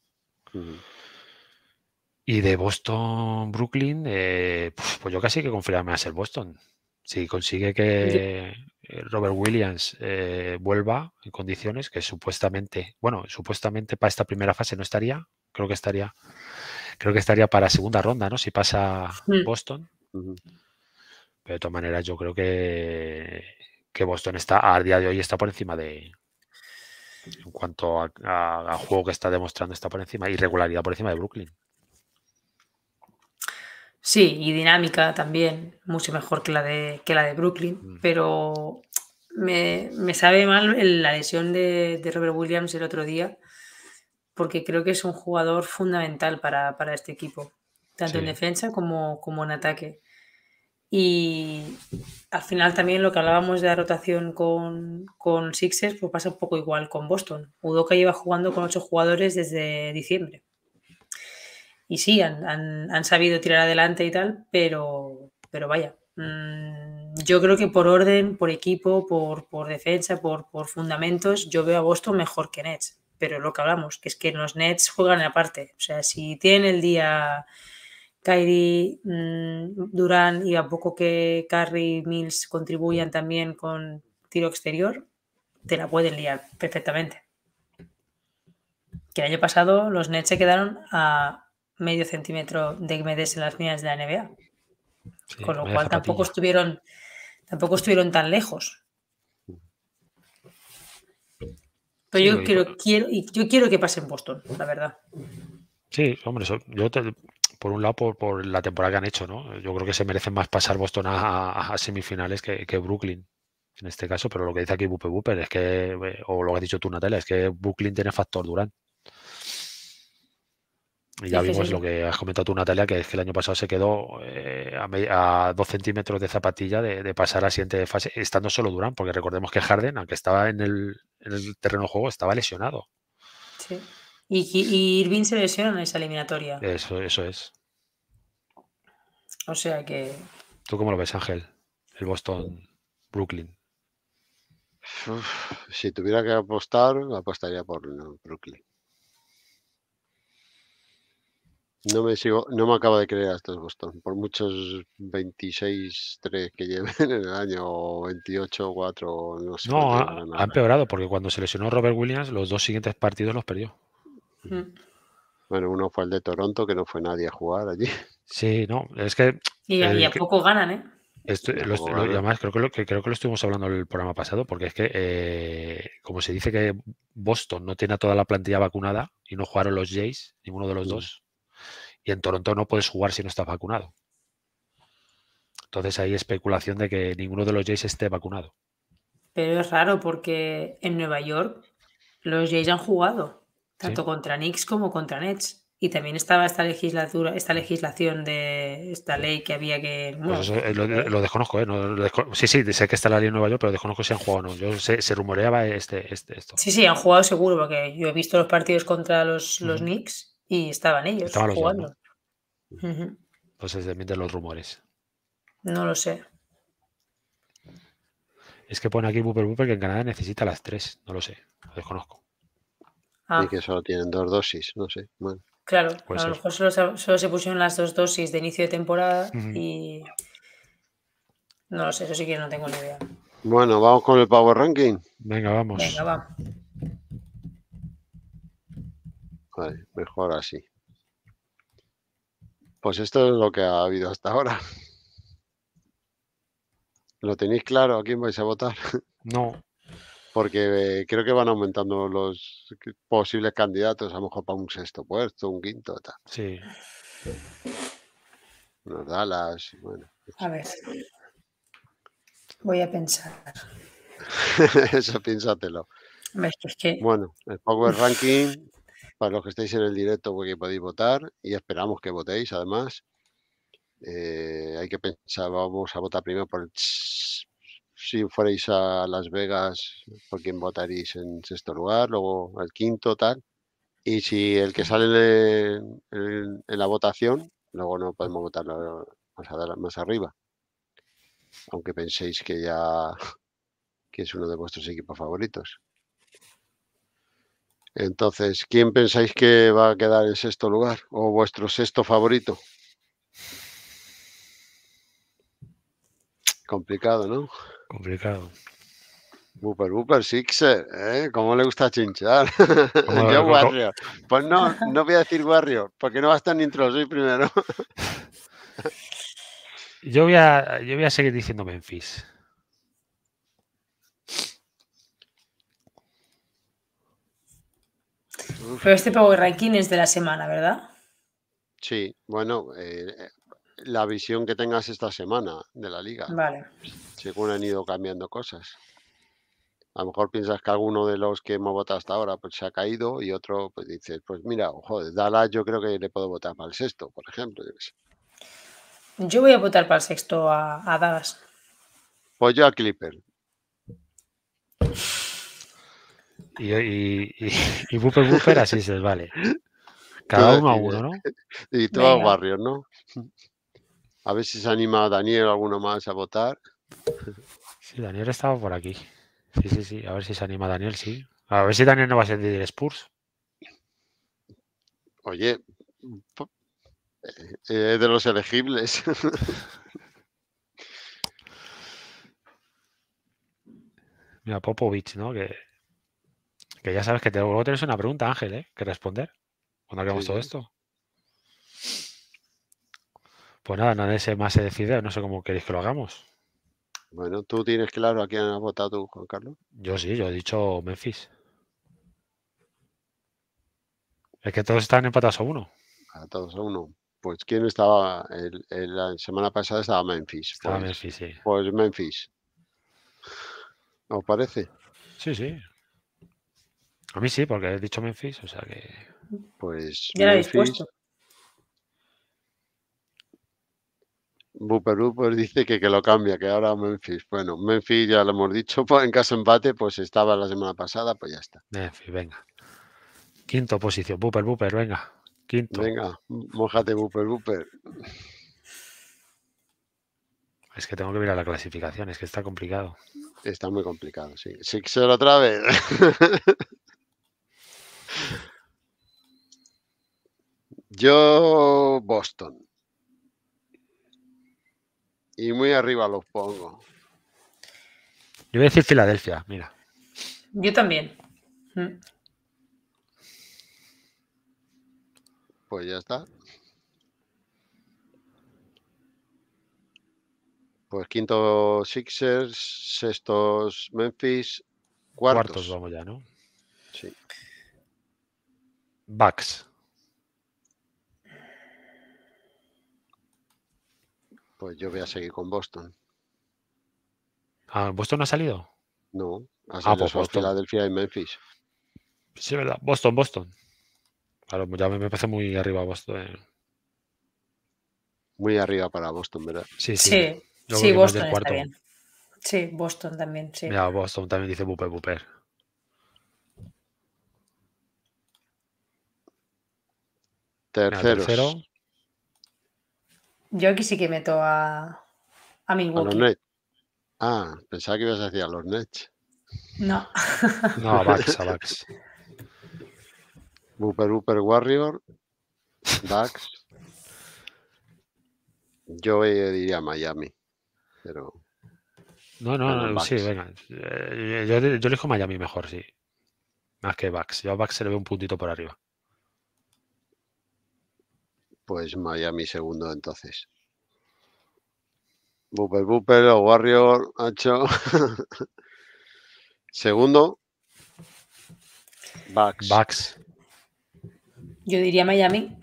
Y de Boston, Brooklyn, eh, pues yo casi que confiarme a ser Boston. Si consigue que eh, Robert Williams eh, vuelva en condiciones que supuestamente, bueno, supuestamente para esta primera fase no estaría, creo que estaría, creo que estaría para segunda ronda, ¿no? Si pasa hmm. Boston. Pero de todas maneras, yo creo que, que Boston está, al día de hoy está por encima de, en cuanto a, juego que está demostrando, está por encima, irregularidad por encima de Brooklyn. Sí, y dinámica también, mucho mejor que la de, que la de Brooklyn, mm. pero me, sabe mal la lesión de, Robert Williams el otro día, porque creo que es un jugador fundamental para, este equipo, tanto en defensa como, como en ataque. Y al final también lo que hablábamos de la rotación con, Sixers, pues pasa un poco igual con Boston. Udoca lleva jugando con ocho jugadores desde diciembre y sí, han, sabido tirar adelante y tal, pero, pero vaya, mm, yo creo que por orden, por equipo, por, defensa, por, fundamentos, yo veo a Boston mejor que Nets, pero lo que hablamos, que es que los Nets juegan aparte, o sea, si tienen el día Kyrie, mm, Durán y a poco que Curry, Mills contribuyan también con tiro exterior, te la pueden liar perfectamente. Que el año pasado los Nets se quedaron a medio centímetro de que en las finales de la NBA. Con lo cual tampoco estuvieron, tampoco estuvieron tan lejos. Pero yo, quiero quiero, y yo quiero que pasen Boston, la verdad. Sí, hombre, yo por un lado por, la temporada que han hecho, ¿no? Yo creo que se merecen más pasar Boston a, semifinales que, Brooklyn en este caso, pero lo que dice aquí Bupe Buper es que, eh, o lo que has dicho tú, Natalia, es que Brooklyn tiene factor Durant. Y ya vimos lo que has comentado tú, Natalia, que es que el año pasado se quedó eh, a, dos centímetros de zapatilla de, pasar a la siguiente fase, estando solo Durán, porque recordemos que Harden, aunque estaba en el, terreno de juego, estaba lesionado. Sí. Y, y, Irving se lesiona en esa eliminatoria. Eso, eso es. O sea que. ¿Tú cómo lo ves, Ángel? El Boston, Brooklyn. si tuviera que apostar, apostaría por Brooklyn. No me sigo, no me acaba de creer hasta estos Boston, por muchos 26-3 que lleven (laughs) en el año, o 28-4, no sé. No, ha, empeorado, porque cuando se lesionó Robert Williams, los dos siguientes partidos los perdió. Hmm. Bueno, uno fue el de Toronto, que no fue nadie a jugar allí. (laughs) Sí, no, es que. Y, a poco ganan, ¿eh? además, creo que, lo, que, creo que lo estuvimos hablando en el programa pasado, porque es que, eh, como se dice que Boston no tiene a toda la plantilla vacunada y no jugaron los Jays, ninguno de los dos en Toronto no puedes jugar si no estás vacunado. Entonces hay especulación de que ninguno de los Jays esté vacunado. Pero es raro porque en Nueva York los Jays han jugado, tanto contra Knicks como contra Nets. Y también estaba esta legislatura, esta legislación de esta ley que había que. Pues eh, eh, lo, desconozco, eh, sí, sí, sé que está la ley en Nueva York, pero desconozco si han jugado o no. Yo se, rumoreaba este, este, esto. Sí, sí, han jugado seguro, porque yo he visto los partidos contra los, Knicks y estaban ellos jugando. Entonces pues se los rumores. No lo sé. Es que pone aquí Booper Booper que en Canadá necesita las tres. No lo sé, lo desconozco. Ah. Y que solo tienen dos dosis, no sé. Claro, a lo mejor solo, se pusieron las dos dosis de inicio de temporada y. No lo sé, eso sí que no tengo ni idea. Bueno, vamos con el Power Ranking. Venga, vamos. Venga, Vale, mejor así. Pues esto es lo que ha habido hasta ahora. (laughs) ¿Lo tenéis claro a quién vais a votar? (laughs) No. Porque eh, creo que van aumentando los posibles candidatos, a lo mejor para un sexto puesto, un quinto, tal. Sí. Unos Dallas, bueno. A ver. Voy a pensar. (laughs) Eso piénsatelo. Bueno, el Power Ranking para los que estáis en el directo porque podéis votar y esperamos que votéis además. Eh, hay que pensar, vamos a votar primero por si fuerais a Las Vegas, por quién votaréis en sexto lugar, luego el quinto, tal. Y si el que sale en, la votación, luego no podemos votar más, más arriba. Aunque penséis que ya (laughs) es uno de vuestros equipos favoritos. Entonces, ¿quién pensáis que va a quedar en sexto lugar o vuestro sexto favorito? Complicado, ¿no? Complicado. Buper, Sixer, ¿eh? ¿Cómo le gusta chinchar? (laughs) Yo, Warrior. Pues no, no voy a decir barrio, porque no va a estar ni intro, soy primero. (laughs) yo, voy a, yo voy a seguir diciendo Memphis. Pero este Power Ranking es de la semana, ¿verdad? Sí, bueno, eh, la visión que tengas esta semana de la liga. Vale. Según han ido cambiando cosas. A lo mejor piensas que alguno de los que hemos votado hasta ahora pues, se ha caído y otro pues dices, pues mira, ojo, Dala yo creo que le puedo votar para el sexto, por ejemplo. Yo, voy a votar para el sexto a, a Dallas. Pues yo a Clipper. y, y, y, (laughs) Buffer Buffer así se vale. Cada uno a uno, ¿no? (laughs) Y todos los barrios, ¿no? (laughs) A ver si se anima Daniel o alguno más a votar. Sí, Daniel estaba por aquí. Sí, sí, sí. A ver si se anima Daniel, sí. A ver si Daniel no va a sentir Spurs. Oye, es eh, eh, de los elegibles. Mira, Popovich, ¿no? Que ya sabes que te, luego tienes una pregunta, Ángel, ¿eh? que responder cuando hagamos todo esto. Pues nada, nadie se más se decide, no sé cómo queréis que lo hagamos. Bueno, ¿tú tienes claro a quién has votado Juan Carlos? Yo sí, yo he dicho Memphis. Es que todos están empatados a uno. Ah, uno. Pues ¿quién estaba? la semana pasada estaba Memphis. Pues. Memphis, sí. Pues Memphis. ¿Os parece? Sí, sí. A mí sí, porque he dicho Memphis, o sea que. Pues. Ya lo dice que, que lo cambia, que ahora Memphis. Bueno, Memphis ya lo hemos dicho, (laughs) en caso de empate, pues estaba la semana pasada, pues ya está. Memphis, venga. Quinto posición, Buper, Buper, venga. Quinto. Venga, mojate, Buper, Buper. Es que tengo que mirar la clasificación, es que está complicado. Está muy complicado, sí. Sixer otra vez. (laughs) Yo, Boston. Y muy arriba los pongo. Yo voy a decir Filadelfia, mira. Yo también. Mm. Pues ya está. Pues quinto Sixers, sextos Memphis, cuartos. Cuartos vamos ya, ¿no? Sí. Bucks. Pues yo voy a seguir con Boston. Ah, ¿Boston no ha salido? No, ha ah, salido ah, pues Filadelfia y Memphis. Sí, verdad. Boston, Boston. Claro, ya me, parece muy arriba Boston. Eh. Muy arriba para Boston, ¿verdad? Sí, sí. Sí, Boston está bien. Sí, Boston también, sí. Mira, Boston también dice Buper Buper. Tercero. Yo aquí sí que meto a, a Milwaukee. ah, pensaba que ibas a decir a los Nets. No. (laughs) no, a Vax, a Vax. Warrior, Bucks Yo eh, diría Miami, pero. No, no, no, sí, venga. Eh, yo, yo, elijo Miami mejor, sí. Más que Bucks. Yo a Bucks se le ve un puntito por arriba pues Miami segundo entonces. Booper, o Warrior, ancho. (laughs) segundo. Bucks. Yo diría Miami.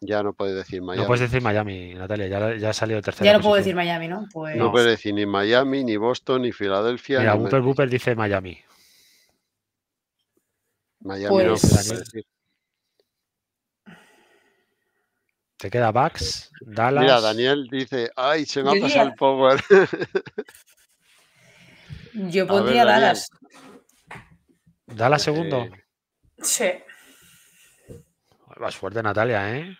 Ya no puedes decir Miami. No puedes decir Miami, Natalia, ya, ha salido tercero. Ya no puedo decir Miami, ¿no? Pues no puedes decir ni Miami, ni Boston, ni Filadelfia. Mira, Bupper, Booper dice Miami. Miami no pues se queda Bax, Dallas. Mira, Daniel dice, ay, se me ha pasado el power. (laughs) Yo pondría Dallas. Dallas segundo. Sí. Vas fuerte, Natalia, ¿eh?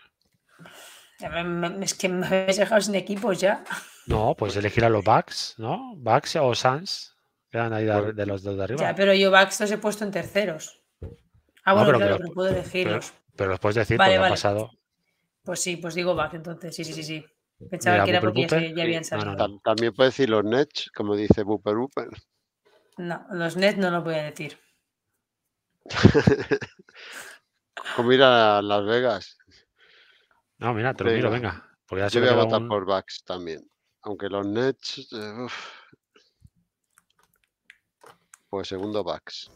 Es que me habéis dejado sin equipos ya. No, pues elegir a los Bucks, ¿no? Bucks o Suns. Quedan ahí de, los dos de arriba. Ya, pero yo Bucks los he puesto en terceros. Ah, bueno, no, pero claro, puedo elegirlos. Pero, los puedes decir vale, porque ha pasado. Pues sí, pues digo back entonces, sí, sí, sí, sí. Pensaba que era porque ya, habían salido. También puede decir los Nets, como dice Booper Booper. No, los Nets no lo voy a decir. como ir a Las Vegas. No, mira, te lo miro, venga. Yo voy a votar por backs también. Aunque los Nets. Eh, pues segundo backs.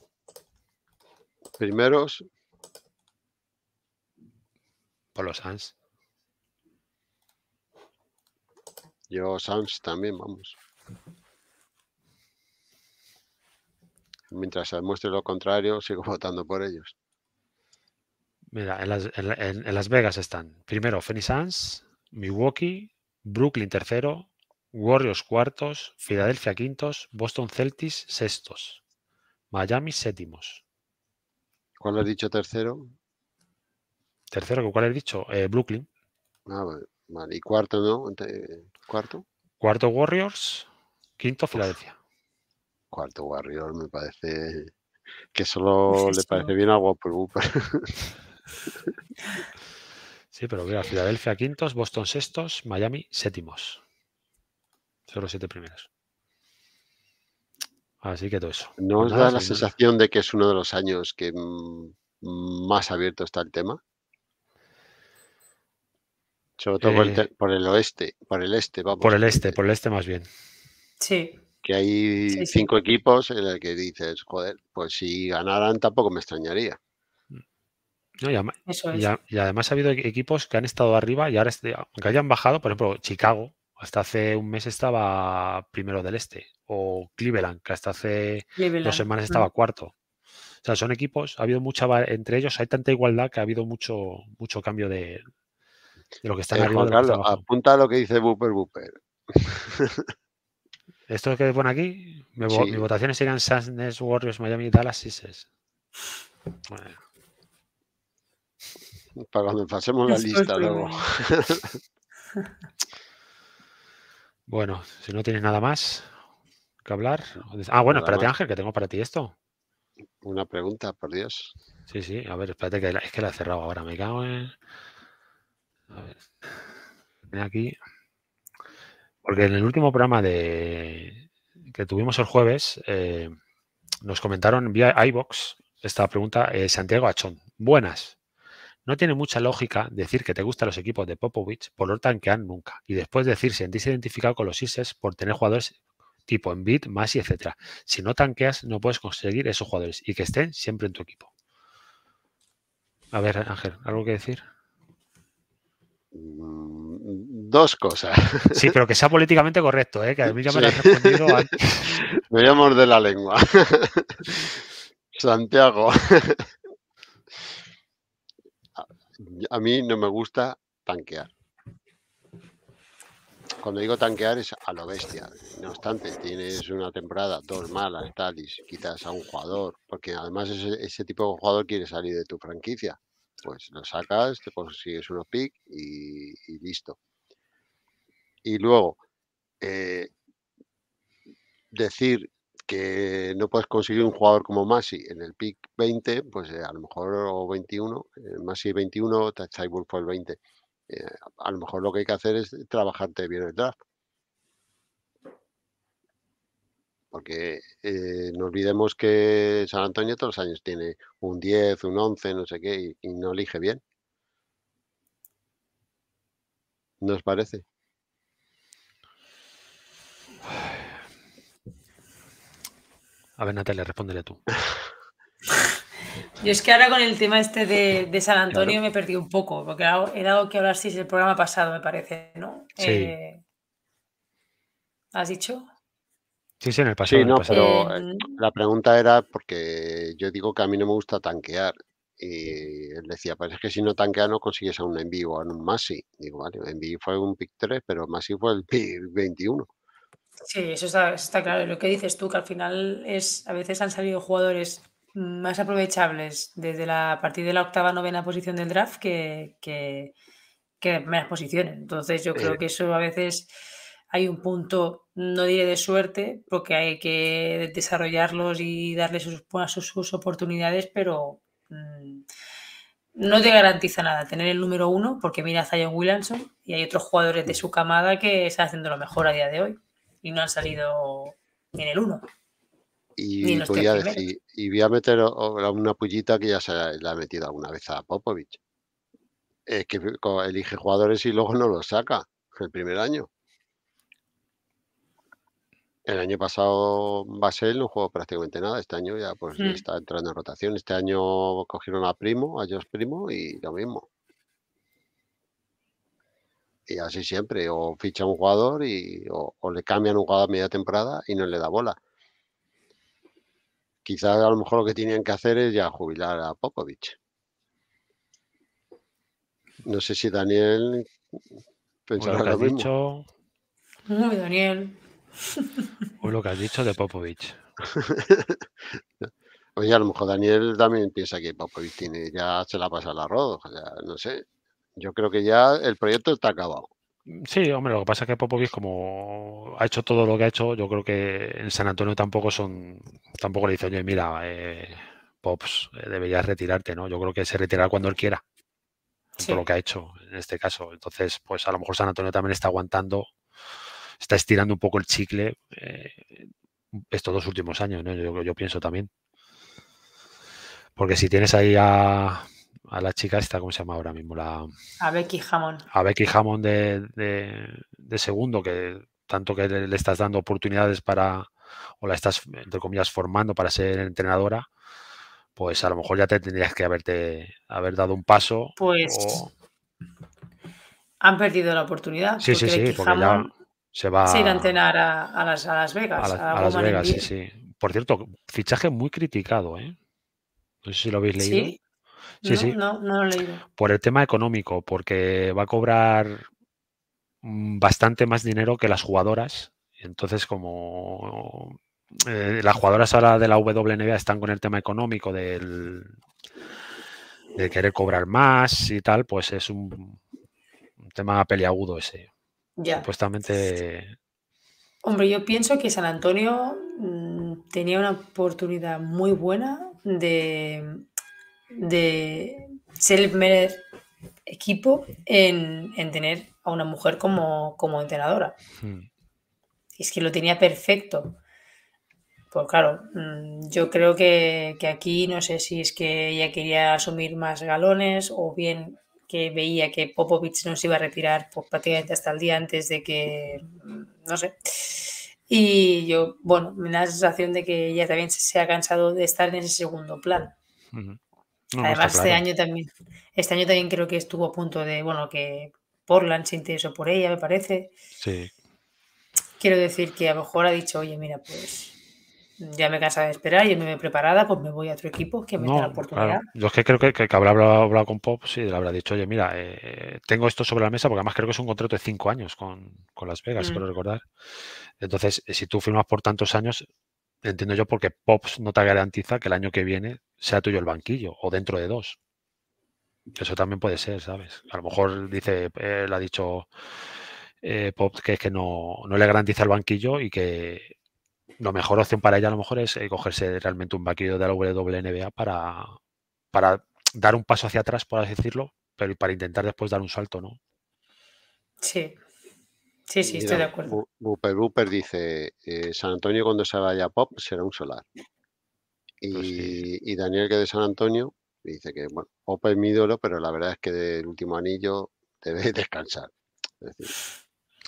Primeros. Por los Suns. Yo Sans también, vamos. Mientras se demuestre lo contrario, (laughs) sigo votando por ellos. Mira, en Las, Vegas están primero Phoenix Suns, Milwaukee, Brooklyn tercero, Warriors cuartos, Filadelfia quintos, Boston Celtics sextos, Miami séptimos. ¿Cuál has dicho tercero? Tercero, ¿cuál has dicho? Eh, Brooklyn. Ah, Vale, y cuarto, ¿no? ¿Cuarto? Cuarto Warriors, quinto Filadelfia. Cuarto Warriors me parece que solo (laughs) le parece bien a Whopper (laughs) Sí, pero mira, Filadelfia quintos, Boston sextos, Miami séptimos. los siete primeros. Así que todo eso. ¿No pues os da la sensación de que es uno de los años que más abierto está el tema? Sobre todo eh, por, el, oeste, por el este, vamos. Por el este, por el este más bien. Sí. Que hay cinco equipos en el que dices, joder, pues si ganaran tampoco me extrañaría. y, además, además ha habido equipos que han estado arriba y ahora, este, aunque hayan bajado, por ejemplo, Chicago, hasta hace un mes estaba primero del este, o Cleveland, que hasta hace dos semanas estaba cuarto. O sea, son equipos, ha habido mucha, entre ellos hay tanta igualdad que ha habido mucho, mucho cambio de, lo que eh, apunta a lo que dice Booper Booper. (laughs) Esto que pone aquí, mi, mis votaciones serían Suns, Warriors, Miami, Dallas, Sixers. Bueno. Para cuando pasemos la lista luego. (laughs) bueno, si no tienes nada más que hablar. Ah, bueno, espérate, Ángel, que tengo para ti esto. Una pregunta, por Dios. Sí, sí, a ver, espérate, que es que la he cerrado ahora, me cago en ver. aquí. Porque en el último programa de que tuvimos el jueves, eh, nos comentaron vía iBox esta pregunta, eh, Santiago Achón. Buenas. No tiene mucha lógica decir que te gustan los equipos de Popovich por no tanquear nunca y después decir sentís identificado con los ises por tener jugadores tipo Embiid, y etcétera. Si no tanqueas, no puedes conseguir esos jugadores y que estén siempre en tu equipo. A ver, Ángel, ¿algo que decir? Mm, dos cosas. Sí, pero que sea políticamente correcto, ¿eh? que a mí ya me lo has respondido (laughs) antes. a de la lengua. (laughs) Santiago. (laughs) A mí no me gusta tanquear. Cuando digo tanquear es a lo bestia. No obstante, tienes una temporada, dos malas, tal, y quitas a un jugador, porque además ese tipo de jugador quiere salir de tu franquicia pues lo sacas, te consigues unos pick y, listo. Y luego, eh, decir que no puedes conseguir un jugador como Masi en el pick 20, pues eh, a lo mejor o 21, eh, Masi 21, fue el 20. a lo mejor lo que hay que hacer es trabajarte bien el draft. porque eh, no olvidemos que San Antonio todos los años tiene un 10, un 11, no sé qué, y, no elige bien. ¿Nos parece? A ver, Natalia, respóndele tú. (laughs) Yo es que ahora con el tema este de, San (laughs) Antonio me he perdido un poco, porque he dado que hablar si es el programa pasado, me parece, ¿no? Sí. Eh, ¿Has dicho? Sí, sí, en el pasado. Sí, no, pero eh, em. la pregunta era porque yo digo que a mí no me gusta tanquear. Y él decía, pues es que si no tanqueas no consigues a un Envy o a un Masi. Digo, vale, Envy fue un pick 3, pero Masi fue el pick 21. Sí, eso está, claro. Lo que dices tú, que al final es, a veces han salido jugadores más aprovechables desde la, partida partir de la octava, novena posición del draft que, que, que menos posiciones. Entonces yo creo eh. que eso a veces hay un punto, no diré de suerte, porque hay que desarrollarlos y darles sus, oportunidades, pero mm, no te garantiza nada tener el número uno, porque mira a Zion Williamson y hay otros jugadores de su camada que están haciendo lo mejor a día de hoy y no han salido en el uno. Y, voy a, y voy a meter una pullita que ya se la ha metido alguna vez a Popovich. Es que elige jugadores y luego no los saca el primer año. El año pasado Basel no jugó prácticamente nada, este año ya pues mm. está entrando en rotación. Este año cogieron a Primo, a Josh Primo y lo mismo. Y así siempre, o ficha un jugador y, o, le cambian un jugador a media temporada y no le da bola. Quizás a lo mejor lo que tenían que hacer es ya jubilar a Popovich. No sé si Daniel pensaba lo, que lo mismo. Dicho... No, Daniel, o (laughs) pues lo que has dicho de Popovich. (laughs) Oye, a lo mejor Daniel también piensa que Popovich tiene, ya se la pasa la roda o no sé. Yo creo que ya el proyecto está acabado. Sí, hombre, lo que pasa es que Popovich, como ha hecho todo lo que ha hecho, yo creo que en San Antonio tampoco son, tampoco le dicen, oye, mira, eh, Pops, eh, deberías retirarte, ¿no? Yo creo que se retirará cuando él quiera, todo lo que ha hecho en este caso. Entonces, pues a lo mejor San Antonio también está aguantando está estirando un poco el chicle eh, estos dos últimos años, ¿no? Yo, pienso también. Porque si tienes ahí a, la chica esta, ¿cómo se llama ahora mismo? La, a Becky Jamón. A Becky Jamón de, segundo, que tanto que le, estás dando oportunidades para, o la estás, entre comillas, formando para ser entrenadora, pues a lo mejor ya te tendrías que haberte, haber dado un paso. Pues han perdido la oportunidad. Sí, sí, sí, porque ya se va. a irá a entrenar a, las, Vegas. A, Las Vegas, sí, sí. Por cierto, fichaje muy criticado, ¿eh? No sé si lo habéis leído. Sí, No, No, lo he leído. Por el tema económico, porque va a cobrar mm, bastante más dinero que las jugadoras. Entonces, como eh, las jugadoras ahora de la WNBA están con el tema económico del, de querer cobrar más y tal, pues es un, un tema peliagudo ese. Supuestamente. Hombre, yo pienso que San Antonio mm, tenía una oportunidad muy buena de, de ser el primer equipo en, tener a una mujer como, entrenadora. Hmm. Es que lo tenía perfecto. Pues claro, mm, yo creo que, que, aquí no sé si es que ella quería asumir más galones o bien que veía que Popovich no se iba a retirar pues, prácticamente hasta el día antes de que, no sé. Y yo, bueno, me da la sensación de que ella también se ha cansado de estar en ese segundo plan. Además, este año también, este año también creo que estuvo a punto de, bueno, que Portland se eso por ella, me parece. Sí. Quiero decir que a lo mejor ha dicho, oye, mira, pues ya me cansaba de esperar, yo me he preparada, pues me voy a otro equipo que me da la oportunidad. Claro. Yo es que creo que, que, habrá hablado, con Pops y le habrá dicho, oye, mira, eh, tengo esto sobre la mesa, porque además creo que es un contrato de cinco años con, Las Vegas, quiero mm. recordar. Entonces, eh, si tú firmas por tantos años, entiendo yo porque Pops no te garantiza que el año que viene sea tuyo el banquillo o dentro de dos. Eso también puede ser, ¿sabes? A lo mejor dice, él eh, ha dicho eh, Pop que es que no, no le garantiza el banquillo y que la mejor opción para ella a lo mejor es eh, cogerse realmente un vaquero de la WNBA para, para dar un paso hacia atrás, por así decirlo, pero para intentar después dar un salto, ¿no? Sí. Sí, sí, estoy de acuerdo. Buper dice, eh, San Antonio cuando se vaya pop será un solar. Y, pues Daniel, que de San Antonio, dice que, bueno, pop es mi ídolo, pero la verdad es que del último anillo debe (laughs) descansar.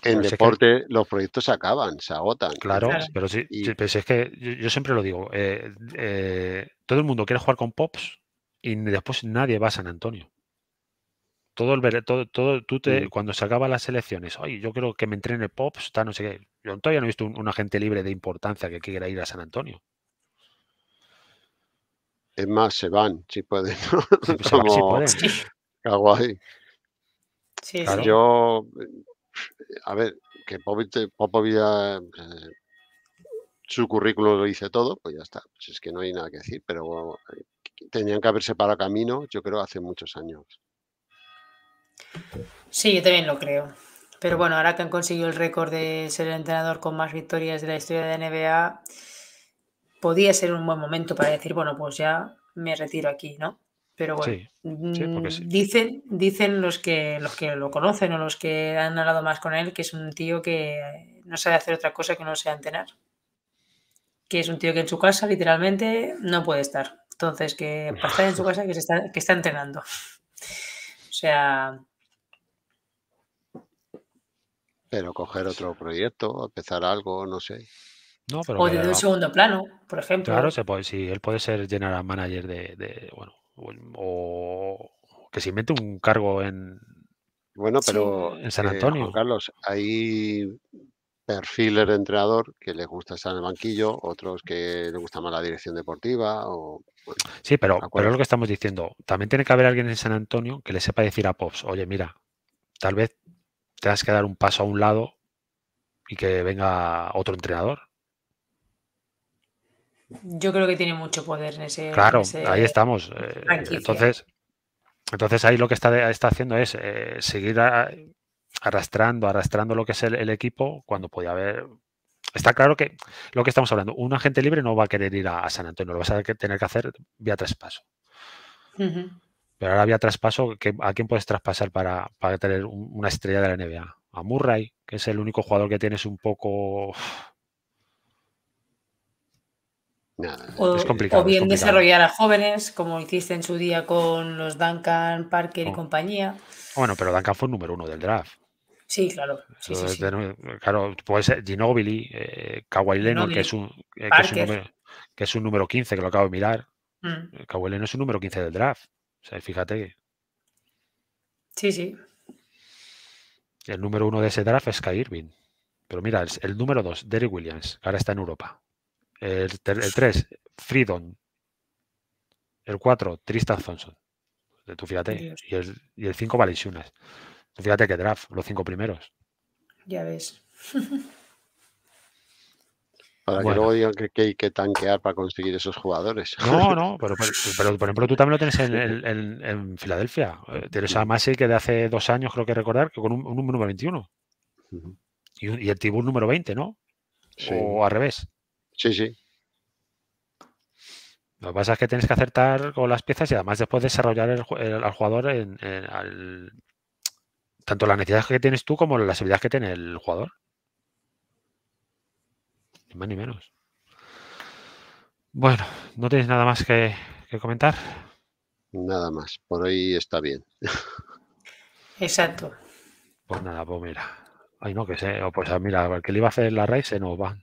En deporte los proyectos se acaban, se agotan. Claro, pero sí, es que yo, siempre lo digo, eh, eh, todo el mundo quiere jugar con Pops y después nadie va a San Antonio. Todo el todo, todo tú te, mm. cuando se acaban las elecciones, oye, yo creo que me entrene Pops, está, no sé qué. Yo todavía no he visto un, agente libre de importancia que quiera ir a San Antonio. Es más, se van, si pueden. Sí, Sí, Yo a ver, que Popovic eh, su currículo lo dice todo, pues ya está. Pues es que no hay nada que decir, pero eh, tenían que haberse parado camino, yo creo, hace muchos años. Sí, yo también lo creo. Pero bueno, ahora que han conseguido el récord de ser el entrenador con más victorias de la historia de NBA, podía ser un buen momento para decir, bueno, pues ya me retiro aquí, ¿no? Pero bueno, mm, dicen, dicen los que los que lo conocen o los que han hablado más con él que es un tío que no sabe hacer otra cosa que no sea entrenar. Que es un tío que en su casa literalmente no puede estar. Entonces, que para estar en su (laughs) casa que está, entrenando. (laughs) O sea. Pero coger otro proyecto, empezar algo, no sé. o de un segundo plano, por ejemplo. Claro, se puede, sí, él puede ser general manager de, de bueno, o, que se invente un cargo en, bueno, pero en San eh, Antonio. Carlos, hay perfiles de entrenador que les gusta estar en el banquillo, otros que les gusta más la dirección deportiva. O, sí, pero, pero es lo que estamos diciendo. También tiene que haber alguien en San Antonio que le sepa decir a Pops, oye, mira, tal vez te has que dar un paso a un lado y que venga otro entrenador. Yo creo que tiene mucho poder en ese. Claro, ahí estamos. Eh, entonces, entonces ahí lo que está, está haciendo es eh, seguir arrastrando, arrastrando lo que es el, equipo cuando podía haber. Está claro que lo que estamos hablando, un agente libre no va a querer ir a, San Antonio, lo vas a tener que hacer vía traspaso. Pero ahora vía traspaso, ¿a quién puedes traspasar para, tener una estrella de la NBA? A Murray, que es el único jugador que tienes un poco o, bien desarrollar a jóvenes, como hiciste en su día con los Duncan, Parker y oh. compañía. Bueno, pero Duncan fue el número uno del draft. Sí, claro. Claro, puede ser Ginobili, eh, Kawhi que, es un, eh, que, número, 15, que lo acabo de mirar. Mm. Eh, Kawhi es un número 15 del draft. O sea, fíjate. Sí, sí. El número uno de ese draft es Kai Irving. Pero mira, el, número dos, Derek Williams, ahora está en Europa. El 3, Freedom. El 4, Tristan Thompson. Tú fíjate. Y el, 5, Valenciunas. fíjate que draft, los 5 primeros. Ya ves. (laughs) Para que luego digan que, hay que tanquear para conseguir esos jugadores. No, no, (laughs) pero, por ejemplo tú también lo tienes en, Filadelfia. Eh, tienes a Masi que de hace dos años creo que recordar, que con un, número 21. y, el Tibur número 20, ¿no? O al revés. Sí, sí. Lo que pasa es que tienes que acertar con las piezas y además después desarrollar el, al jugador en, tanto las necesidades que tienes tú como las habilidades que tiene el jugador. Ni más ni menos. Bueno, ¿no tienes nada más que, comentar? Nada más, por hoy está bien. Exacto. Pues nada, pues mira. Ay, no, que sé. Pues ah, mira, el que le iba a hacer la raíz se nos va.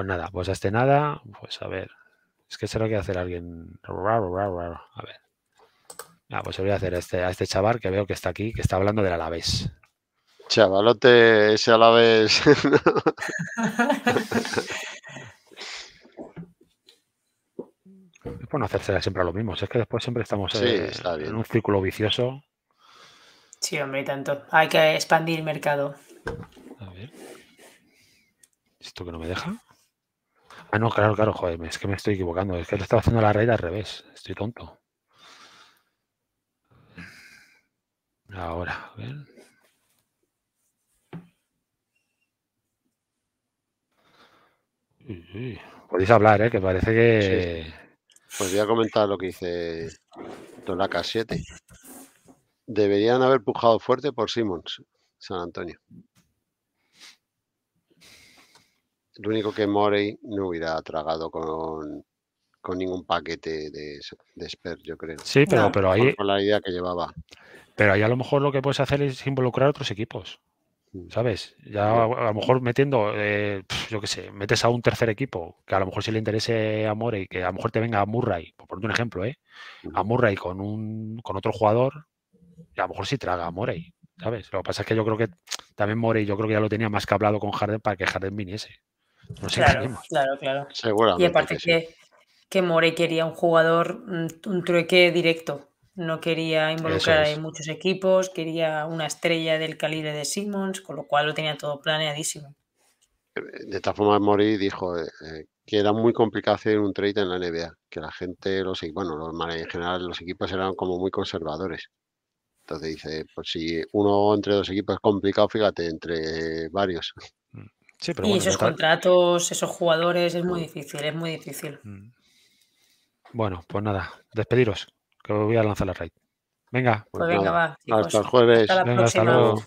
Pues nada, pues a este nada, pues a ver. Es que será que hacer alguien. A ver. Ah, pues voy a hacer a este, a este chaval que veo que está aquí, que está hablando del Alavés. Chavalote, ese Alavés. es bueno hacerse siempre lo mismo. es que después siempre estamos eh, en un círculo vicioso. Sí, hombre, tanto. Hay que expandir el mercado. A ver. ¿Esto que no me deja? Ah, no, claro, claro, joder, es que me estoy equivocando. Es que le estaba haciendo la raíz al revés. Estoy tonto. Ahora, a ver. Podéis hablar, ¿eh? que parece que. Pues voy a comentar lo que dice Tolaca 7. Deberían haber pujado fuerte por Simmons, San Antonio. Lo único que Morey no hubiera tragado con, ningún paquete de, de yo creo. Sí, pero, pero ahí. Con la idea que llevaba. Pero ahí a lo mejor lo que puedes hacer es involucrar a otros equipos. Mm. ¿Sabes? Ya a lo mejor metiendo, eh, yo qué sé, metes a un tercer equipo que a lo mejor si le interese a Morey, que a lo mejor te venga a Murray, por poner un ejemplo, ¿eh? A Murray con, un, con otro jugador, a lo mejor sí traga a Morey, ¿sabes? Lo que pasa es que yo creo que también Morey, yo creo que ya lo tenía más que hablado con Harden para que Harden viniese claro, claro, claro, Y aparte que, que, quería un jugador, mm, un trueque directo. No quería involucrar a en muchos equipos, quería una estrella del calibre de Simmons, con lo cual lo tenía todo planeadísimo. De esta forma, Mori dijo eh, eh, que era muy complicado hacer un trade en la NBA, que la gente, los, bueno, los, en general los equipos eran como muy conservadores. Entonces dice, pues si uno entre dos equipos es complicado, fíjate, entre varios y esos contratos, esos jugadores, es muy difícil, es muy difícil. Mm. Bueno, pues nada, despediros, que voy a lanzar la raid. Venga. Pues hasta el jueves. la próxima. Hasta luego.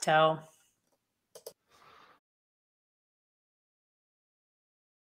Chao.